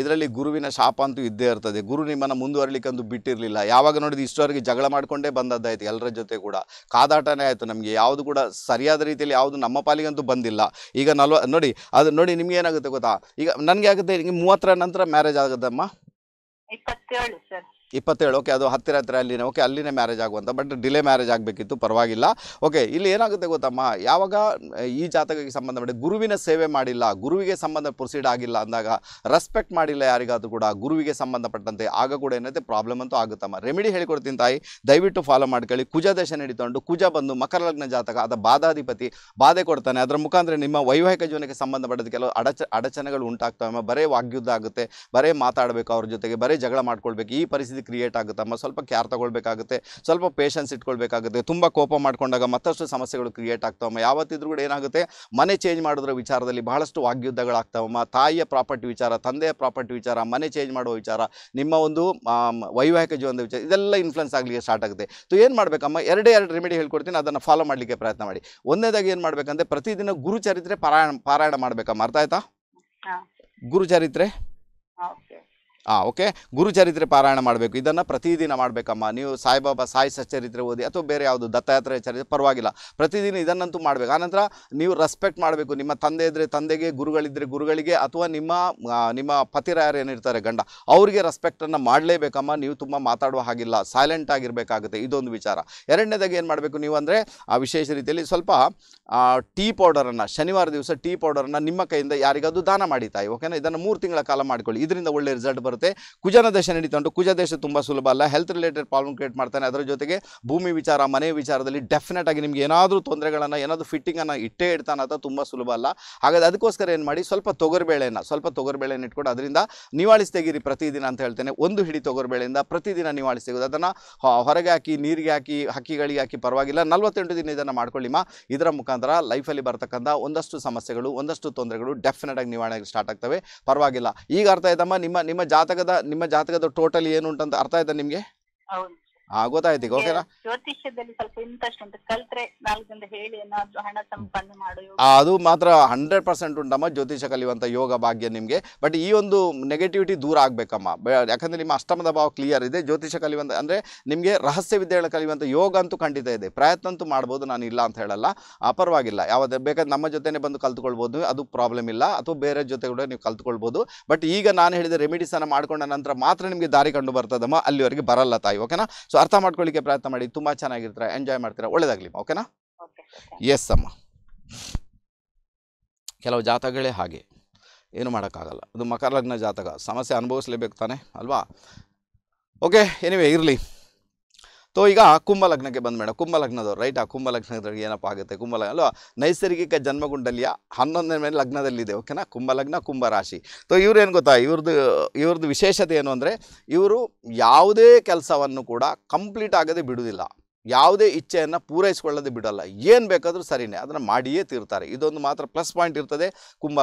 ಇದರಲ್ಲಿ ಗುರುವಿನ ಶಾಪ ಅಂತೂ ಇದ್ದೇ ಇರ್ತದೆ ಗುರು ನಿಮ್ಮನ್ನು ಮುಂದುವರಲಿಕ್ಕಂದು ಬಿಟ್ಟಿರಲಿಲ್ಲ ಯಾವಾಗ ನೋಡಿದ ಇಷ್ಟವರೆಗೆ ಜಗಳ ಮಾಡಿಕೊಂಡೇ ಬಂದದ್ದಾಯ್ತು ಎಲ್ಲರ ಜೊತೆ ಕೂಡ ಕಾದಾಟನೇ ಆಯಿತು ನಮಗೆ ಯಾವುದು ಕೂಡ ಸರಿಯಾದ ರೀತಿಯಲ್ಲಿ ಯಾವುದು ನಮ್ಮ ಪಾಲಿಗಂತೂ ಬಂದಿಲ್ಲ ಈಗ ನಲ್ವ ನೋಡಿ ಅದು ನೋಡಿ ನಿಮ್ಗೆ ಏನಾಗುತ್ತೆ ಗೊತ್ತಾ ಈಗ ನನಗೆ ಆಗುತ್ತೆ ನಿಮಗೆ ಮೂವತ್ತರ ನಂತರ ಮ್ಯಾರೇಜ್ ಆಗುತ್ತಮ್ಮ ಇಪ್ಪತ್ತೇಳು ಸರ್ ಇಪ್ಪತ್ತೇಳು ಓಕೆ ಅದು ಹತ್ತಿರ ಹತ್ತಿರ ಅಲ್ಲಿನೇ ಓಕೆ ಅಲ್ಲಿನೇ ಮ್ಯಾರೇಜ್ ಆಗುವಂಥ ಬಟ್ ಡಿಲೇ ಮ್ಯಾರೇಜ್ ಆಗಬೇಕಿತ್ತು ಪರವಾಗಿಲ್ಲ ಓಕೆ ಇಲ್ಲಿ ಏನಾಗುತ್ತೆ ಗೊತ್ತಮ್ಮ ಯಾವಾಗ ಈ ಜಾತಕಕ್ಕೆ ಸಂಬಂಧಪಟ್ಟ ಗುರುವಿನ ಸೇವೆ ಮಾಡಿಲ್ಲ ಗುರುವಿಗೆ ಸಂಬಂಧ ಪ್ರೊಸೀಡ್ ಆಗಿಲ್ಲ ಅಂದಾಗ ರೆಸ್ಪೆಕ್ಟ್ ಮಾಡಿಲ್ಲ ಯಾರಿಗಾದರೂ ಕೂಡ ಗುರುವಿಗೆ ಸಂಬಂಧಪಟ್ಟಂತೆ ಆಗ ಕೂಡ ಏನೈತೆ ಪ್ರಾಬ್ಲಮ್ ಅಂತೂ ಆಗುತ್ತಮ್ಮ ರೆಮಿಡಿ ಹೇಳಿಕೊಡ್ತೀನಿ ತಾಯಿ ದಯವಿಟ್ಟು ಫಾಲೋ ಮಾಡ್ಕೊಳ್ಳಿ ಕುಜ ದಶ ನಡೀತೊಂಡು ಕುಜ ಬಂದು ಮಕರ ಲಗ್ನ ಜಾತಕ ಅದ ಬಾಧಾಧಿಪತಿ ಬಾಧೆ ಕೊಡ್ತಾನೆ ಅದರ ಮುಖಾಂತರ ನಿಮ್ಮ ವೈವಾಹಿಕ ಜೀವನಕ್ಕೆ ಸಂಬಂಧಪಟ್ಟದ ಕೆಲವು ಅಡಚ ಅಡಚಣೆಗಳು ಉಂಟಾಗ್ತವೆ ಬರೇ ವಾಗ್ಯುದ್ಧ ಆಗುತ್ತೆ ಬರೇ ಮಾತಾಡಬೇಕು ಅವ್ರ ಜೊತೆಗೆ ಬರೇ ಜಗಳ ಮಾಡ್ಕೊಳ್ಬೇಕು ಈ ಪರಿಸ್ಥಿತಿ ಕ್ರಿಯೇಟ್ ಆಗುತ್ತಮ್ಮ ಸ್ವಲ್ಪ ಕ್ಯಾರ್ ತಗೊಳ್ಬೇಕಾಗುತ್ತೆ ಸ್ವಲ್ಪ ಪೇಷನ್ಸ್ ಇಟ್ಕೊಳ್ಬೇಕಾಗುತ್ತೆ ತುಂಬ ಕೋಪ ಮಾಡಿಕೊಂಡಾಗ ಮತ್ತಷ್ಟು ಸಮಸ್ಯೆಗಳು ಕ್ರಿಯೇಟ್ ಆಗ್ತಾವಮ್ಮ ಯಾವತ್ತಿದ್ರೂ ಕೂಡ ಏನಾಗುತ್ತೆ ಮನೆ ಚೇಂಜ್ ಮಾಡೋದ್ರ ವಿಚಾರದಲ್ಲಿ ಬಹಳಷ್ಟು ವಾಗ್ಯುದ್ಧಗಳಾಗ್ತಾವಮ್ಮ ತಾಯಿಯ ಪ್ರಾಪರ್ಟಿ ವಿಚಾರ ತಂದೆಯ ಪ್ರಾಪರ್ಟಿ ವಿಚಾರ ಮನೆ ಚೇಂಜ್ ಮಾಡುವ ವಿಚಾರ ನಿಮ್ಮ ಒಂದು ವೈವಾಹಿಕ ಜೀವನದ ವಿಚಾರ ಇದೆಲ್ಲ ಇನ್ಫ್ಲುಯೆನ್ಸ್ ಆಗಲಿಕ್ಕೆ ಸ್ಟಾರ್ಟ್ ಆಗುತ್ತೆ ಸೊ ಏನು ಮಾಡಬೇಕಮ್ಮ ಎರಡೇ ಎರಡು ರೆಮಿಡಿ ಹೇಳ್ಕೊಡ್ತೀನಿ ಅದನ್ನು ಫಾಲೋ ಮಾಡಲಿಕ್ಕೆ ಪ್ರಯತ್ನ ಮಾಡಿ ಒಂದನೇದಾಗಿ ಏನು ಮಾಡಬೇಕಂದ್ರೆ ಪ್ರತಿದಿನ ಗುರು ಚರಿತ್ರೆ ಪಾರಾಯಣ ಪಾರಾಯಣ ಮಾಡಬೇಕಮ್ಮ ಅರ್ಥ ಆಯ್ತಾ ಗುರುಚರಿತ್ರೆ ಹಾಂ ಓಕೆ ಗುರುಚರಿತ್ರೆ ಪಾರಾಯಣ ಮಾಡಬೇಕು ಇದನ್ನು ಪ್ರತಿದಿನ ಮಾಡಬೇಕಮ್ಮ ನೀವು ಸಾಯಿಬಾಬಾ ಸಾಯಿ ಸಚ್ಚರಿತ್ರೆ ಓದಿ ಅಥವಾ ಬೇರೆ ಯಾವುದು ದತ್ತಾತ್ರೆಯ ಚರಿತ್ರೆ ಪರವಾಗಿಲ್ಲ ಪ್ರತಿದಿನ ಇದನ್ನಂತೂ ಮಾಡಬೇಕು ಆನಂತರ ನೀವು ರೆಸ್ಪೆಕ್ಟ್ ಮಾಡಬೇಕು ನಿಮ್ಮ ತಂದೆ ಇದ್ದರೆ ತಂದೆಗೆ ಗುರುಗಳಿದ್ದರೆ ಗುರುಗಳಿಗೆ ಅಥವಾ ನಿಮ್ಮ ನಿಮ್ಮ ಯಾರು ಏನಿರ್ತಾರೆ ಗಂಡ ಅವರಿಗೆ ರೆಸ್ಪೆಕ್ಟನ್ನು ಮಾಡಲೇಬೇಕಮ್ಮ ನೀವು ತುಂಬ ಮಾತಾಡುವ ಹಾಗಿಲ್ಲ ಸೈಲೆಂಟ್ ಆಗಿರಬೇಕಾಗುತ್ತೆ ಇದೊಂದು ವಿಚಾರ ಎರಡನೇದಾಗಿ ಏನು ಮಾಡಬೇಕು ನೀವು ಅಂದರೆ ಆ ವಿಶೇಷ ರೀತಿಯಲ್ಲಿ ಸ್ವಲ್ಪ ಟೀ ಪೌಡರನ್ನು ಶನಿವಾರ ದಿವಸ ಟೀ ಪೌಡರನ್ನು ನಿಮ್ಮ ಕೈಯಿಂದ ಯಾರಿಗಾದರೂ ದಾನ ಮಾಡಿ ತಾಯಿ ಓಕೆನಾ ಇದನ್ನು ಮೂರು ತಿಂಗಳ ಕಾಲ ಮಾಡಿಕೊಳ್ಳಿ ಇದರಿಂದ ಒಳ್ಳೆ ರಿಸಲ್ಟ್ ಬರುತ್ತೆ ಕುಜನ ದೇಶ ನಡೀತಾ ಉಂಟು ಕುಜ ದೇಶ ತುಂಬ ಸುಲಭ ಅಲ್ಲ ಹೆಲ್ತ್ ರಿಲೇಟೆಡ್ ಪ್ರಾಬ್ಲಮ್ ಕ್ರಿಯೇಟ್ ಮಾಡ್ತಾನೆ ಅದರ ಜೊತೆಗೆ ಭೂಮಿ ವಿಚಾರ ಮನೆ ವಿಚಾರದಲ್ಲಿ ಡೆಫಿನೆಟ್ ಆಗಿ ನಿಮ್ಗೆ ಏನಾದರೂ ತೊಂದರೆಗಳನ್ನು ಏನಾದರೂ ಫಿಟ್ಟಿಂಗನ್ನು ಇಟ್ಟೇ ಇಡ್ತಾನೆ ಅಂತ ತುಂಬ ಸುಲಭ ಅಲ್ಲ ಹಾಗಾದ ಅದಕ್ಕೋಸ್ಕರ ಏನು ಮಾಡಿ ಸ್ವಲ್ಪ ತೊಗರ್ಬೇಳೆಯನ್ನು ಸ್ವಲ್ಪ ತೊಗರ್ಬೇಳೆಯನ್ನು ಇಟ್ಕೊಂಡು ಅದರಿಂದ ನಿವಾಳಿಸಿ ತೆಗೀರಿ ಪ್ರತಿದಿನ ಅಂತ ಹೇಳ್ತೇನೆ ಒಂದು ಹಿಡಿ ತೊಗರ್ಬೇಳೆಯಿಂದ ಪ್ರತಿದಿನ ನಿವಾಳಿಸಿ ತೆಗೆದು ಅದನ್ನು ಹೊರಗೆ ಹಾಕಿ ನೀರಿಗೆ ಹಾಕಿ ಹಕ್ಕಿಗಳಿಗೆ ಹಾಕಿ ಪರವಾಗಿಲ್ಲ ನಲವತ್ತೆಂಟು ದಿನ ಇದನ್ನು ಮಾಡ್ಕೊಳ್ಳಿಮ್ಮ ಇದರ ಮುಖಾಂತರ ಲೈಫಲ್ಲಿ ಬರ್ತಕ್ಕಂಥ ಒಂದಷ್ಟು ಸಮಸ್ಯೆಗಳು ಒಂದಷ್ಟು ತೊಂದರೆಗಳು ಡೆಫಿನೆಟ್ ಆಗಿ ನಿವಾರಣೆಗೆ ಸ್ಟಾರ್ಟ್ ಆಗ್ತವೆ ಪರವಾಗಿಲ್ಲ ಈಗ ಅರ್ಥ ಆಯ್ತಮ್ಮ ನಿಮ್ಮ ನಿಮ್ಮ ಜಾತಕದ ನಿಮ್ಮ ಜಾತಕದ ಟೋಟಲ್ ಏನು ಉಂಟಂತ ಅರ್ಥ ಆಯ್ತಾ ನಿಮ್ಗೆ ಗೊತ್ತಾಯ್ತಿ ಜ್ಯೋತಿಷ್ಯದಲ್ಲಿ ಸ್ವಲ್ಪ ಅದು ಮಾತ್ರ ಹಂಡ್ರೆಡ್ ಪರ್ಸೆಂಟ್ ಉಂಟಮ್ಮ ಜ್ಯೋತಿಷ ಕಲಿಯುವಂಥ ಯೋಗ ಭಾಗ್ಯ ನಿಮಗೆ ಬಟ್ ಈ ಒಂದು ನೆಗೆಟಿವಿಟಿ ದೂರ ಆಗಬೇಕಮ್ಮ ಯಾಕಂದ್ರೆ ನಿಮ್ಮ ಅಷ್ಟಮದ ಭಾವ ಕ್ಲಿಯರ್ ಇದೆ ಜ್ಯೋತಿಷ ಕಲಿಯುವಂಥ ಅಂದ್ರೆ ನಿಮಗೆ ರಹಸ್ಯ ವಿದ್ಯೆಗಳ ಕಲಿವಂತ ಯೋಗ ಅಂತೂ ಖಂಡಿತ ಇದೆ ಪ್ರಯತ್ನ ಅಂತೂ ಮಾಡ್ಬೋದು ನಾನು ಇಲ್ಲ ಅಂತ ಹೇಳಲ್ಲ ಅಪರವಾಗಿಲ್ಲ ಯಾವ್ದು ಬೇಕಾದ್ರೆ ನಮ್ಮ ಜೊತೆನೇ ಬಂದು ಕಲ್ತ್ಕೊಳ್ಬೋದು ಅದು ಪ್ರಾಬ್ಲಮ್ ಇಲ್ಲ ಅಥವಾ ಬೇರೆ ಜೊತೆ ಕೂಡ ನೀವು ಕಲ್ತ್ಕೊಳ್ಬೋದು ಬಟ್ ಈಗ ನಾನು ಹೇಳಿದ ರೆಮಿಡೀಸನ್ನು ಮಾಡ್ಕೊಂಡ ನಂತರ ಮಾತ್ರ ನಿಮಗೆ ದಾರಿ ಕಂಡು ಬರ್ತದಮ್ಮ ಅಲ್ಲಿವರೆಗೆ ಬರಲ್ಲ ತಾಯಿ ಓಕೆನಾ ಸೊ ಅರ್ಥ ಮಾಡ್ಕೊಳ್ಳಿಕ್ಕೆ ಪ್ರಯತ್ನ ಮಾಡಿ ತುಂಬ ಚೆನ್ನಾಗಿರ್ತಾರೆ ಎಂಜಾಯ್ ಮಾಡ್ತೀರಾ ಒಳ್ಳೇದಾಗಲಿ ಓಕೆನಾ ಎಸ್ ಅಮ್ಮ ಕೆಲವು ಜಾತಗಳೇ ಹಾಗೆ ಏನು ಮಾಡೋಕ್ಕಾಗಲ್ಲ ಅದು ಮಕರ ಲಗ್ನ ಜಾತಕ ಸಮಸ್ಯೆ ಅನುಭವಿಸ್ಲೇಬೇಕು ತಾನೆ ಅಲ್ವಾ ಓಕೆ ಏನಿವೆ ಇರಲಿ ಸೊ ಈಗ ಕುಂಭ ಲಗ್ನಕ್ಕೆ ಮೇಡಮ್ ಕುಂಭ ರೈಟ್ ಆ ಕುಂಭ ಲಗ್ನದವ್ರಿಗೆ ಏನಪ್ಪ ಆಗುತ್ತೆ ಕುಂಭ ಲಗ್ನ ಅಲ್ವಾ ನೈಸರ್ಗಿಕ ಜನ್ಮಗುಂಡಲಿಯ ಹನ್ನೊಂದನೇ ಮೇಲೆ ಲಗ್ನದಲ್ಲಿದೆ ಓಕೆನಾ ಕುಂಭ ಕುಂಭರಾಶಿ ಕುಂಭ ಸೊ ಇವ್ರೇನು ಗೊತ್ತಾ ಇವ್ರದ್ದು ಇವ್ರದ್ದು ವಿಶೇಷತೆ ಏನು ಅಂದರೆ ಇವರು ಯಾವುದೇ ಕೆಲಸವನ್ನು ಕೂಡ ಕಂಪ್ಲೀಟ್ ಆಗದೆ ಬಿಡುವುದಿಲ್ಲ ಯಾವುದೇ ಇಚ್ಛೆಯನ್ನು ಪೂರೈಸಿಕೊಳ್ಳದೆ ಬಿಡಲ್ಲ ಏನು ಬೇಕಾದರೂ ಸರಿನೇ ಅದನ್ನು ಮಾಡಿಯೇ ತೀರ್ತಾರೆ ಇದೊಂದು ಮಾತ್ರ ಪ್ಲಸ್ ಪಾಯಿಂಟ್ ಇರ್ತದೆ ಕುಂಭ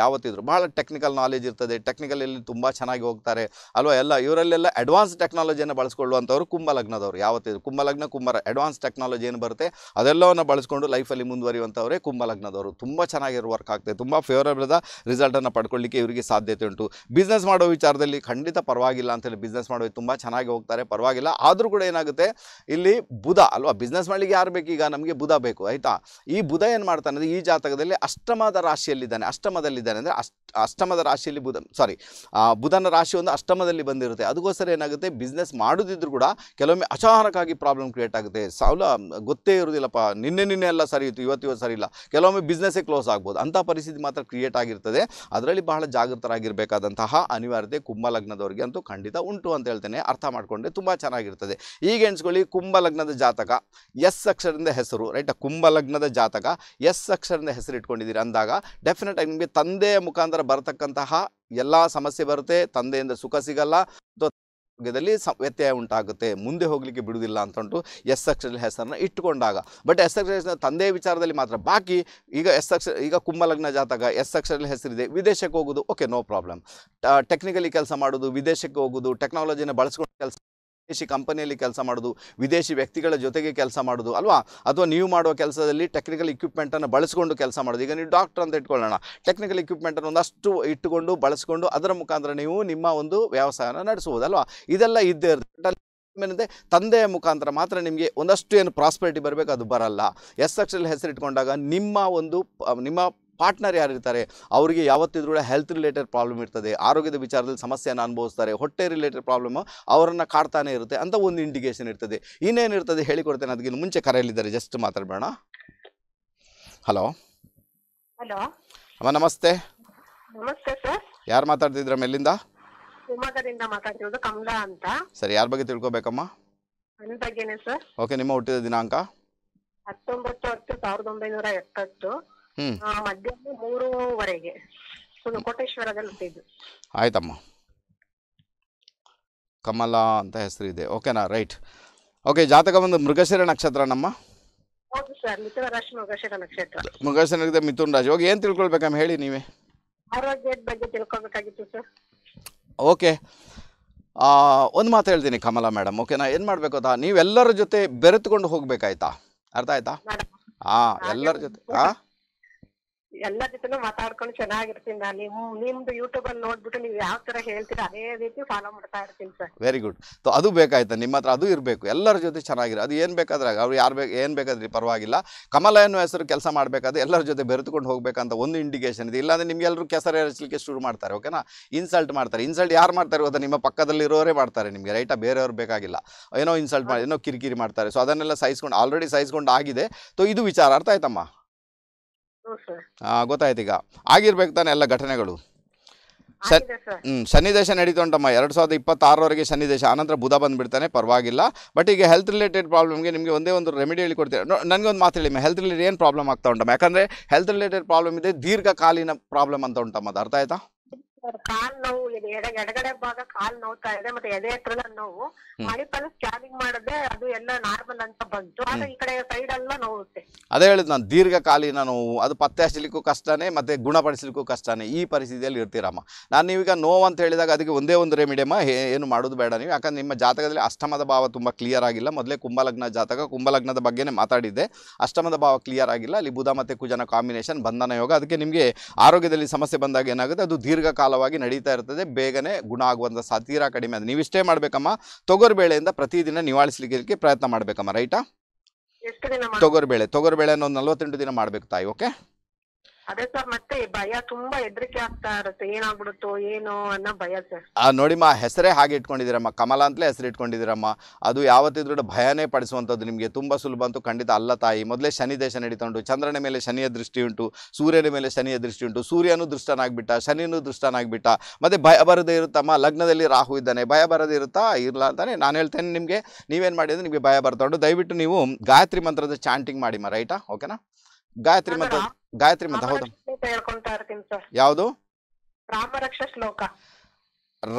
ಯಾವತ್ತಿದ್ರು ಭಾಳ ಟೆಕ್ನಿಕಲ್ ನಾಲೆಜ್ ಇರ್ತದೆ ಟೆಕ್ನಿಕಲಲ್ಲಿ ತುಂಬ ಚೆನ್ನಾಗಿ ಹೋಗ್ತಾರೆ ಅಲ್ವಾ ಎಲ್ಲ ಇವರಲ್ಲೆಲ್ಲ ಅಡ್ವಾನ್ಸ್ ಟೆಕ್ನಾಲಜಿಯನ್ನು ಬಳಸ್ಕೊಳ್ಳುವಂಥವ್ರು ಕುಂಭ ಲಗ್ನದವ್ರು ಯಾವತ್ತಿದ್ರು ಕುಂಭ ಲಗ್ನ ಕುಂಭ ಅಡ್ವಾನ್ಸ್ ಟೆಕ್ನಾಲಜಿ ಏನು ಬರುತ್ತೆ ಅದೆಲ್ಲವನ್ನು ಬಳಸ್ಕೊಂಡು ಲೈಫಲ್ಲಿ ಮುಂದುವರಿಯುವಂಥವರೇ ಕುಂಭ ಲಗ್ನದವರು ತುಂಬ ಚೆನ್ನಾಗಿರೋ ವರ್ಕ್ ಆಗ್ತದೆ ತುಂಬ ಫೇವರಬಲ್ದ ರಿಸಲ್ಟನ್ನು ಪಡ್ಕೊಳ್ಳಿಕ್ಕೆ ಇವರಿಗೆ ಸಾಧ್ಯತೆ ಉಂಟು ಬಿಸ್ನೆಸ್ ಮಾಡೋ ವಿಚಾರದಲ್ಲಿ ಖಂಡಿತ ಪರವಾಗಿಲ್ಲ ಅಂತೇಳಿ ಬಿಸ್ನೆಸ್ ಮಾಡೋದು ತುಂಬ ಚೆನ್ನಾಗಿ ಹೋಗ್ತಾರೆ ಪರವಾಗಿಲ್ಲ ಆದರೂ ಕೂಡ ಏನಾಗುತ್ತೆ ಇಲ್ಲಿ ಬುಧ ಅಲ್ವಾ ಬಿಸ್ನೆಸ್ ಮಾಡಲಿಕ್ಕೆ ಯಾರು ಬೇಕು ಈಗ ನಮಗೆ ಬುಧ ಬೇಕು ಆಯಿತಾ ಈ ಬುಧ ಏನು ಮಾಡ್ತಾನೆ ಅಂದರೆ ಈ ಜಾತಕದಲ್ಲಿ ಅಷ್ಟಮದ ರಾಶಿಯಲ್ಲಿದ್ದಾನೆ ಅಷ್ಟಮದಲ್ಲಿದ್ದಾನೆ ಅಂದರೆ ಅಷ್ಟ ಅಷ್ಟಮದ ರಾಶಿಯಲ್ಲಿ ಬುಧ ಸಾರಿ ಬುಧನ ರಾಶಿ ಒಂದು ಅಷ್ಟಮದಲ್ಲಿ ಬಂದಿರುತ್ತೆ ಅದಕ್ಕೋಸ್ಕರ ಏನಾಗುತ್ತೆ ಬಿಸ್ನೆಸ್ ಮಾಡೋದಿದ್ರು ಕೂಡ ಕೆಲವೊಮ್ಮೆ ಅಚಾನಕ್ಕಾಗಿ ಪ್ರಾಬ್ಲಮ್ ಕ್ರಿಯೇಟ್ ಆಗುತ್ತೆ ಸಾಲ ಗೊತ್ತೇ ಇರೋದಿಲ್ಲಪ್ಪ ನಿನ್ನೆ ನಿನ್ನೆ ಎಲ್ಲ ಸರಿ ಇತ್ತು ಇವತ್ತು ಇವತ್ತು ಸರಿ ಇಲ್ಲ ಕೆಲವೊಮ್ಮೆ ಬಿಸ್ನೆಸ್ಸೇ ಕ್ಲೋಸ್ ಆಗ್ಬೋದು ಅಂಥ ಪರಿಸ್ಥಿತಿ ಮಾತ್ರ ಕ್ರಿಯೇಟ್ ಆಗಿರ್ತದೆ ಅದರಲ್ಲಿ ಬಹಳ ಜಾಗೃತರಾಗಿರಬೇಕಾದಂತಹ ಅನಿವಾರ್ಯತೆ ಕುಂಭ ಲಗ್ನದವರಿಗೆ ಅಂತೂ ಖಂಡಿತ ಉಂಟು ಅಂತ ಹೇಳ್ತೇನೆ ಅರ್ಥ ಮಾಡಿಕೊಂಡ್ರೆ ತುಂಬ ಚೆನ್ನಾಗಿರ್ತದೆ ಈಗ ಎಣಿಸ್ಕೊಳ್ಳಿ ಕುಂಭ ಲಗ್ನ ಲಗ್ನದ ಜಾತಕ ಎಸ್ ಅಕ್ಷರದಿಂದ ಹೆಸರು ರೈಟ್ ಕುಂಭ ಲಗ್ನದ ಜಾತಕ ಎಸ್ ಅಕ್ಷರದಿಂದ ಹೆಸರು ಇಟ್ಕೊಂಡಿದ್ದೀರಿ ಅಂದಾಗ ಡೆಫಿನೆಟ್ ಆಗಿ ನಿಮಗೆ ತಂದೆಯ ಮುಖಾಂತರ ಬರತಕ್ಕಂತಹ ಎಲ್ಲ ಸಮಸ್ಯೆ ಬರುತ್ತೆ ತಂದೆಯಿಂದ ಸುಖ ಸಿಗಲ್ಲ ಸ ವ್ಯತ್ಯಯ ಉಂಟಾಗುತ್ತೆ ಮುಂದೆ ಹೋಗಲಿಕ್ಕೆ ಬಿಡುವುದಿಲ್ಲ ಅಂತ ಎಸ್ ಅಕ್ಷರದಲ್ಲಿ ಹೆಸರನ್ನು ಇಟ್ಟುಕೊಂಡಾಗ ಬಟ್ ಎಸ್ ಅಕ್ಷರ ತಂದೆಯ ವಿಚಾರದಲ್ಲಿ ಮಾತ್ರ ಬಾಕಿ ಈಗ ಎಸ್ ಅಕ್ಷರ ಈಗ ಕುಂಭಲಗ್ನ ಜಾತಕ ಎಸ್ ಅಕ್ಷರದಲ್ಲಿ ಹೆಸರಿದೆ ವಿದೇಶಕ್ಕೆ ಹೋಗೋದು ಓಕೆ ನೋ ಪ್ರಾಬ್ಲಮ್ ಟೆಕ್ನಿಕಲಿ ಕೆಲಸ ಮಾಡೋದು ವಿದೇಶಕ್ಕೆ ಹೋಗೋದು ಟೆಕ್ನಾಲಜಿನ ಬಳಸ್ಕೊಂಡು ಕೆಲಸ ವಿದೇಶಿ ಕಂಪನಿಯಲ್ಲಿ ಕೆಲಸ ಮಾಡೋದು ವಿದೇಶಿ ವ್ಯಕ್ತಿಗಳ ಜೊತೆಗೆ ಕೆಲಸ ಮಾಡೋದು ಅಲ್ವಾ ಅಥವಾ ನೀವು ಮಾಡುವ ಕೆಲಸದಲ್ಲಿ ಟೆಕ್ನಿಕಲ್ ಇಕ್ವಿಪ್ಮೆಂಟನ್ನು ಬಳಸಿಕೊಂಡು ಕೆಲಸ ಮಾಡೋದು ಈಗ ನೀವು ಡಾಕ್ಟರ್ ಅಂತ ಇಟ್ಕೊಳ್ಳೋಣ ಟೆಕ್ನಿಕಲ್ ಇಕ್ವಿಪ್ಮೆಂಟನ್ನು ಒಂದಷ್ಟು ಇಟ್ಟುಕೊಂಡು ಬಳಸಿಕೊಂಡು ಅದರ ಮುಖಾಂತರ ನೀವು ನಿಮ್ಮ ಒಂದು ವ್ಯವಸಾಯನ ನಡೆಸಬಹುದು ಅಲ್ವಾ ಇದೆಲ್ಲ ಇದ್ದೇ ಏನಂದರೆ ತಂದೆಯ ಮುಖಾಂತರ ಮಾತ್ರ ನಿಮಗೆ ಒಂದಷ್ಟು ಏನು ಪ್ರಾಸ್ಪರಿಟಿ ಬರಬೇಕು ಅದು ಬರಲ್ಲ ಎಸ್ ಅಕ್ಷರಲ್ಲಿ ಹೆಸರಿಟ್ಕೊಂಡಾಗ ನಿಮ್ಮ ಒಂದು ನಿಮ್ಮ ಪಾರ್ಟ್ನರ್ ಯಾರಿರ್ತಾರೆ ಅವರಿಗೆ ಯಾವತ್ತಿದ್ರೂ ಹೆಲ್ತ್ ರಿಲೇಟೆಡ್ ಪ್ರಾಬ್ಲಮ್ ಇರ್ತದೆ ಆರೋಗ್ಯದ ವಿಚಾರದಲ್ಲಿ ಸಮಸ್ಯೆಯನ್ನು ಅನುಭವಿಸ್ತಾರೆ ಹೊಟ್ಟೆ ರಿಲೇಟೆಡ್ ಪ್ರಾಬ್ಲಮ್ ಅವರನ್ನು ಕಾಡ್ತಾನೆ ಇರುತ್ತೆ ಅಂತ ಒಂದು ಇಂಡಿಕೇಶನ್ ಇರ್ತದೆ ಇನ್ನೇನಿರ್ತದೆ ಹೇಳಿಕೊಡ್ತೇನೆ ಅದಕ್ಕಿಂತ ಮುಂಚೆ ಕರೆಯಲಿದ್ದಾರೆ ಜಸ್ಟ್ ಮಾತಾಡಬೇಡ ಹಲೋ ಹಲೋ ಅಮ್ಮ ನಮಸ್ತೆ ನಮಸ್ತೆ ಸರ್ ಯಾರು ಮಾತಾಡ್ತಿದ್ರಮ್ಮ ಎಲ್ಲಿಂದ ಅಂತ ಸರಿ ಯಾರ ಬಗ್ಗೆ ತಿಳ್ಕೊಬೇಕಮ್ಮ ಬಗ್ಗೆನೇ ಸರ್ ಓಕೆ ನಿಮ್ಮ ಹುಟ್ಟಿದ ದಿನಾಂಕ ಆ, ಮಧ್ಯಾಹ್ನ ಮೂರುವರೆಗೆ ಕೋಟೇಶ್ವರದಲ್ಲಿ ಆಯ್ತಮ್ಮ ಕಮಲಾ ಅಂತ ಹೆಸರು ಇದೆ ಓಕೆನಾ ರೈಟ್ ಓಕೆ ಜಾತಕ ಬಂದು ಮೃಗಶಿರ ನಕ್ಷತ್ರ ನಮ್ಮ ಮೃಗಶಿರ ನಕ್ಷತ್ರ ಮಿಥುನ್ ರಾಶಿ ಹೋಗಿ ಏನ್ ತಿಳ್ಕೊಳ್ಬೇಕಮ್ಮ ಹೇಳಿ ನೀವೇ ಆರೋಗ್ಯದ ಬಗ್ಗೆ ತಿಳ್ಕೊಬೇಕಾಗಿತ್ತು ಸರ್ ಓಕೆ ಒಂದು ಮಾತು ಹೇಳ್ತೀನಿ ಕಮಲಾ ಮೇಡಮ್ ಓಕೆನಾ ಏನು ಮಾಡಬೇಕು ಅಂತ ನೀವೆಲ್ಲರ ಜೊತೆ ಬೆರೆತುಕೊಂಡು ಹೋಗಬೇಕಾಯ್ತಾ ಅರ್ಥ ಆಯ್ತಾ ಹಾಂ ಎಲ್ಲರ ಜೊತೆ ಹಾಂ ಎಲ್ಲರ ಜೊತೆನು ಮಾತಾಡ್ಕೊಂಡು ಚೆನ್ನಾಗಿರ್ತೀನಿ ನಾನು ನಿಮ್ ನಿಮ್ದು ಅಲ್ಲಿ ನೋಡ್ಬಿಟ್ಟು ನೀವು ಯಾವ ತರ ಹೇಳ್ತೀರಾ ಅದೇ ರೀತಿ ಫಾಲೋ ಮಾಡ್ತಾ ಇರ್ತೀನಿ ಸರ್ ವೆರಿ ಗುಡ್ ಅದು ಬೇಕಾಯ್ತು ನಿಮ್ಮ ಹತ್ರ ಅದು ಇರಬೇಕು ಎಲ್ಲರ ಜೊತೆ ಚೆನ್ನಾಗಿರೋ ಅದು ಏನು ಬೇಕಾದ್ರೆ ಅವ್ರು ಯಾರು ಏನ್ ಬೇಕಾದ್ರೆ ಪರವಾಗಿಲ್ಲ ಕಮಲ ಎನ್ನುವ ಹೆಸರು ಕೆಲಸ ಮಾಡ್ಬೇಕಾದ್ರೆ ಎಲ್ಲರ ಜೊತೆ ಬೆರೆತುಕೊಂಡು ಹೋಗ್ಬೇಕಂತ ಒಂದು ಇಂಡಿಕೇಶನ್ ಇದೆ ನಿಮ್ಗೆ ನಿಮಗೆಲ್ಲರೂ ಕೆಸರು ಎರಚಲಿಕ್ಕೆ ಶುರು ಮಾಡ್ತಾರೆ ಓಕೆನಾ ಇನ್ಸಲ್ಟ್ ಮಾಡ್ತಾರೆ ಇನ್ಸಲ್ಟ್ ಯಾರು ಮಾಡ್ತಾರೆ ಗೊತ್ತಾ ನಿಮ್ಮ ಪಕ್ಕದಲ್ಲಿ ಪಕ್ಕದಲ್ಲಿರೋರೇ ಮಾಡ್ತಾರೆ ನಿಮಗೆ ರೈಟಾ ಬೇರೆಯವ್ರು ಬೇಕಾಗಿಲ್ಲ ಏನೋ ಇನ್ಸಲ್ಟ್ ಮಾಡಿ ಏನೋ ಕಿರಿಕಿರಿ ಮಾಡ್ತಾರೆ ಸೊ ಅದನ್ನೆಲ್ಲ ಸಹಿಸ್ಕೊಂಡು ಆಲ್ರೆಡಿ ಸೈಸ್ಕೊಂಡು ಆಗಿದೆ ಸೊ ಇದು ವಿಚಾರ ಅರ್ಥ ಆಯ್ತಮ್ಮ ಗೊತ್ತಾಯ್ತು ಈಗ ಆಗಿರ್ಬೇಕು ತಾನೆ ಎಲ್ಲ ಘಟನೆಗಳು ಹ್ಮ್ ಸನ್ನಿವೇಶ ನಡೀತಾ ಉಂಟಮ್ಮ ಎರಡು ಸಾವಿರದ ಇಪ್ಪತ್ತಾರರವರೆಗೆ ಸನ್ನಿವೇಶ ಆನಂತರ ಬುಧ ಬಂದ್ಬಿಡ್ತಾನೆ ಪರವಾಗಿಲ್ಲ ಬಟ್ ಈಗ ಹೆಲ್ತ್ ರಿಲೇಟೆಡ್ ಪ್ರಾಬ್ಲಮ್ಗೆ ನಿಮಗೆ ಒಂದೇ ಒಂದು ರೆಮಿಡಿ ಹೇಳಿ ಕೊಡ್ತೀರಾ ಒಂದು ಮಾತು ಹೇಳಿಮ್ಮ ಹೆಲ್ತ್ ರಿಲೇಟೆಡ್ ಏನು ಪ್ರಾಬ್ಲಮ್ ಆಗ್ತಾ ಉಂಟಮ್ಮ ಯಾಕಂದರೆ ಹೆಲ್ತ್ ರಿಲೇಟೆಡ್ ಪ್ರಾಬ್ಲಮ್ ಇದೆ ದೀರ್ಘಕಾಲೀನ ಪ್ರಾಬ್ಲಮ್ ಅಂತ ಉಂಟಮ್ಮ ಅದು ಅರ್ಥ ಆಯ್ತಾ ಕಾಲ್ ನೋವು ಎಡ ಎಡಗಡೆ ಭಾಗ ಕಾಲ್ ನೋವ್ತಾ ಇದೆ ಮತ್ತೆ ಎದೆ ನೋವು ಮಣಿಪಾಲ್ ಸ್ಕ್ಯಾನಿಂಗ್ ಮಾಡಿದ್ರೆ ಅದು ಎಲ್ಲ ನಾರ್ಮಲ್ ಅಂತ ಬಂತು ಆದ್ರೆ ಈ ಕಡೆ ಸೈಡ್ ಎಲ್ಲ ನೋವುತ್ತೆ ಅದೇ ಹೇಳಿದ್ ನಾನು ದೀರ್ಘಕಾಲೀನ ನೋವು ಅದು ಪತ್ತೆ ಹಚ್ಚಲಿಕ್ಕೂ ಕಷ್ಟನೇ ಮತ್ತೆ ಗುಣಪಡಿಸಲಿಕ್ಕೂ ಕಷ್ಟನೇ ಈ ಪರಿಸ್ಥಿತಿಯಲ್ಲಿ ಇರ್ತೀರಮ್ಮ ನಾನು ನೀವೀಗ ನೋವು ಅಂತ ಹೇಳಿದಾಗ ಅದಕ್ಕೆ ಒಂದೇ ಒಂದು ರೆಮಿಡಿಯಮ್ಮ ಏನು ಮಾಡೋದು ಬೇಡ ನೀವು ಯಾಕಂದ್ರೆ ನಿಮ್ಮ ಜಾತಕದಲ್ಲಿ ಅಷ್ಟಮದ ಭಾವ ತುಂಬ ಕ್ಲಿಯರ್ ಆಗಿಲ್ಲ ಮೊದಲೇ ಕುಂಭಲಗ್ನ ಜಾತಕ ಕುಂಭಲಗ್ನದ ಬಗ್ಗೆನೇ ಮಾತಾಡಿದ್ದೆ ಅಷ್ಟಮದ ಭಾವ ಕ್ಲಿಯರ್ ಆಗಿಲ್ಲ ಅಲ್ಲಿ ಬುಧ ಮತ್ತೆ ಕುಜನ ಕಾಂಬಿನೇಷನ್ ಬಂಧನ ಯೋಗ ಅದಕ್ಕೆ ನಿಮಗೆ ಆರೋಗ್ಯದಲ್ಲಿ ಸಮಸ್ಯೆ ಬಂದಾಗ ಏನಾಗುತ್ತೆ ಅದು ದೀರ್ಘಕಾಲವಾಗಿ ವೇಗವಾಗಿ ನಡೀತಾ ಇರ್ತದೆ ಬೇಗನೆ ಗುಣ ಆಗುವಂಥ ಸಾಧ್ಯ ಕಡಿಮೆ ಅದು ನೀವಿಷ್ಟೇ ಮಾಡಬೇಕಮ್ಮ ಬೇಳೆಯಿಂದ ಪ್ರತಿದಿನ ನಿವಾಳಿಸ್ಲಿಕ್ಕೆ ಪ್ರಯತ್ನ ಮಾಡಬೇಕಮ್ಮ ರೈಟಾ ತೊಗರುಬೇಳೆ ತೊಗರ್ಬೇಳೆ ಒಂದು ನಲವತ್ತೆಂಟು ದಿನ ಮಾಡಬೇಕು ತಾಯಿ ಓಕೆ ಅದೇ ಸರ್ ಮತ್ತೆ ಭಯ ತುಂಬಾ ಹೆದರಿಕೆ ಆಗ್ತಾ ಇರುತ್ತೆ ಏನಾಗ್ಬಿಡುತ್ತೋ ಏನೋ ಅನ್ನೋ ಭಯ ಸರ್ ಆ ನೋಡಿಮ್ಮ ಹೆಸರೇ ಹಾಗೆ ಇಟ್ಕೊಂಡಿದ್ದೀರಮ್ಮ ಕಮಲ ಅಂತಲೇ ಹೆಸರು ಇಟ್ಕೊಂಡಿದ್ದೀರಮ್ಮ ಅದು ಯಾವತ್ತಿದ್ರೂ ಭಯನೇ ಪಡಿಸುವಂಥದ್ದು ನಿಮಗೆ ತುಂಬ ಸುಲಭ ಅಂತೂ ಖಂಡಿತ ಅಲ್ಲ ತಾಯಿ ಮೊದಲೇ ಶನಿ ದೇಶ ನಡೀತಾ ಉಂಟು ಚಂದ್ರನ ಮೇಲೆ ಶನಿಯ ದೃಷ್ಟಿ ಉಂಟು ಸೂರ್ಯನ ಮೇಲೆ ಶನಿಯ ದೃಷ್ಟಿ ಉಂಟು ಸೂರ್ಯನೂ ದೃಷ್ಟನಾಗ್ಬಿಟ್ಟ ಶನಿನೂ ದೃಷ್ಟನಾಗ್ಬಿಟ್ಟ ಮತ್ತೆ ಭಯ ಬರದೇ ಇರುತ್ತಮ್ಮ ಲಗ್ನದಲ್ಲಿ ರಾಹು ಇದ್ದಾನೆ ಭಯ ಬರದೇ ಇರುತ್ತಾ ಇರಲ್ಲ ಅಂತಾನೆ ನಾನು ಹೇಳ್ತೇನೆ ನಿಮಗೆ ನೀವೇನು ಮಾಡಿದ್ರೆ ನಿಮಗೆ ಭಯ ಬರ್ತಾ ಉಂಟು ದಯವಿಟ್ಟು ನೀವು ಗಾಯತ್ರಿ ಮಂತ್ರದ ಚಾಂಟಿಂಗ್ ಮಾಡಿಮ್ಮ ರೈಟಾ ಓಕೆನಾ ಗಾಯತ್ರಿ ಮಂತ್ರ ಗಾಯತ್ರಿ ಮಂತ್ರ ಹೌದು ಯಾವುದು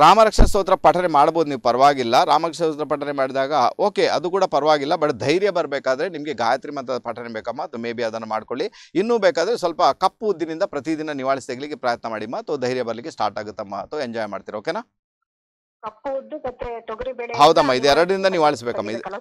ರಾಮರಕ್ಷ ಸ್ತೋತ್ರ ಪಠನೆ ಮಾಡಬಹುದು ನೀವು ಪರವಾಗಿಲ್ಲ ರಾಮರಕ್ಷ ಸ್ತೋತ್ರ ಪಠನೆ ಮಾಡಿದಾಗ ಓಕೆ ಅದು ಕೂಡ ಪರವಾಗಿಲ್ಲ ಬಟ್ ಧೈರ್ಯ ಬರಬೇಕಾದ್ರೆ ನಿಮಗೆ ಗಾಯತ್ರಿ ಮಂತ್ರ ಪಠನೆ ಬೇಕಮ್ಮ ಅದು ಮೇ ಬಿ ಅದನ್ನು ಮಾಡ್ಕೊಳ್ಳಿ ಇನ್ನೂ ಬೇಕಾದ್ರೆ ಸ್ವಲ್ಪ ಕಪ್ಪು ಉದ್ದಿನಿಂದ ಪ್ರತಿದಿನ ನಿವಾಸಿ ಪ್ರಯತ್ನ ಮಾಡಿಮ್ಮ ಅಥವಾ ಧೈರ್ಯ ಬರಲಿಕ್ಕೆ ಸ್ಟಾರ್ಟ್ ಆಗುತ್ತಮ್ಮ ಅಥವಾ ಎಂಜಾಯ್ ಮಾಡ್ತೀರಾ ಓಕೆನಾ ಹೌದಮ್ಮ ಇದು ಎರಡರಿಂದ ನೀವು ಆಳಿಸ್ಬೇಕಮ್ಮ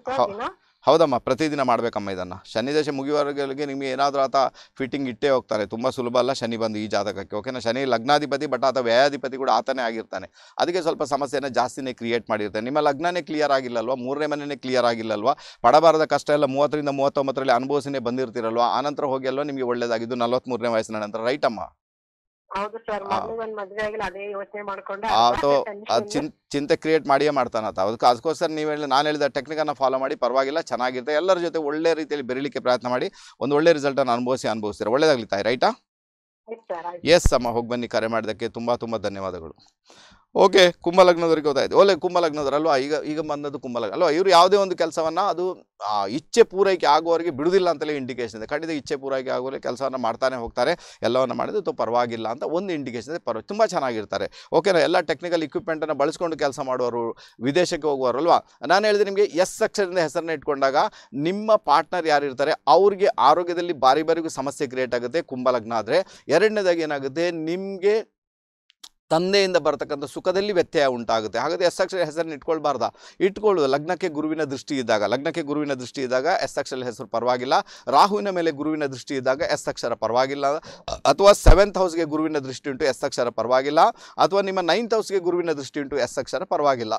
ಹೌದಮ್ಮ ಪ್ರತಿದಿನ ಮಾಡ್ಬೇಕಮ್ಮ ಇದನ್ನ ಶನಿ ದಶೆ ಮುಗಿಯುವವರೆಗೆ ನಿಮ್ಗೆ ಏನಾದ್ರೂ ಆತ ಫಿಟ್ಟಿಂಗ್ ಇಟ್ಟೇ ಹೋಗ್ತಾರೆ ತುಂಬಾ ಸುಲಭ ಅಲ್ಲ ಶನಿ ಬಂದು ಈ ಜಾತಕಕ್ಕೆ ಓಕೆನಾ ಶನಿ ಲಗ್ನಾಧಿಪತಿ ಬಟ್ ಆತ ವ್ಯಯಾಧಿಪತಿ ಕೂಡ ಆತನೇ ಆಗಿರ್ತಾನೆ ಅದಕ್ಕೆ ಸ್ವಲ್ಪ ಸಮಸ್ಯೆನ ಜಾಸ್ತಿನೇ ಕ್ರಿಯೇಟ್ ಮಾಡಿರ್ತಾನೆ ನಿಮ್ಮ ಲಗ್ನನೇ ಕ್ಲಿಯರ್ ಆಗಿಲ್ಲಲ್ವಾ ಮೂರನೇ ಮನೆಯೇ ಕ್ಲಿಯರ್ ಆಗಿಲ್ಲಲ್ವಾ ಪಡಬಾರದ ಕಷ್ಟ ಎಲ್ಲ ಮೂವತ್ತರಿಂದ ಮೂವತ್ತೊಂಬತ್ತರಲ್ಲಿ ಅನುಭವಿಸಿನೇ ಬಂದಿರ್ತಿರಲ್ವಾ ಆನಂತರ ಹೋಗಿ ಅಲ್ವಾ ನಿಮಗೆ ನಲವತ್ತ್ ಮೂರನೇ ವಯಸ್ಸಿನ ನಂತರ ರೈಟ್ ಅಮ್ಮ ಚಿಂತೆ ಕ್ರಿಯೇಟ್ ಮಾಡಿಯೇ ಮಾಡ್ತಾನ ಅದಕ್ಕೆ ಅದಕ್ಕೋಸ್ಕರ ನೀವು ಹೇಳಿ ನಾನು ಹೇಳಿದ ಟೆಕ್ನಿಕ್ ಅನ್ನ ಫಾಲೋ ಮಾಡಿ ಪರವಾಗಿಲ್ಲ ಚೆನ್ನಾಗಿರುತ್ತೆ ಎಲ್ಲರ ಜೊತೆ ಒಳ್ಳೆ ರೀತಿಯಲ್ಲಿ ಬೆರಲಿಕ್ಕೆ ಪ್ರಯತ್ನ ಮಾಡಿ ಒಂದು ಒಳ್ಳೆ ರಿಸಲ್ಟ್ ಅನ್ನು ಅನುಭವಿಸಿ ಅನುಭವಿಸ್ತೀರ ಒಳ್ಳೇದಾಗ್ಲಿ ತಾಯಿ ರೈಟಾ ಎಸ್ ಅಮ್ಮ ಹೋಗಿ ಬನ್ನಿ ಕರೆ ಮಾಡಿದ್ದಕ್ಕೆ ತುಂಬಾ ತುಂಬಾ ಧನ್ಯವಾದಗಳು ಓಕೆ ಕುಂಭಲಗ್ನದವರಿಗೆ ಗೊತ್ತಾಯಿತು ಒಳ್ಳೆ ಕುಂಭಲಗ್ನದವ್ರು ಅಲ್ವಾ ಈಗ ಈಗ ಬಂದದ್ದು ಕುಂಭಲಗ್ನ ಅಲ್ವಾ ಇವರು ಯಾವುದೇ ಒಂದು ಕೆಲಸವನ್ನು ಅದು ಇಚ್ಛೆ ಪೂರೈಕೆ ಆಗುವವರಿಗೆ ಬಿಡುವುದಿಲ್ಲ ಅಂತಲೇ ಇಂಡಿಕೇಶನ್ ಇದೆ ಖಂಡಿತ ಇಚ್ಛೆ ಪೂರೈಕೆ ಆಗುವಲ್ಲಿ ಕೆಲಸವನ್ನು ಮಾಡ್ತಾನೆ ಹೋಗ್ತಾರೆ ಎಲ್ಲವನ್ನು ಮಾಡಿದ್ರೆ ಪರವಾಗಿಲ್ಲ ಅಂತ ಒಂದು ಇಂಡಿಕೇಶನ್ ಇದೆ ಪರವಾಗಿ ತುಂಬ ಚೆನ್ನಾಗಿರ್ತಾರೆ ಓಕೆನಾ ಎಲ್ಲ ಟೆಕ್ನಿಕಲ್ ಇಕ್ವಿಪ್ಮೆಂಟನ್ನು ಬಳಸ್ಕೊಂಡು ಕೆಲಸ ಮಾಡುವವರು ವಿದೇಶಕ್ಕೆ ಹೋಗುವರು ಅಲ್ವಾ ನಾನು ಹೇಳಿದೆ ನಿಮಗೆ ಎಸ್ ಅಕ್ಷರದಿಂದ ಹೆಸರನ್ನ ಇಟ್ಕೊಂಡಾಗ ನಿಮ್ಮ ಪಾರ್ಟ್ನರ್ ಯಾರು ಇರ್ತಾರೆ ಅವ್ರಿಗೆ ಆರೋಗ್ಯದಲ್ಲಿ ಬಾರಿ ಬಾರಿಗೂ ಸಮಸ್ಯೆ ಕ್ರಿಯೇಟ್ ಆಗುತ್ತೆ ಕುಂಭಲಗ್ನ ಆದರೆ ಎರಡನೇದಾಗಿ ಏನಾಗುತ್ತೆ ನಿಮಗೆ ತಂದೆಯಿಂದ ಬರತಕ್ಕಂಥ ಸುಖದಲ್ಲಿ ವ್ಯತ್ಯಯ ಉಂಟಾಗುತ್ತೆ ಎಸ್ ಅಕ್ಷರ ಹೆಸರನ್ನು ಇಟ್ಕೊಳ್ಬಾರ್ದ ಇಟ್ಕೊಳ್ಳುವ ಲಗ್ನಕ್ಕೆ ಗುರುವಿನ ದೃಷ್ಟಿ ಇದ್ದಾಗ ಲಗ್ನಕ್ಕೆ ಗುರುವಿನ ದೃಷ್ಟಿ ಇದ್ದಾಗ ಅಕ್ಷರ ಹೆಸರು ಪರವಾಗಿಲ್ಲ ರಾಹುವಿನ ಮೇಲೆ ಗುರುವಿನ ದೃಷ್ಟಿ ಇದ್ದಾಗ ಅಕ್ಷರ ಪರವಾಗಿಲ್ಲ ಅಥವಾ ಸೆವೆಂತ್ ಹೌಸ್ಗೆ ಗುರುವಿನ ದೃಷ್ಟಿ ಉಂಟು ಅಕ್ಷರ ಪರವಾಗಿಲ್ಲ ಅಥವಾ ನಿಮ್ಮ ನೈನ್ತ್ ಹೌಸ್ಗೆ ಗುರುವಿನ ದೃಷ್ಟಿ ಉಂಟು ಅಕ್ಷರ ಪರವಾಗಿಲ್ಲ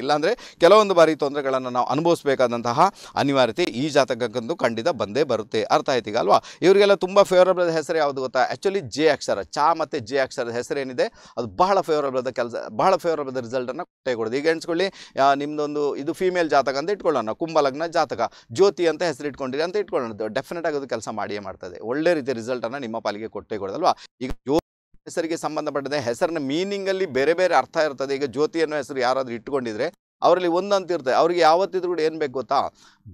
ಇಲ್ಲಾಂದರೆ ಕೆಲವೊಂದು ಬಾರಿ ತೊಂದರೆಗಳನ್ನು ನಾವು ಅನುಭವಿಸಬೇಕಾದಂತಹ ಅನಿವಾರ್ಯತೆ ಈ ಜಾತಕಕ್ಕಂತೂ ಖಂಡಿತ ಬಂದೇ ಬರುತ್ತೆ ಅರ್ಥ ಆಯ್ತೀಗ ಅಲ್ವಾ ಇವರಿಗೆಲ್ಲ ತುಂಬ ಫೇವರಬಲ್ ಹೆಸರು ಯಾವುದು ಗೊತ್ತಾ ಆ್ಯಕ್ಚುಲಿ ಜೆ ಅಕ್ಷರ ಚಾ ಮತ್ತು ಜೆ ಅಕ್ಷರದ ಹೆಸರೇನಿದೆ ಅದು ಬಹಳ ಫೇವರಬಲ್ ಕೆಲಸ ಬಹಳ ಫೇವರಬಲ್ ಆದ ರಿಸಲ್ಟನ್ನು ಕೊಟ್ಟೇ ಕೊಡೋದು ಈಗ ಎಣಿಸ್ಕೊಳ್ಳಿ ನಿಮ್ಮದೊಂದು ಇದು ಫೀಮೇಲ್ ಜಾತಕ ಅಂತ ಇಟ್ಕೊಳ್ಳೋಣ ಕುಂಭಲಗ್ನ ಜಾತಕ ಜ್ಯೋತಿ ಅಂತ ಹೆಸರು ಇಟ್ಕೊಂಡಿರಿ ಅಂತ ಇಟ್ಕೊಳ್ಳೋಣ ಡೆಫಿನೆಟ್ ಆಗೋದು ಕೆಲಸ ಮಾಡಿಯೇ ಮಾಡ್ತದೆ ಒಳ್ಳೆ ರೀತಿಯ ರಿಸಲ್ಟನ್ನು ನಿಮ್ಮ ಪಾಲಿಗೆ ಕೊಟ್ಟೇ ಕೊಡೋದಲ್ವಾ ಈಗ ಹೆಸರಿಗೆ ಸಂಬಂಧಪಟ್ಟದೆ ಹೆಸರಿನ ಮೀನಿಂಗಲ್ಲಿ ಬೇರೆ ಬೇರೆ ಅರ್ಥ ಇರ್ತದೆ ಈಗ ಜ್ಯೋತಿ ಅನ್ನೋ ಹೆಸರು ಯಾರಾದರೂ ಇಟ್ಟುಕೊಂಡಿದ್ರೆ ಅವರಲ್ಲಿ ಒಂದಂತ ಇರ್ತದೆ ಅವ್ರಿಗೆ ಯಾವತ್ತಿದ್ರು ಕೂಡ ಏನು ಬೇಕು ಗೊತ್ತಾ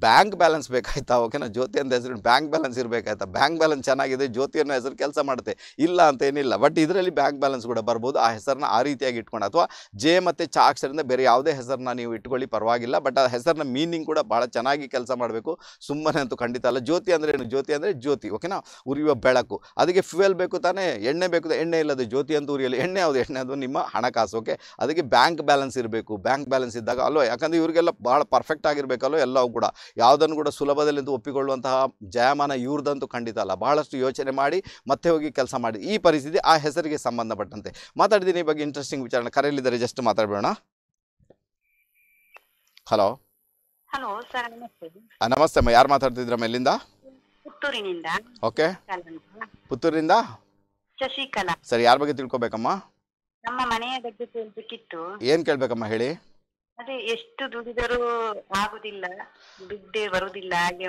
ಬ್ಯಾಂಕ್ ಬ್ಯಾಲೆನ್ಸ್ ಬೇಕಾಯ್ತಾ ಓಕೆನಾ ಜ್ಯೋತಿ ಅಂತ ಹೆಸರು ಬ್ಯಾಂಕ್ ಬ್ಯಾಲೆನ್ಸ್ ಇರಬೇಕಾಯ್ತಾ ಬ್ಯಾಂಕ್ ಬ್ಯಾಲೆನ್ಸ್ ಚೆನ್ನಾಗಿದೆ ಜ್ಯೋತಿ ಅನ್ನೋ ಹೆಸರು ಕೆಲಸ ಮಾಡುತ್ತೆ ಇಲ್ಲ ಅಂತ ಏನಿಲ್ಲ ಬಟ್ ಇದರಲ್ಲಿ ಬ್ಯಾಂಕ್ ಬ್ಯಾಲೆನ್ಸ್ ಕೂಡ ಬರ್ಬೋದು ಆ ಹೆಸರನ್ನ ಆ ರೀತಿಯಾಗಿ ಇಟ್ಕೊಂಡು ಅಥವಾ ಜೆ ಮತ್ತು ಚ ಅಕ್ಷರದಿಂದ ಬೇರೆ ಯಾವುದೇ ಹೆಸರನ್ನ ನೀವು ಇಟ್ಕೊಳ್ಳಿ ಪರವಾಗಿಲ್ಲ ಬಟ್ ಆ ಹೆಸರಿನ ಮೀನಿಂಗ್ ಕೂಡ ಭಾಳ ಚೆನ್ನಾಗಿ ಕೆಲಸ ಮಾಡಬೇಕು ಸುಮ್ಮನೆ ಅಂತೂ ಖಂಡಿತ ಅಲ್ಲ ಜ್ಯೋತಿ ಅಂದರೆ ಏನು ಜ್ಯೋತಿ ಅಂದರೆ ಜ್ಯೋತಿ ಓಕೆನಾ ಉರಿಯುವ ಬೆಳಕು ಅದಕ್ಕೆ ಫ್ಯೂಯಲ್ ಬೇಕು ತಾನೇ ಎಣ್ಣೆ ಬೇಕು ಎಣ್ಣೆ ಇಲ್ಲದೆ ಜ್ಯೋತಿ ಅಂತ ಉರಿಯಲ್ಲಿ ಎಣ್ಣೆ ಯಾವುದು ಎಣ್ಣೆ ಅದು ನಿಮ್ಮ ಹಣಕಾಸು ಓಕೆ ಅದಕ್ಕೆ ಬ್ಯಾಂಕ್ ಬ್ಯಾಲೆನ್ಸ್ ಇರಬೇಕು ಬ್ಯಾಂಕ್ ಬ್ಯಾಲೆನ್ಸ್ ಇದ್ದಾಗ ಮಾಡಿದಾಗ ಯಾಕಂದ್ರೆ ಯಾಕಂದರೆ ಇವರಿಗೆಲ್ಲ ಭಾಳ ಪರ್ಫೆಕ್ಟ್ ಆಗಿರಬೇಕಲ್ವ ಎಲ್ಲವೂ ಕೂಡ ಯಾವುದನ್ನು ಕೂಡ ಸುಲಭದಲ್ಲಿ ಒಪ್ಪಿಕೊಳ್ಳುವಂತಹ ಜಯಮಾನ ಇವ್ರದ್ದಂತೂ ಖಂಡಿತ ಅಲ್ಲ ಬಹಳಷ್ಟು ಯೋಚನೆ ಮಾಡಿ ಮತ್ತೆ ಹೋಗಿ ಕೆಲಸ ಮಾಡಿ ಈ ಪರಿಸ್ಥಿತಿ ಆ ಹೆಸರಿಗೆ ಸಂಬಂಧಪಟ್ಟಂತೆ ಮಾತಾಡಿದ್ದೀನಿ ಈ ಬಗ್ಗೆ ಇಂಟ್ರೆಸ್ಟಿಂಗ್ ವಿಚಾರಣೆ ಕರೆಯಲ್ಲಿದ್ದಾರೆ ಜಸ್ಟ್ ಮಾತಾಡಬೇಡ ಹಲೋ ಹಲೋ ಸರ್ ನಮಸ್ತೆ ನಮಸ್ತೆ ಅಮ್ಮ ಯಾರು ಮಾತಾಡ್ತಿದ್ರ ಮೇಲಿಂದ ಪುತ್ತೂರಿನಿಂದ ಓಕೆ ಪುತ್ತೂರಿಂದ ಶಶಿಕಲಾ ಸರಿ ಯಾರ ಬಗ್ಗೆ ತಿಳ್ಕೊಬೇಕಮ್ಮ ನಮ್ಮ ಮನೆಯ ಬಗ್ಗೆ ಕೇಳಬೇಕಿತ್ತು ಏನ್ ಕೇಳ್ಬೇಕಮ್ಮ ಹೇಳಿ ಎಷ್ಟು ದುಡಿದರೂ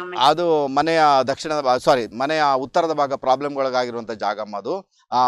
ಒಮ್ಮೆ ಅದು ಮನೆಯ ದಕ್ಷಿಣದ ಸಾರಿ ಮನೆಯ ಉತ್ತರದ ಭಾಗ ಪ್ರಾಬ್ಲಮ್ ಒಳಗಾಗಿರುವಂತ ಜಾಗಮ್ಮ ಅದು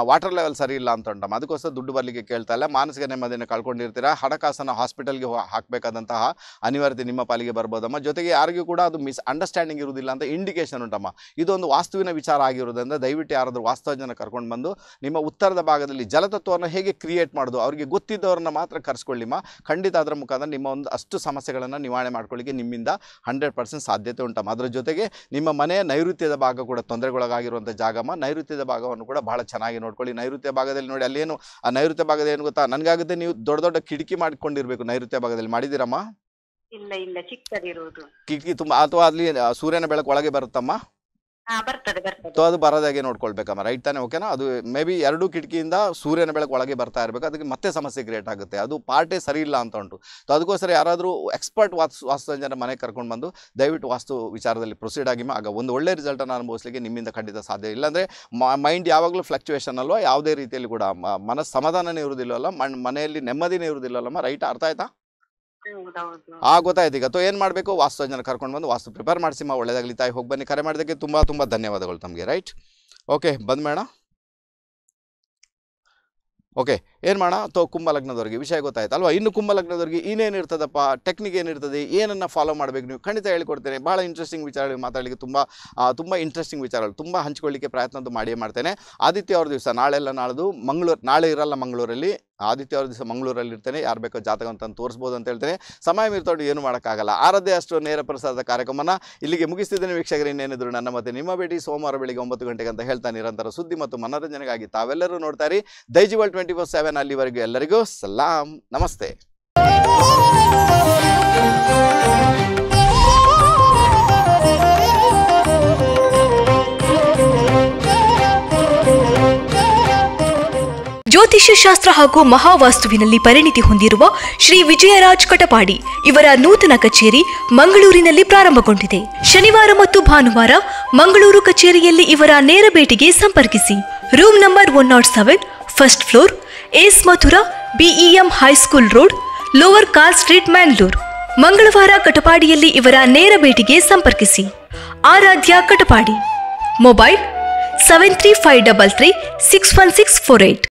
ವಾಟರ್ ಲೆವೆಲ್ ಸರಿ ಇಲ್ಲ ಅಂತ ಉಂಟಮ್ಮ ಅದಕ್ಕೋಸ್ಕರ ದುಡ್ಡು ಬರಲಿಕ್ಕೆ ಕೇಳ್ತಾ ಇಲ್ಲ ಮಾನಸಿಕ ನೆಮ್ಮದಿಯನ್ನು ಕಳ್ಕೊಂಡಿರ್ತೀರಾ ಹಣಕಾಸನ್ನು ಹಾಸ್ಪಿಟಲ್ಗೆ ಹಾಕಬೇಕಾದಂತಹ ಅನಿವಾರ್ಯತೆ ನಿಮ್ಮ ಪಾಲಿಗೆ ಬರ್ಬೋದಮ್ಮ ಜೊತೆಗೆ ಯಾರಿಗೂ ಕೂಡ ಅದು ಮಿಸ್ ಅಂಡರ್ಸ್ಟ್ಯಾಂಡಿಂಗ್ ಇರುವುದಿಲ್ಲ ಅಂತ ಇಂಡಿಕೇಶನ್ ಉಂಟಮ್ಮ ಇದೊಂದು ವಾಸ್ತುವಿನ ವಿಚಾರ ಆಗಿರುವುದರಿಂದ ದಯವಿಟ್ಟು ಯಾರಾದರೂ ವಾಸ್ತವ್ಯನ ಕರ್ಕೊಂಡು ಬಂದು ನಿಮ್ಮ ಉತ್ತರದ ಭಾಗದಲ್ಲಿ ಜಲತತ್ವವನ್ನು ಹೇಗೆ ಕ್ರಿಯೇಟ್ ಮಾಡೋದು ಅವರಿಗೆ ಗೊತ್ತಿದ್ದವರನ್ನ ಮಾತ್ರ ಕರೆಸ್ಕೊಳ್ಳಿಮ್ಮ ಖಂಡಿತ ಅದರ ಮುಖಾಂತರ ನಿಮ್ಮ ಒಂದು ಅಷ್ಟು ಸಮಸ್ಯೆಗಳನ್ನು ನಿವಾರಣೆ ಮಾಡ್ಕೊಳ್ಳಿಕ್ಕೆ ನಿಮ್ಮಿಂದ ಹಂಡ್ರೆಡ್ ಪರ್ಸೆಂಟ್ ಸಾಧ್ಯತೆ ಉಂಟಮ್ಮ ಅದರ ಜೊತೆಗೆ ನಿಮ್ಮ ಮನೆಯ ನೈಋತ್ಯದ ಭಾಗ ಕೂಡ ತೊಂದರೆಗೊಳಗಾಗಿರುವಂಥ ಜಾಗಮ್ಮ ನೈಋತ್ಯದ ಭಾಗವನ್ನು ಕೂಡ ಭಾಳ ಚೆನ್ನಾಗಿ ನೋಡ್ಕೊಳ್ಳಿ ನೈಋತ್ಯ ಭಾಗದಲ್ಲಿ ನೋಡಿ ಅಲ್ಲೇನು ಆ ನೈಋತ್ಯ ಭಾಗದ ಏನು ಗೊತ್ತಾ ನನಗಾಗುತ್ತೆ ನೀವು ದೊಡ್ಡ ದೊಡ್ಡ ಕಿಟಕಿ ಮಾಡ್ಕೊಂಡಿರ್ಬೇಕು ನೈಋತ್ಯ ಭಾಗದಲ್ಲಿ ಮಾಡಿದಿರಮ್ಮ ಇಲ್ಲ ಇಲ್ಲ ಚಿಕ್ಕದಿರುವುದು ಕಿಟಕಿ ತುಂಬಾ ಅಥವಾ ಅಲ್ಲಿ ಸೂರ್ಯನ ಬೆಳಕು ಒಳಗೆ ಬರುತ್ತಮ್ಮ ಸೊ ಅದು ಬರೋದಾಗೆ ನೋಡ್ಕೊಳ್ಬೇಕಮ್ಮ ರೈಟ್ ತಾನೆ ಓಕೆನಾ ಅದು ಮೇ ಬಿ ಎರಡು ಕಿಟಕಿಯಿಂದ ಸೂರ್ಯನ ಬೆಳಕು ಒಳಗೆ ಬರ್ತಾ ಇರಬೇಕು ಅದಕ್ಕೆ ಮತ್ತೆ ಸಮಸ್ಯೆ ಕ್ರಿಯೇಟ್ ಆಗುತ್ತೆ ಅದು ಪಾರ್ಟೇ ಸರಿ ಇಲ್ಲ ಅಂತ ಉಂಟು ಅದಕ್ಕೋಸ್ಕರ ಯಾರಾದರೂ ಎಕ್ಸ್ಪರ್ಟ್ ವಾಸ್ತು ಜನ ಮನೆಗೆ ಕರ್ಕೊಂಡು ಬಂದು ದಯವಿಟ್ಟು ವಾಸ್ತು ವಿಚಾರದಲ್ಲಿ ಪ್ರೊಸೀಡ್ ಆಗಿ ಆಗ ಒಂದು ಒಳ್ಳೆ ರಿಸಲ್ಟನ್ನು ಅನುಭವಿಸಲಿಕ್ಕೆ ನಿಮ್ಮಿಂದ ಖಂಡಿತ ಸಾಧ್ಯ ಇಲ್ಲಾಂದರೆ ಮೈಂಡ್ ಯಾವಾಗಲೂ ಫ್ಲಕ್ಚುಯೇಷನ್ ಅಲ್ವಾ ಯಾವುದೇ ರೀತಿಯಲ್ಲಿ ಕೂಡ ಮನಸ್ಸು ಸಮಾಧಾನನೇ ಇರುವುದಿಲ್ಲ ಮಣ್ಣು ಮನೆಯಲ್ಲಿ ನೆಮ್ಮದಿನೇ ಇರುವುದಿಲ್ಲಲ್ಲಮ್ಮ ರೈಟ್ ಅರ್ಥ ಆಯ್ತಾ ಆ ಗೊತ್ತಾಯ್ತು ಈಗ ತೋ ಏನು ಮಾಡಬೇಕು ವಾಸ್ತು ಜನ ಕರ್ಕೊಂಡು ಬಂದು ವಾಸ್ತು ಪ್ರಿಪೇರ್ ಮಾಡಿಸಿ ಮಾ ಒಳ್ಳೇದಾಗಲಿ ತಾಯಿ ಹೋಗಿ ಬನ್ನಿ ಕರೆ ಮಾಡ್ದಕ್ಕೆ ತುಂಬಾ ತುಂಬಾ ಧನ್ಯವಾದಗಳು ತಮಗೆ ರೈಟ್ ಓಕೆ ಬಂದ್ ಮೇಡಾ ಓಕೆ ಏನು ಮಾಡೋಣ ಅಥವಾ ಕುಂಭಲಗ್ನದವ್ರಿಗೆ ವಿಷಯ ಅಲ್ವಾ ಇನ್ನು ಕುಂಭಲಗ್ನದವ್ರಿಗೆ ಇನ್ನೇನು ಇರ್ತದಪ್ಪ ಟೆಕ್ನಿಕ್ ಏನಿರ್ತದೆ ಏನನ್ನು ಫಾಲೋ ಮಾಡಬೇಕು ನೀವು ಖಂಡಿತ ಹೇಳಿಕೊಡ್ತೇನೆ ಭಾಳ ಇಂಟ್ರೆಸ್ಟಿಂಗ್ ವಿಚಾರಗಳು ಮಾತಾಡಲಿಕ್ಕೆ ತುಂಬ ತುಂಬ ಇಂಟ್ರೆಸ್ಟಿಂಗ್ ವಿಚಾರಗಳು ತುಂಬ ಹಂಚ್ಕೊಳ್ಳಿಕ್ಕೆ ಪ್ರಯತ್ನದ್ದು ಮಾಡಿಯೇ ಮಾಡ್ತೇನೆ ಆದಿತ್ಯ ಅವ್ರ ದಿವಸ ನಾಳೆಲ್ಲ ನಾಳೆದು ಮಂಗಳೂರು ನಾಳೆ ಇರಲ್ಲ ಮಂಗಳೂರಲ್ಲಿ ಅವ್ರ ದಿವಸ ಮಂಗಳೂರಲ್ಲಿ ಇರ್ತೇನೆ ಯಾರು ಬೇಕೋ ಜಾತಕ ಅಂತ ತೋರಿಸ್ಬೋದು ಅಂತ ಹೇಳ್ತೇನೆ ಸಮಯ ಮೀರ್ತೊಂಡು ಏನು ಮಾಡೋಕ್ಕಾಗಲ್ಲ ಆರದೇ ಅಷ್ಟು ನೇರ ಪ್ರಸಾದ ಕಾರ್ಯಕ್ರಮನ ಇಲ್ಲಿಗೆ ಮುಗಿಸ್ತಿದ್ದೇನೆ ವೀಕ್ಷಕರು ಇನ್ನೇನಿದ್ರು ನನ್ನ ಮತ್ತೆ ನಿಮ್ಮ ಭೇಟಿ ಸೋಮವಾರ ಬೆಳಿಗ್ಗೆ ಒಂಬತ್ತು ಗಂಟೆಗೆ ಅಂತ ಹೇಳ್ತಾ ನಿರಂತರ ಸುದ್ದಿ ಮತ್ತು ಮನೋರಂಜನೆಗಾಗಿ ತಾವೆಲ್ಲರೂ ನೋಡ್ತಾರೆ ದೈಜಿವಲ್ ಟ್ವೆಂಟಿ ಫೋರ್ ಸೆವೆನ್ ಸಿಗೋಣ ಅಲ್ಲಿವರೆಗೂ ಎಲ್ಲರಿಗೂ ಸಲಾಂ ನಮಸ್ತೆ ಜ್ಯೋತಿಷ್ಯ ಶಾಸ್ತ್ರ ಹಾಗೂ ಮಹಾವಾಸ್ತುವಿನಲ್ಲಿ ಪರಿಣಿತಿ ಹೊಂದಿರುವ ಶ್ರೀ ವಿಜಯರಾಜ್ ಕಟಪಾಡಿ ಇವರ ನೂತನ ಕಚೇರಿ ಮಂಗಳೂರಿನಲ್ಲಿ ಪ್ರಾರಂಭಗೊಂಡಿದೆ ಶನಿವಾರ ಮತ್ತು ಭಾನುವಾರ ಮಂಗಳೂರು ಕಚೇರಿಯಲ್ಲಿ ಇವರ ನೇರ ಭೇಟಿಗೆ ಸಂಪರ್ಕಿಸಿ room number one naught seven first floor S Mathura BEM high school road lower car street Mangalore ಮಂಗಳವಾರ ಕಟಪಾಡಿಯಲ್ಲಿ ಇವರ ನೇರ ಭೇಟಿಗೆ ಸಂಪರ್ಕಿಸಿ Aradhya Katapadi mobile seven three five double three six one six four eight